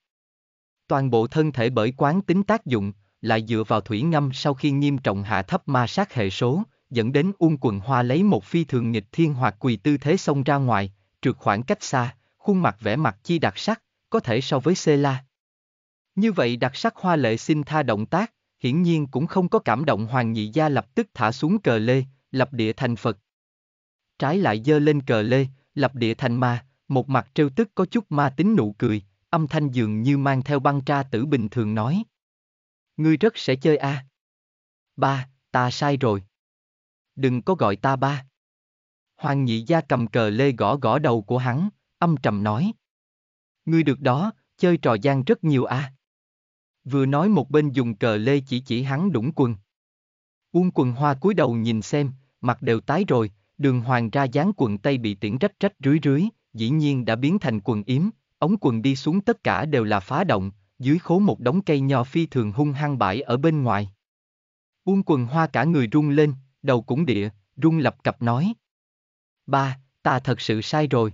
Toàn bộ thân thể bởi quán tính tác dụng, lại dựa vào thủy ngâm sau khi nghiêm trọng hạ thấp ma sát hệ số, dẫn đến ung Quần Hoa lấy một phi thường nghịch thiên hoặc quỳ tư thế xông ra ngoài, trượt khoảng cách xa, khuôn mặt vẻ mặt chi đặc sắc, có thể so với Sê La. Như vậy đặc sắc hoa lệ xin tha động tác, hiển nhiên cũng không có cảm động Hoàng Nhị Gia lập tức thả xuống cờ lê, lập địa thành Phật. Trái lại dơ lên cờ lê, lập địa thành ma, một mặt trêu tức có chút ma tính nụ cười, âm thanh dường như mang theo băng tra tử bình thường nói. Ngươi rất sẽ chơi a. À? Ba, ta sai rồi. Đừng có gọi ta ba. Hoàng nhị gia cầm cờ lê gõ gõ đầu của hắn, âm trầm nói. Ngươi được đó, chơi trò gian rất nhiều a. À? Vừa nói một bên dùng cờ lê chỉ chỉ hắn đũng quần. Uông quần hoa cúi đầu nhìn xem, mặt đều tái rồi, đường hoàng ra dáng quần tây bị tiễn rách rách rưới rưới, dĩ nhiên đã biến thành quần yếm, ống quần đi xuống tất cả đều là phá động, dưới khố một đống cây nho phi thường hung hăng bãi ở bên ngoài. Uông quần hoa cả người rung lên, đầu cũng địa, rung lập cập nói. Ba, ta thật sự sai rồi.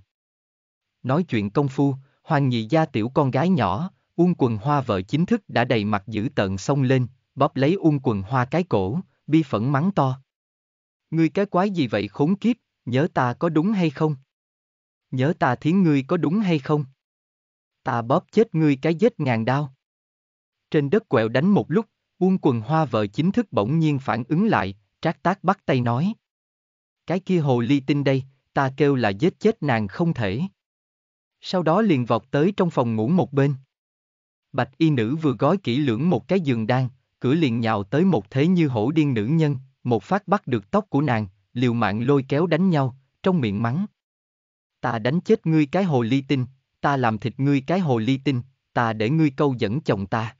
Nói chuyện công phu, hoàng nhị gia tiểu con gái nhỏ, Uông quần hoa vợ chính thức đã đầy mặt dữ tợn xông lên, bóp lấy Uông quần hoa cái cổ, bi phẫn mắng to. Ngươi cái quái gì vậy khốn kiếp, nhớ ta có đúng hay không? Nhớ ta thiến ngươi có đúng hay không? Ta bóp chết ngươi cái vết ngàn đao. Trên đất quẹo đánh một lúc, Uông quần hoa vợ chính thức bỗng nhiên phản ứng lại, trác tác bắt tay nói. Cái kia hồ ly tinh đây, ta kêu là giết chết nàng không thể. Sau đó liền vọt tới trong phòng ngủ một bên. Bạch y nữ vừa gói kỹ lưỡng một cái giường đan, cửa liền nhào tới một thế như hổ điên nữ nhân, một phát bắt được tóc của nàng, liều mạng lôi kéo đánh nhau, trong miệng mắng. Ta đánh chết ngươi cái hồ ly tinh, ta làm thịt ngươi cái hồ ly tinh, ta để ngươi câu dẫn chồng ta.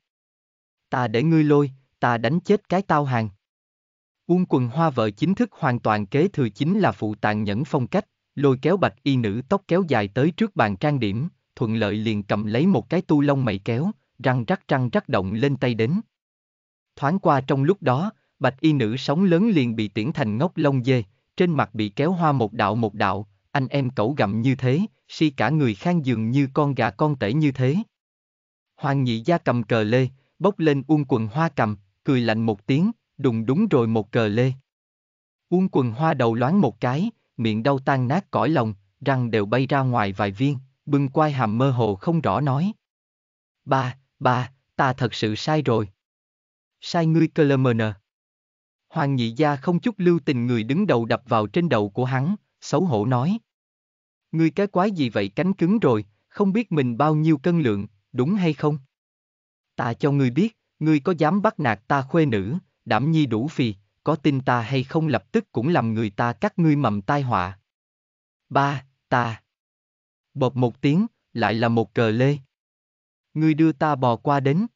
Ta để ngươi lôi, ta đánh chết cái tao hàng. Uông quần hoa vợ chính thức hoàn toàn kế thừa chính là phụ tàn nhẫn phong cách, lôi kéo bạch y nữ tóc kéo dài tới trước bàn trang điểm, thuận lợi liền cầm lấy một cái tu lông mày kéo, răng rắc răng rắc động lên tay đến. Thoáng qua trong lúc đó, bạch y nữ sóng lớn liền bị tiễn thành ngốc lông dê, trên mặt bị kéo hoa một đạo một đạo, anh em cẩu gặm như thế, si cả người khang dường như con gà con tể như thế. Hoàng nhị gia cầm cờ lê, bốc lên uông quần hoa cầm, cười lạnh một tiếng, đùng đúng rồi một cờ lê. Uông quần hoa đầu loáng một cái, miệng đau tan nát cõi lòng, răng đều bay ra ngoài vài viên, bưng quai hàm mơ hồ không rõ nói. Ba, Bà, ta thật sự sai rồi. Sai ngươi Clermener. Hoàng nhị gia không chút lưu tình người đứng đầu đập vào trên đầu của hắn, xấu hổ nói. Ngươi cái quái gì vậy cánh cứng rồi, không biết mình bao nhiêu cân lượng, đúng hay không? Ta cho ngươi biết, ngươi có dám bắt nạt ta khuê nữ, đảm nhi đủ phì, có tin ta hay không lập tức cũng làm người ta cắt ngươi mầm tai họa. Ba, ta. Bột một tiếng, lại là một cờ lê ngươi đưa ta bò qua đến.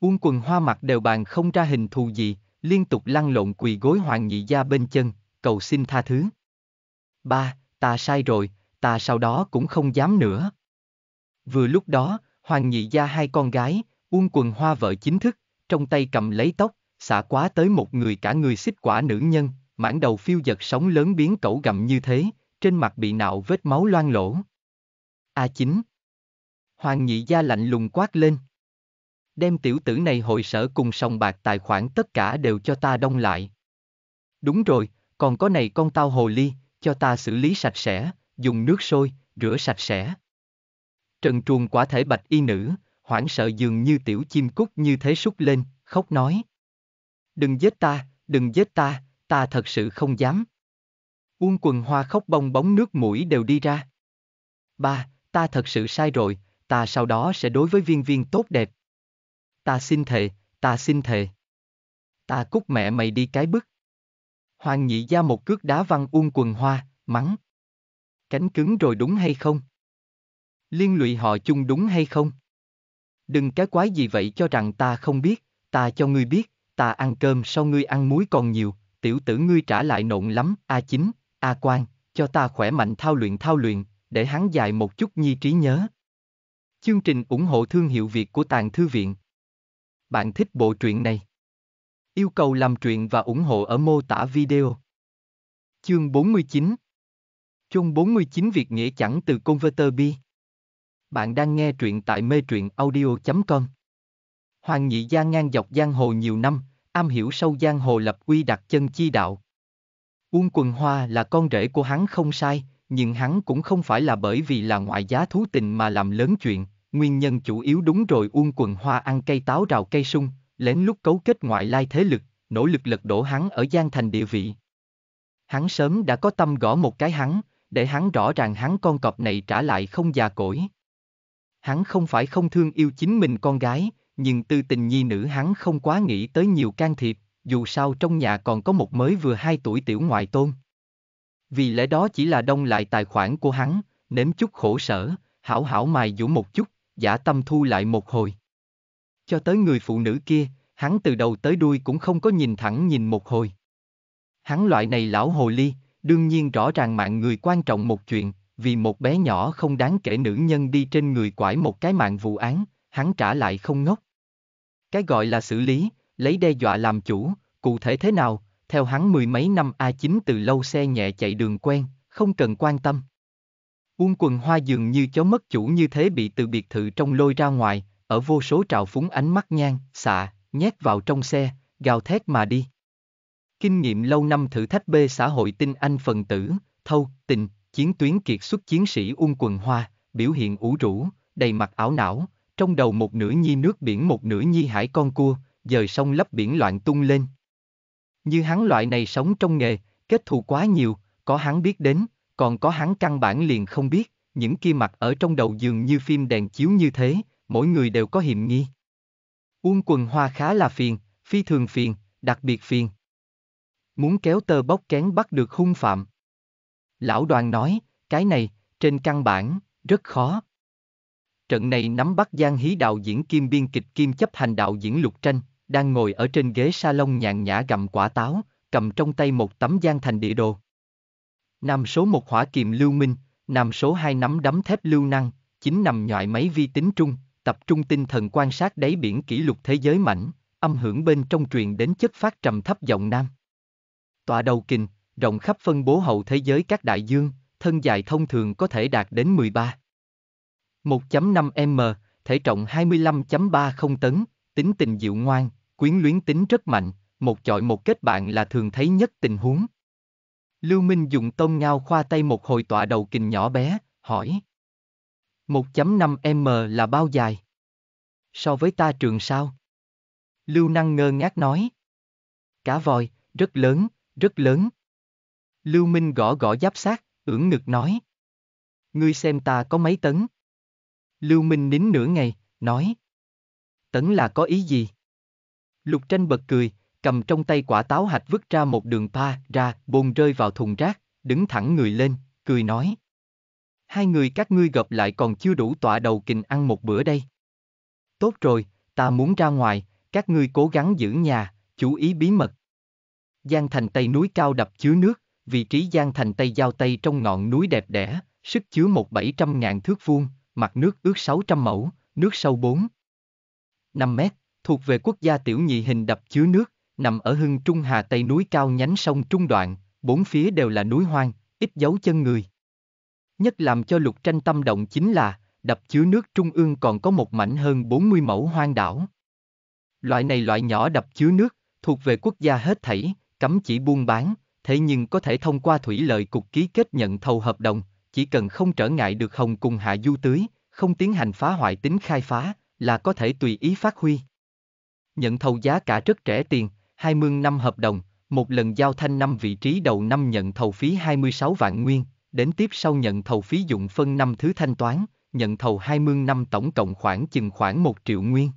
Uông quần hoa mặt đều bàn không ra hình thù gì, liên tục lăn lộn quỳ gối hoàng nhị gia bên chân, cầu xin tha thứ. Ba, ta sai rồi, ta sau đó cũng không dám nữa. Vừa lúc đó, hoàng nhị gia hai con gái, uông quần hoa vợ chính thức, trong tay cầm lấy tóc, xả quá tới một người cả người xích quả nữ nhân, mãn đầu phiêu giật sóng lớn biến cẩu gầm như thế, trên mặt bị nạo vết máu loang lỗ. a chính. Hoàng nhị gia lạnh lùng quát lên. Đem tiểu tử này hội sở cùng sòng bạc tài khoản tất cả đều cho ta đông lại. Đúng rồi, còn có này con tao hồ ly, cho ta xử lý sạch sẽ, dùng nước sôi, rửa sạch sẽ. Trần truồng quả thể bạch y nữ, hoảng sợ dường như tiểu chim cút như thế súc lên, khóc nói. Đừng giết ta, đừng giết ta, ta thật sự không dám. Uông quần hoa khóc bong bóng nước mũi đều đi ra. Ba, ta thật sự sai rồi, ta sau đó sẽ đối với viên viên tốt đẹp. Ta xin thề, ta xin thề. Ta cút mẹ mày đi cái bức. Hoàng nhị gia một cước đá văng uông quần hoa, mắng. Cánh cứng rồi đúng hay không? Liên lụy họ chung đúng hay không? Đừng cái quái gì vậy cho rằng ta không biết, ta cho ngươi biết, ta ăn cơm sau ngươi ăn muối còn nhiều, tiểu tử ngươi trả lại nộn lắm, A Chính, A Quang, cho ta khỏe mạnh thao luyện thao luyện, để hắn dài một chút nhi trí nhớ. Chương trình ủng hộ thương hiệu Việt của Tàng Thư Viện. Bạn thích bộ truyện này? Yêu cầu làm truyện và ủng hộ ở mô tả video. Chương 49 Chương 49 Việt nghĩa chẳng từ Converter Bi Bạn đang nghe truyện tại mê truyện audio.com Hoàng nhị gia ngang dọc giang hồ nhiều năm, am hiểu sâu giang hồ lập quy đặt chân chi đạo. Uông Quần Hoa là con rể của hắn không sai, nhưng hắn cũng không phải là bởi vì là ngoại giá thú tình mà làm lớn chuyện nguyên nhân chủ yếu đúng rồi Uông Quần Hoa ăn cây táo rào cây sung, lén lút cấu kết ngoại lai thế lực, nỗ lực lật đổ hắn ở Giang Thành địa vị. Hắn sớm đã có tâm gõ một cái hắn, để hắn rõ ràng hắn con cọp này trả lại không già cỗi. Hắn không phải không thương yêu chính mình con gái, nhưng tư tình nhi nữ hắn không quá nghĩ tới nhiều can thiệp, dù sao trong nhà còn có một mới vừa hai tuổi tiểu ngoại tôn. Vì lẽ đó chỉ là đông lại tài khoản của hắn, nếm chút khổ sở, hảo hảo mài dũ một chút, giả tâm thu lại một hồi. Cho tới người phụ nữ kia, hắn từ đầu tới đuôi cũng không có nhìn thẳng nhìn một hồi. Hắn loại này lão hồ ly, đương nhiên rõ ràng mạng người quan trọng một chuyện, vì một bé nhỏ không đáng kể nữ nhân đi trên người quải một cái mạng vụ án, hắn trả lại không ngốc. Cái gọi là xử lý, lấy đe dọa làm chủ, cụ thể thế nào, theo hắn mười mấy năm A9 từ lâu xe nhẹ chạy đường quen, không cần quan tâm. Uông quần hoa dường như chó mất chủ như thế bị từ biệt thự trong lôi ra ngoài, ở vô số trào phúng ánh mắt nhan xạ, nhét vào trong xe, gào thét mà đi. Kinh nghiệm lâu năm thử thách B xã hội tinh anh phần tử, thâu, tình, chiến tuyến kiệt xuất chiến sĩ Uông quần hoa, biểu hiện ủ rũ, đầy mặt ảo não, trong đầu một nửa nhi nước biển một nửa nhi hải con cua, dời sông lấp biển loạn tung lên. Như hắn loại này sống trong nghề, kết thù quá nhiều, có hắn biết đến, còn có hắn căn bản liền không biết, những kia mặt ở trong đầu giường như phim đèn chiếu như thế, mỗi người đều có hiểm nghi. Uông quần hoa khá là phiền, phi thường phiền, đặc biệt phiền. Muốn kéo tơ bóc kén bắt được hung phạm. Lão đoàn nói, cái này, trên căn bản, rất khó. Trận này nắm bắt Giang Hí đạo diễn kim biên kịch kim chấp hành đạo diễn Lục Tranh, đang ngồi ở trên ghế salon nhàn nhã gặm quả táo, cầm trong tay một tấm Giang Thành địa đồ. Nam số 1 hỏa kiềm lưu minh, Nam số 2 nắm đấm thép lưu năng, chính nằm nhọi máy vi tính trung, tập trung tinh thần quan sát đáy biển kỷ lục thế giới mảnh, âm hưởng bên trong truyền đến chất phát trầm thấp giọng nam. Tọa đầu kình, rộng khắp phân bố hậu thế giới các đại dương, thân dài thông thường có thể đạt đến 13. 1.5 m, thể trọng 25.30 tấn, tính tình dịu ngoan, quyến luyến tính rất mạnh, một chọi một kết bạn là thường thấy nhất tình huống. Lưu Minh dùng tông ngao khoa tay một hồi tọa đầu kình nhỏ bé, hỏi. 1.5 m là bao dài? So với ta trường sao? Lưu Năng ngơ ngác nói. Cả vòi, rất lớn, rất lớn. Lưu Minh gõ gõ giáp sát, ưỡn ngực nói. Ngươi xem ta có mấy tấn? Lưu Minh nín nửa ngày, nói. Tấn là có ý gì? Lục tranh bật cười, cầm trong tay quả táo hạch vứt ra một đường pa ra, bồn rơi vào thùng rác, đứng thẳng người lên, cười nói. Hai người các ngươi gặp lại còn chưa đủ tọa đầu kình ăn một bữa đây. Tốt rồi, ta muốn ra ngoài, các ngươi cố gắng giữ nhà, chú ý bí mật. Giang thành tây núi cao đập chứa nước, vị trí Giang thành tây giao tây trong ngọn núi đẹp đẽ, sức chứa một bảy trăm ngàn thước vuông, mặt nước ước trăm mẫu, nước sâu bốn năm mét, thuộc về quốc gia tiểu nhị hình đập chứa nước, nằm ở hưng Trung Hà Tây núi cao nhánh sông Trung Đoạn, bốn phía đều là núi hoang, ít dấu chân người. Nhất làm cho lục tranh tâm động chính là, đập chứa nước trung ương còn có một mảnh hơn 40 mẫu hoang đảo. Loại này loại nhỏ đập chứa nước, thuộc về quốc gia hết thảy, cấm chỉ buôn bán, thế nhưng có thể thông qua thủy lợi cục ký kết nhận thầu hợp đồng, chỉ cần không trở ngại được hồng cùng hạ du tưới, không tiến hành phá hoại tính khai phá, là có thể tùy ý phát huy. Nhận thầu giá cả rất rẻ tiền, 20 năm hợp đồng, một lần giao thanh năm vị trí đầu năm nhận thầu phí 26 vạn nguyên, đến tiếp sau nhận thầu phí dụng phân năm thứ thanh toán, nhận thầu 20 năm tổng cộng khoảng chừng khoảng 1 triệu nguyên.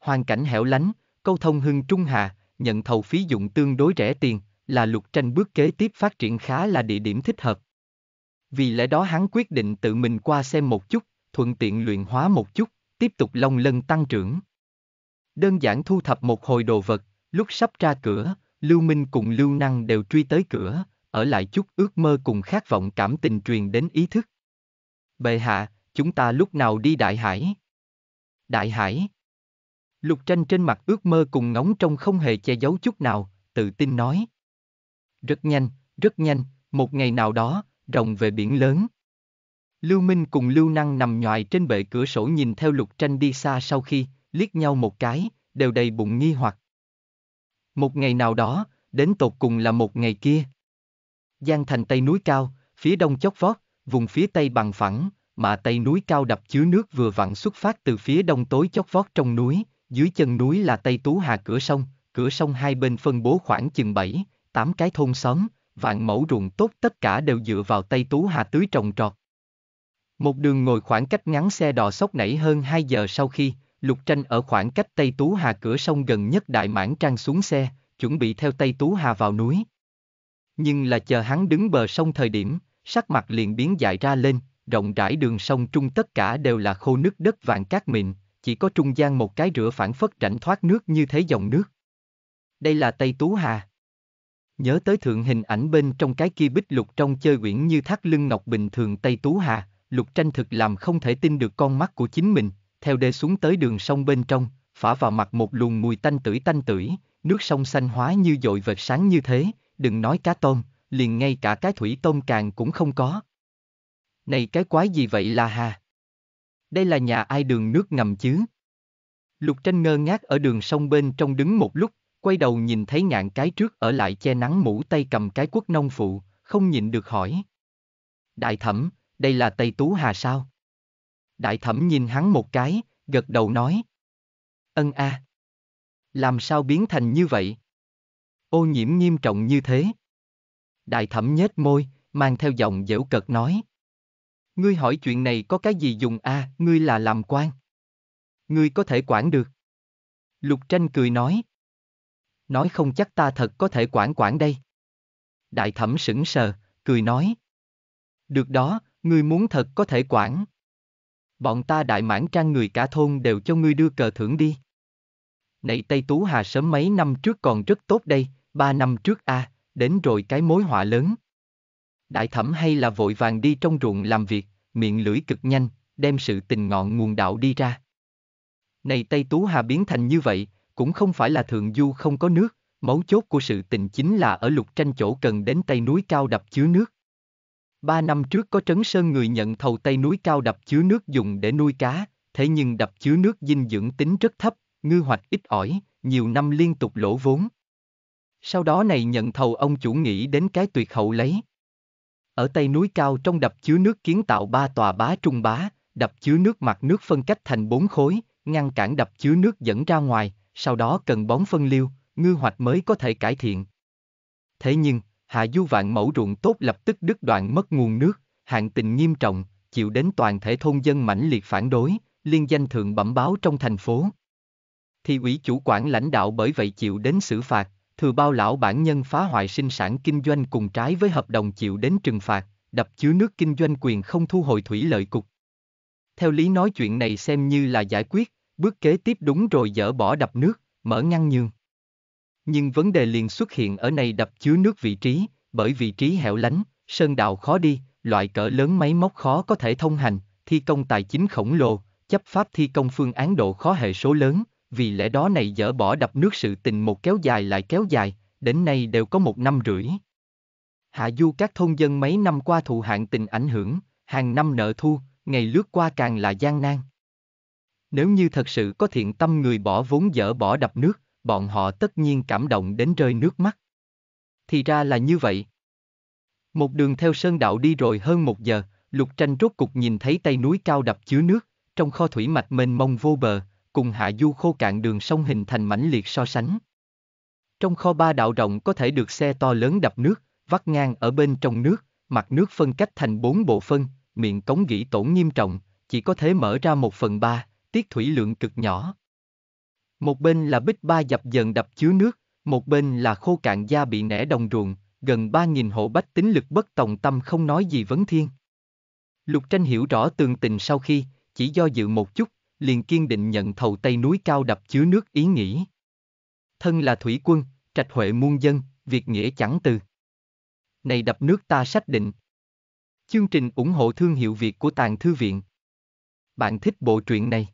Hoàn cảnh hẻo lánh, câu thông hưng trung hạ, nhận thầu phí dụng tương đối rẻ tiền, là lục tranh bước kế tiếp phát triển khá là địa điểm thích hợp. Vì lẽ đó hắn quyết định tự mình qua xem một chút, thuận tiện luyện hóa một chút, tiếp tục long lân tăng trưởng. Đơn giản thu thập một hồi đồ vật, Lúc sắp ra cửa, Lưu Minh cùng Lưu Năng đều truy tới cửa, ở lại chút ước mơ cùng khát vọng cảm tình truyền đến ý thức. Bệ hạ, chúng ta lúc nào đi Đại Hải? Đại Hải. Lục tranh trên mặt ước mơ cùng ngóng trong không hề che giấu chút nào, tự tin nói. Rất nhanh, rất nhanh, một ngày nào đó, rồng về biển lớn. Lưu Minh cùng Lưu Năng nằm nhòi trên bệ cửa sổ nhìn theo lục tranh đi xa sau khi, liếc nhau một cái, đều đầy bụng nghi hoặc. Một ngày nào đó, đến tột cùng là một ngày kia. Giang thành tây núi cao, phía đông chốc vót, vùng phía tây bằng phẳng, mà tây núi cao đập chứa nước vừa vặn xuất phát từ phía đông tối chốc vót trong núi, dưới chân núi là Tây Tú Hà cửa sông, cửa sông hai bên phân bố khoảng chừng 7, 8 cái thôn xóm, vạn mẫu ruộng tốt tất cả đều dựa vào Tây Tú Hà tưới trồng trọt. Một đường ngồi khoảng cách ngắn xe đò sốc nảy hơn 2 giờ sau khi, Lục Tranh ở khoảng cách Tây Tú Hà cửa sông gần nhất Đại Mãn Trang xuống xe, chuẩn bị theo Tây Tú Hà vào núi. Nhưng là chờ hắn đứng bờ sông thời điểm, sắc mặt liền biến dại ra lên, rộng rãi đường sông trung tất cả đều là khô nước đất vàng cát mịn, chỉ có trung gian một cái rửa phản phất rảnh thoát nước như thế dòng nước. Đây là Tây Tú Hà. Nhớ tới thượng hình ảnh bên trong cái kia bích lục trong chơi quyển như thác lưng ngọc bình thường Tây Tú Hà, lục tranh thực làm không thể tin được con mắt của chính mình, theo đê xuống tới đường sông bên trong, phả vào mặt một luồng mùi tanh tưởi tanh tưởi, nước sông xanh hóa như dội vệt sáng như thế, đừng nói cá tôm, liền ngay cả cái thủy tôm càng cũng không có. Này cái quái gì vậy là hà? Đây là nhà ai đường nước ngầm chứ? Lục tranh ngơ ngác ở đường sông bên trong đứng một lúc, quay đầu nhìn thấy ngạn cái trước ở lại che nắng mũ tay cầm cái quốc nông phụ, không nhịn được hỏi. Đại thẩm, đây là Tây Tú Hà sao? Đại thẩm nhìn hắn một cái, gật đầu nói. Ân a. À. Làm sao biến thành như vậy? Ô nhiễm nghiêm trọng như thế. Đại thẩm nhếch môi, mang theo giọng dễu cợt nói. Ngươi hỏi chuyện này có cái gì dùng a, à, ngươi là làm quan. Ngươi có thể quản được. Lục tranh cười nói. Nói không chắc ta thật có thể quản quản đây. Đại thẩm sững sờ, cười nói. Được đó, ngươi muốn thật có thể quản. Bọn ta đại mãn trang người cả thôn đều cho ngươi đưa cờ thưởng đi. Nãy Tây Tú Hà sớm mấy năm trước còn rất tốt đây, ba năm trước a, à, đến rồi cái mối họa lớn. Đại thẩm hay là vội vàng đi trong ruộng làm việc, miệng lưỡi cực nhanh, đem sự tình ngọn nguồn đạo đi ra. Này Tây Tú Hà biến thành như vậy, cũng không phải là thượng du không có nước, mấu chốt của sự tình chính là ở lục tranh chỗ cần đến tay núi cao đập chứa nước. Ba năm trước có Trấn Sơn người nhận thầu Tây núi cao đập chứa nước dùng để nuôi cá, thế nhưng đập chứa nước dinh dưỡng tính rất thấp, ngư hoạch ít ỏi, nhiều năm liên tục lỗ vốn. Sau đó này nhận thầu ông chủ nghĩ đến cái tuyệt hậu lấy. Ở Tây núi cao trong đập chứa nước kiến tạo ba tòa bá trung bá, đập chứa nước mặt nước phân cách thành bốn khối, ngăn cản đập chứa nước dẫn ra ngoài, sau đó cần bón phân liêu, ngư hoạch mới có thể cải thiện. Thế nhưng, hạ du vạn mẫu ruộng tốt lập tức đứt đoạn mất nguồn nước, hạn tình nghiêm trọng, chịu đến toàn thể thôn dân mãnh liệt phản đối, liên danh thượng bẩm báo trong thành phố. Thì ủy chủ quản lãnh đạo bởi vậy chịu đến xử phạt, thừa bao lão bản nhân phá hoại sinh sản kinh doanh cùng trái với hợp đồng chịu đến trừng phạt, đập chứa nước kinh doanh quyền không thu hồi thủy lợi cục. Theo lý nói chuyện này xem như là giải quyết, bước kế tiếp đúng rồi dỡ bỏ đập nước, mở ngăn nhường. Nhưng vấn đề liền xuất hiện ở này đập chứa nước vị trí, bởi vị trí hẻo lánh, sơn đạo khó đi, loại cỡ lớn máy móc khó có thể thông hành, thi công tài chính khổng lồ, chấp pháp thi công phương án độ khó hệ số lớn, vì lẽ đó này dỡ bỏ đập nước sự tình một kéo dài lại kéo dài, đến nay đều có một năm rưỡi. Hạ du các thôn dân mấy năm qua thụ hạn tình ảnh hưởng, hàng năm nợ thu, ngày lướt qua càng là gian nan. Nếu như thật sự có thiện tâm người bỏ vốn dở bỏ đập nước, bọn họ tất nhiên cảm động đến rơi nước mắt. Thì ra là như vậy. Một đường theo sơn đạo đi rồi hơn một giờ, Lục Tranh rốt cục nhìn thấy tay núi cao đập chứa nước, trong kho thủy mạch mênh mông vô bờ, cùng hạ du khô cạn đường sông hình thành mãnh liệt so sánh. Trong kho ba đạo rộng có thể được xe to lớn đập nước, vắt ngang ở bên trong nước, mặt nước phân cách thành bốn bộ phân, miệng cống gỉ tổn nghiêm trọng, chỉ có thể mở ra một phần ba, tiết thủy lượng cực nhỏ, một bên là bích ba dập dần đập chứa nước, một bên là khô cạn da bị nẻ đồng ruộng, gần ba nghìn hộ bách tính lực bất tòng tâm không nói gì vấn thiên. Lục tranh hiểu rõ tường tình sau khi, chỉ do dự một chút, liền kiên định nhận thầu tây núi cao đập chứa nước ý nghĩ. Thân là thủy quân, trạch huệ muôn dân, việc nghĩa chẳng từ. Này đập nước ta sách định. Chương trình ủng hộ thương hiệu Việt của Tàng Thư Viện. Bạn thích bộ truyện này?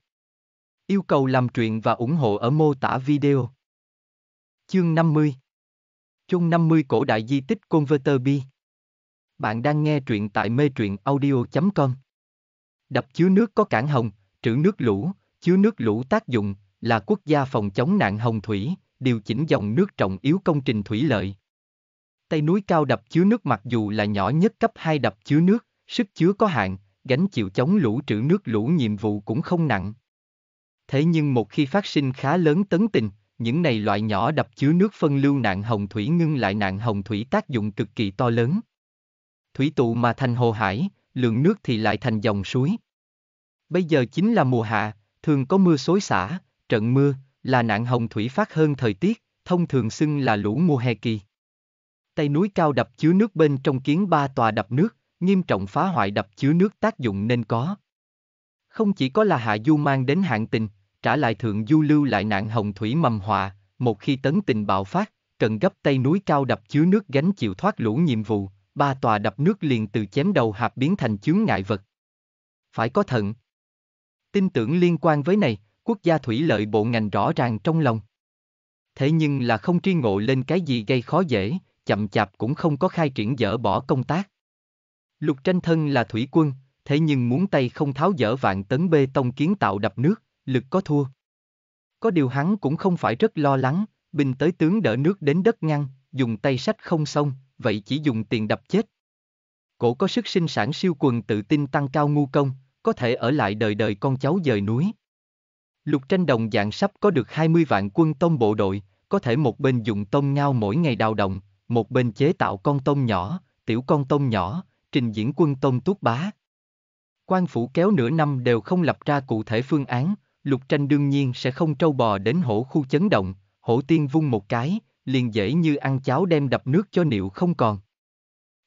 Yêu cầu làm truyện và ủng hộ ở mô tả video. Chương 50 Chương 50 Cổ đại di tích Converter B Bạn đang nghe truyện tại mê truyện audio.com Đập chứa nước có cản hồng, trữ nước lũ, chứa nước lũ tác dụng là quốc gia phòng chống nạn hồng thủy, điều chỉnh dòng nước trọng yếu công trình thủy lợi. Tây núi cao đập chứa nước mặc dù là nhỏ nhất cấp 2 đập chứa nước, sức chứa có hạn, gánh chịu chống lũ trữ nước lũ nhiệm vụ cũng không nặng. Thế nhưng một khi phát sinh khá lớn tấn tình, những này loại nhỏ đập chứa nước phân lưu nạn hồng thủy ngưng lại nạn hồng thủy tác dụng cực kỳ to lớn. Thủy tụ mà thành hồ hải, lượng nước thì lại thành dòng suối. Bây giờ chính là mùa hạ, thường có mưa xối xả, trận mưa, là nạn hồng thủy phát hơn thời tiết, thông thường xưng là lũ mùa hè kỳ. Tây núi cao đập chứa nước bên trong kiến ba tòa đập nước, nghiêm trọng phá hoại đập chứa nước tác dụng nên có. Không chỉ có là Hạ Du mang đến hạn tình, trả lại Thượng Du lưu lại nạn hồng thủy mầm họa, một khi tấn tình bạo phát, cần gấp tay núi cao đập chứa nước gánh chịu thoát lũ nhiệm vụ, ba tòa đập nước liền từ chém đầu hạp biến thành chướng ngại vật. Phải có thận. Tin tưởng liên quan với này, quốc gia thủy lợi bộ ngành rõ ràng trong lòng. Thế nhưng là không tri ngộ lên cái gì gây khó dễ, chậm chạp cũng không có khai triển dỡ bỏ công tác. Lục tranh thân là thủy quân, thế nhưng muốn tay không tháo dỡ vạn tấn bê tông kiến tạo đập nước, lực có thua. Có điều hắn cũng không phải rất lo lắng, binh tới tướng đỡ nước đến đất ngăn, dùng tay sách không xong, vậy chỉ dùng tiền đập chết. Cổ có sức sinh sản siêu quần tự tin tăng cao ngu công, có thể ở lại đời đời con cháu dời núi. Lục tranh đồng dạng sắp có được 20 vạn quân tông bộ đội, có thể một bên dùng tông ngao mỗi ngày đào động, một bên chế tạo con tông nhỏ, tiểu con tông nhỏ, trình diễn quân tông túc bá. Quan phủ kéo nửa năm đều không lập ra cụ thể phương án, lục tranh đương nhiên sẽ không trâu bò đến hổ khu chấn động, hổ tiên vung một cái, liền dễ như ăn cháo đem đập nước cho niệu không còn.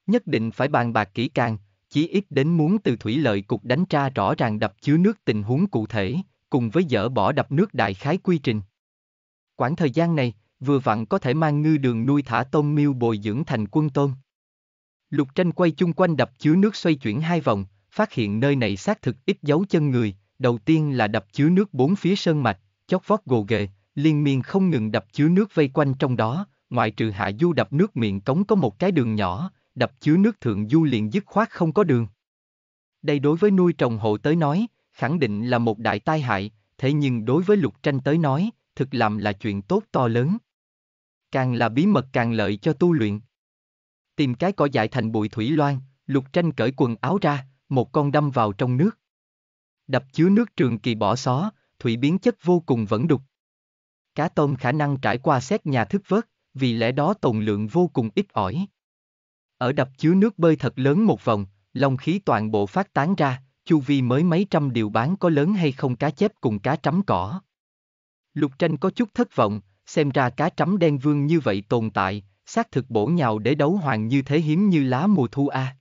Nhất định phải bàn bạc kỹ càng, chỉ ít đến muốn từ thủy lợi cục đánh tra rõ ràng đập chứa nước tình huống cụ thể, cùng với dỡ bỏ đập nước đại khái quy trình. Quãng thời gian này, vừa vặn có thể mang ngư đường nuôi thả tôm miêu bồi dưỡng thành quân tôm. Lục tranh quay chung quanh đập chứa nước xoay chuyển hai vòng, phát hiện nơi này xác thực ít dấu chân người, đầu tiên là đập chứa nước bốn phía sơn mạch, chót vót gồ ghề, liên miên không ngừng đập chứa nước vây quanh trong đó, ngoại trừ hạ du đập nước miệng cống có một cái đường nhỏ, đập chứa nước thượng du liền dứt khoát không có đường. Đây đối với nuôi trồng hộ tới nói, khẳng định là một đại tai hại, thế nhưng đối với lục tranh tới nói, thực làm là chuyện tốt to lớn. Càng là bí mật càng lợi cho tu luyện. Tìm cái cỏ dại thành bụi thủy loan, lục tranh cởi quần áo ra, một con đâm vào trong nước. Đập chứa nước trường kỳ bỏ xó, thủy biến chất vô cùng vẫn đục. Cá tôm khả năng trải qua xét nhà thức vớt, vì lẽ đó tồn lượng vô cùng ít ỏi. Ở đập chứa nước bơi thật lớn một vòng, lòng khí toàn bộ phát tán ra, chu vi mới mấy trăm điều bán có lớn hay không cá chép cùng cá trắm cỏ. Lục tranh có chút thất vọng, xem ra cá trắm đen vương như vậy tồn tại, xác thực bổ nhào để đấu hoàng như thế hiếm như lá mùa thu a. À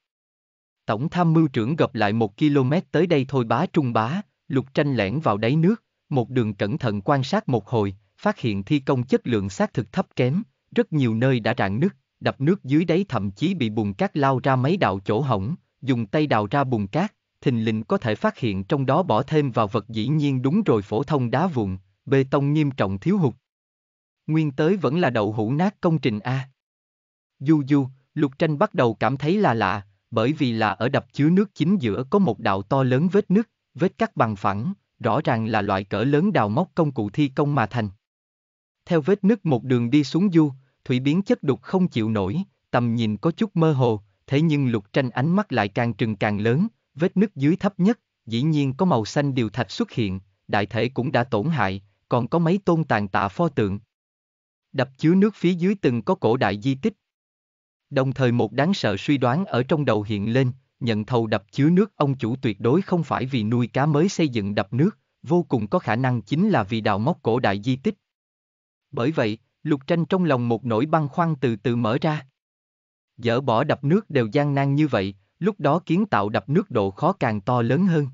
tổng tham mưu trưởng gặp lại một km tới đây thôi bá trung bá, lục tranh lẻn vào đáy nước, một đường cẩn thận quan sát một hồi, phát hiện thi công chất lượng xác thực thấp kém, rất nhiều nơi đã rạn nứt, đập nước dưới đáy thậm chí bị bùn cát lao ra mấy đạo chỗ hỏng, dùng tay đào ra bùn cát, thình lình có thể phát hiện trong đó bỏ thêm vào vật dĩ nhiên đúng rồi phổ thông đá vụn, bê tông nghiêm trọng thiếu hụt. Nguyên tới vẫn là đậu hũ nát công trình A. Du du, Lục Tranh bắt đầu cảm thấy là lạ, bởi vì là ở đập chứa nước chính giữa có một đạo to lớn vết nứt, vết cắt bằng phẳng, rõ ràng là loại cỡ lớn đào móc công cụ thi công mà thành. Theo vết nứt một đường đi xuống du, thủy biến chất đục không chịu nổi, tầm nhìn có chút mơ hồ, thế nhưng lục tranh ánh mắt lại càng trừng càng lớn, vết nứt dưới thấp nhất, dĩ nhiên có màu xanh điều thạch xuất hiện, đại thể cũng đã tổn hại, còn có mấy tôn tàn tạ pho tượng. Đập chứa nước phía dưới từng có cổ đại di tích, Đồng thời một đáng sợ suy đoán ở trong đầu hiện lên, nhận thầu đập chứa nước ông chủ tuyệt đối không phải vì nuôi cá mới xây dựng đập nước, vô cùng có khả năng chính là vì đào móc cổ đại di tích. Bởi vậy, Lục Tranh trong lòng một nỗi băn khoăn từ từ mở ra. Dỡ bỏ đập nước đều gian nan như vậy, lúc đó kiến tạo đập nước độ khó càng to lớn hơn.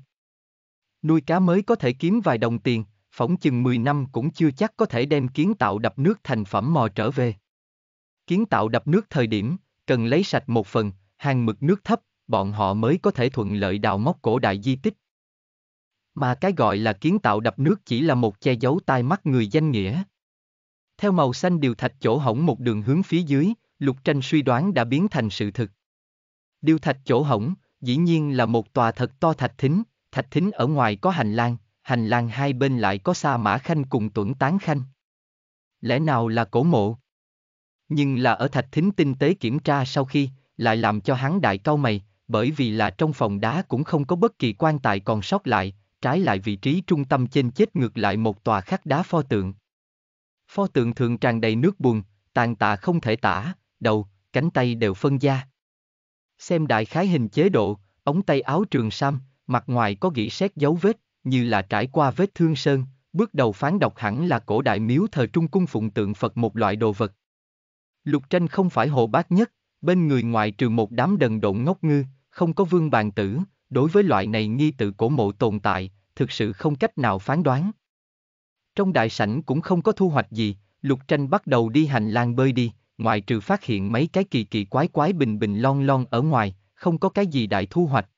Nuôi cá mới có thể kiếm vài đồng tiền, phỏng chừng 10 năm cũng chưa chắc có thể đem kiến tạo đập nước thành phẩm mò trở về. Kiến tạo đập nước thời điểm, cần lấy sạch một phần, hàng mực nước thấp, bọn họ mới có thể thuận lợi đào móc cổ đại di tích. Mà cái gọi là kiến tạo đập nước chỉ là một che giấu tai mắt người danh nghĩa. Theo màu xanh điều thạch chỗ hỏng một đường hướng phía dưới, lục tranh suy đoán đã biến thành sự thực. Điều thạch chỗ hỏng, dĩ nhiên là một tòa thật to thạch thính, thạch thính ở ngoài có hành lang, hành lang hai bên lại có sa mã khanh cùng tuẩn tán khanh. Lẽ nào là cổ mộ? Nhưng là ở thạch thính tinh tế kiểm tra sau khi, lại làm cho hắn đại cau mày, bởi vì là trong phòng đá cũng không có bất kỳ quan tài còn sót lại, trái lại vị trí trung tâm trên chết ngược lại một tòa khắc đá pho tượng. Pho tượng thường tràn đầy nước buồn, tàn tạ không thể tả, đầu, cánh tay đều phân da. Xem đại khái hình chế độ, ống tay áo trường sam, mặt ngoài có gỉ sét dấu vết, như là trải qua vết thương sơn, bước đầu phán đọc hẳn là cổ đại miếu thờ trung cung phụng tượng Phật một loại đồ vật. Lục tranh không phải hồ bát nhất, bên người ngoại trừ một đám đần độn ngốc ngư, không có vương bàn tử, đối với loại này nghi tự cổ mộ tồn tại, thực sự không cách nào phán đoán. Trong đại sảnh cũng không có thu hoạch gì, lục tranh bắt đầu đi hành lang bơi đi, ngoại trừ phát hiện mấy cái kỳ kỳ quái quái bình bình lon lon ở ngoài, không có cái gì đại thu hoạch.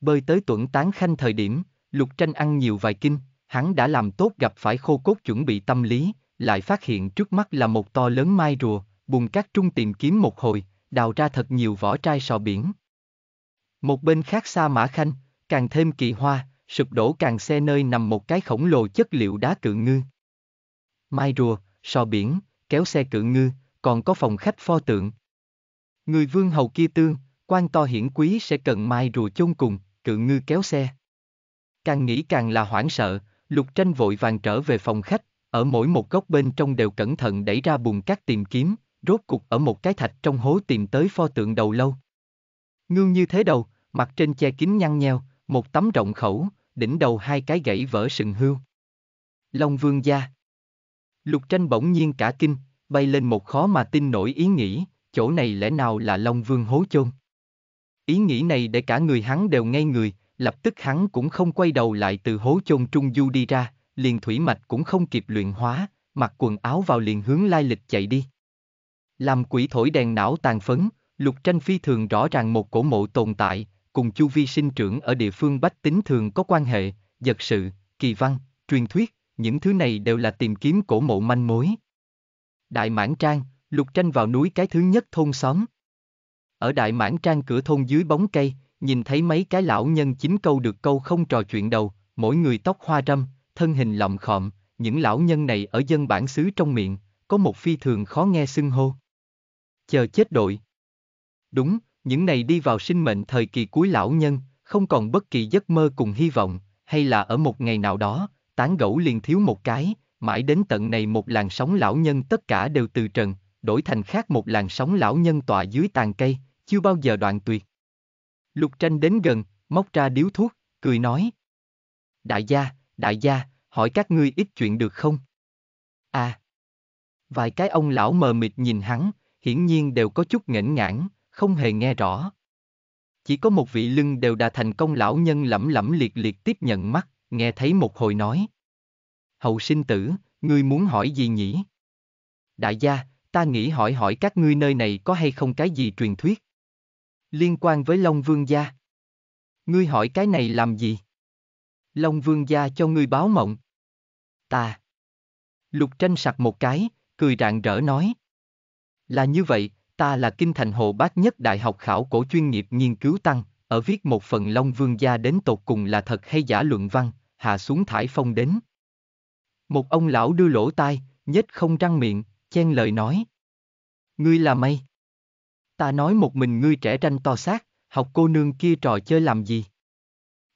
Bơi tới tuẩn tán khanh thời điểm, lục tranh ăn nhiều vài kinh, hắn đã làm tốt gặp phải khô cốt chuẩn bị tâm lý, lại phát hiện trước mắt là một to lớn mai rùa, bùn cát trung tìm kiếm một hồi, đào ra thật nhiều vỏ trai sò biển. Một bên khác xa Mã Khanh, càng thêm kỳ hoa, sụp đổ càng xe nơi nằm một cái khổng lồ chất liệu đá cự ngư. Mai rùa, sò biển, kéo xe cự ngư, còn có phòng khách pho tượng. Người vương hầu kia tương, quan to hiển quý sẽ cần mai rùa chôn cùng, cự ngư kéo xe. Càng nghĩ càng là hoảng sợ, lục tranh vội vàng trở về phòng khách, ở mỗi một góc bên trong đều cẩn thận đẩy ra bùn cát tìm kiếm, rốt cục ở một cái thạch trong hố tìm tới pho tượng đầu lâu. Ngương như thế đầu, mặt trên che kín nhăn nheo, một tấm rộng khẩu, đỉnh đầu hai cái gãy vỡ sừng hươu. Long vương gia. Lục tranh bỗng nhiên cả kinh, bay lên một khó mà tin nổi ý nghĩ, chỗ này lẽ nào là Long vương hố chôn. Ý nghĩ này để cả người hắn đều ngây người, lập tức hắn cũng không quay đầu lại từ hố chôn trung du đi ra, liền thủy mạch cũng không kịp luyện hóa, mặc quần áo vào liền hướng lai lịch chạy đi. Làm quỷ thổi đèn não tàn phấn, lục tranh phi thường rõ ràng một cổ mộ tồn tại, cùng chu vi sinh trưởng ở địa phương bách tính thường có quan hệ, giật sự, kỳ văn, truyền thuyết, những thứ này đều là tìm kiếm cổ mộ manh mối. Đại Mãn Trang, lục tranh vào núi cái thứ nhất thôn xóm. Ở Đại Mãn Trang cửa thôn dưới bóng cây, nhìn thấy mấy cái lão nhân chính câu được câu không trò chuyện đầu, mỗi người tóc hoa râm, thân hình lọng khọm, những lão nhân này ở dân bản xứ trong miệng, có một phi thường khó nghe xưng hô chờ chết đội. Đúng, những này đi vào sinh mệnh thời kỳ cuối lão nhân, không còn bất kỳ giấc mơ cùng hy vọng, hay là ở một ngày nào đó, tán gẫu liền thiếu một cái, mãi đến tận này một làn sóng lão nhân tất cả đều từ trần, đổi thành khác một làn sóng lão nhân tọa dưới tàn cây, chưa bao giờ đoạn tuyệt. Lục tranh đến gần, móc ra điếu thuốc, cười nói. Đại gia, đại gia, hỏi các ngươi ít chuyện được không? À. Vài cái ông lão mờ mịt nhìn hắn, hiển nhiên đều có chút nghển ngãn, không hề nghe rõ. Chỉ có một vị lưng đều đà thành công lão nhân lẩm lẩm liệt liệt tiếp nhận mắt, nghe thấy một hồi nói. Hậu sinh tử, ngươi muốn hỏi gì nhỉ? Đại gia, ta nghĩ hỏi hỏi các ngươi nơi này có hay không cái gì truyền thuyết? Liên quan với Long Vương Gia. Ngươi hỏi cái này làm gì? Long Vương Gia cho ngươi báo mộng. Ta. Lục tranh sặc một cái, cười rạng rỡ nói. Là như vậy, ta là Kinh Thành Hồ Bác nhất đại học khảo cổ chuyên nghiệp nghiên cứu tăng, ở viết một phần Long Vương Gia đến tột cùng là thật hay giả luận văn, hạ xuống thải phong đến. Một ông lão đưa lỗ tai, nhất không răng miệng, chen lời nói. Ngươi là mây. Ta nói một mình ngươi trẻ tranh to xác, học cô nương kia trò chơi làm gì?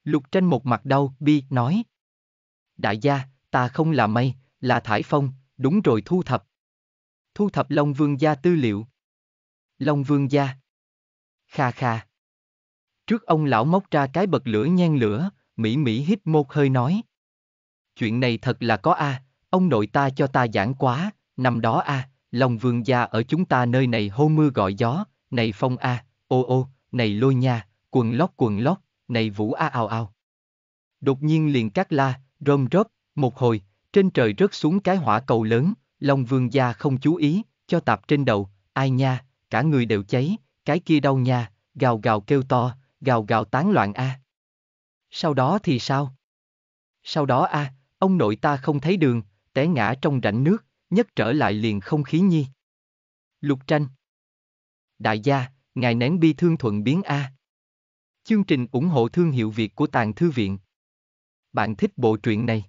Lục tranh một mặt đau, bi, nói. Đại gia, ta không là mây, là thải phong, đúng rồi thu thập, thu thập Long Vương gia tư liệu. Long Vương gia. Kha kha. Trước ông lão móc ra cái bật lửa nhen lửa, Mỹ Mỹ hít một hơi nói. Chuyện này thật là có a, à, ông nội ta cho ta giảng quá, năm đó a, à, Long Vương gia ở chúng ta nơi này hô mưa gọi gió, này phong a, à, ô ô, này lôi nha, quần lót quần lót, này vũ a ao ao. Đột nhiên liền cắt la, rôm rớp, một hồi, trên trời rớt xuống cái hỏa cầu lớn, Long vương gia không chú ý, cho tạp trên đầu, ai nha, cả người đều cháy, cái kia đau nha, gào gào kêu to, gào gào tán loạn a. À. Sau đó thì sao? Sau đó a, à, ông nội ta không thấy đường, té ngã trong rãnh nước, nhất trở lại liền không khí nhi. Lục tranh. Đại gia, ngài nén bi thương thuận biến a. À. Chương trình ủng hộ thương hiệu Việt của Tàng Thư Viện. Bạn thích bộ truyện này?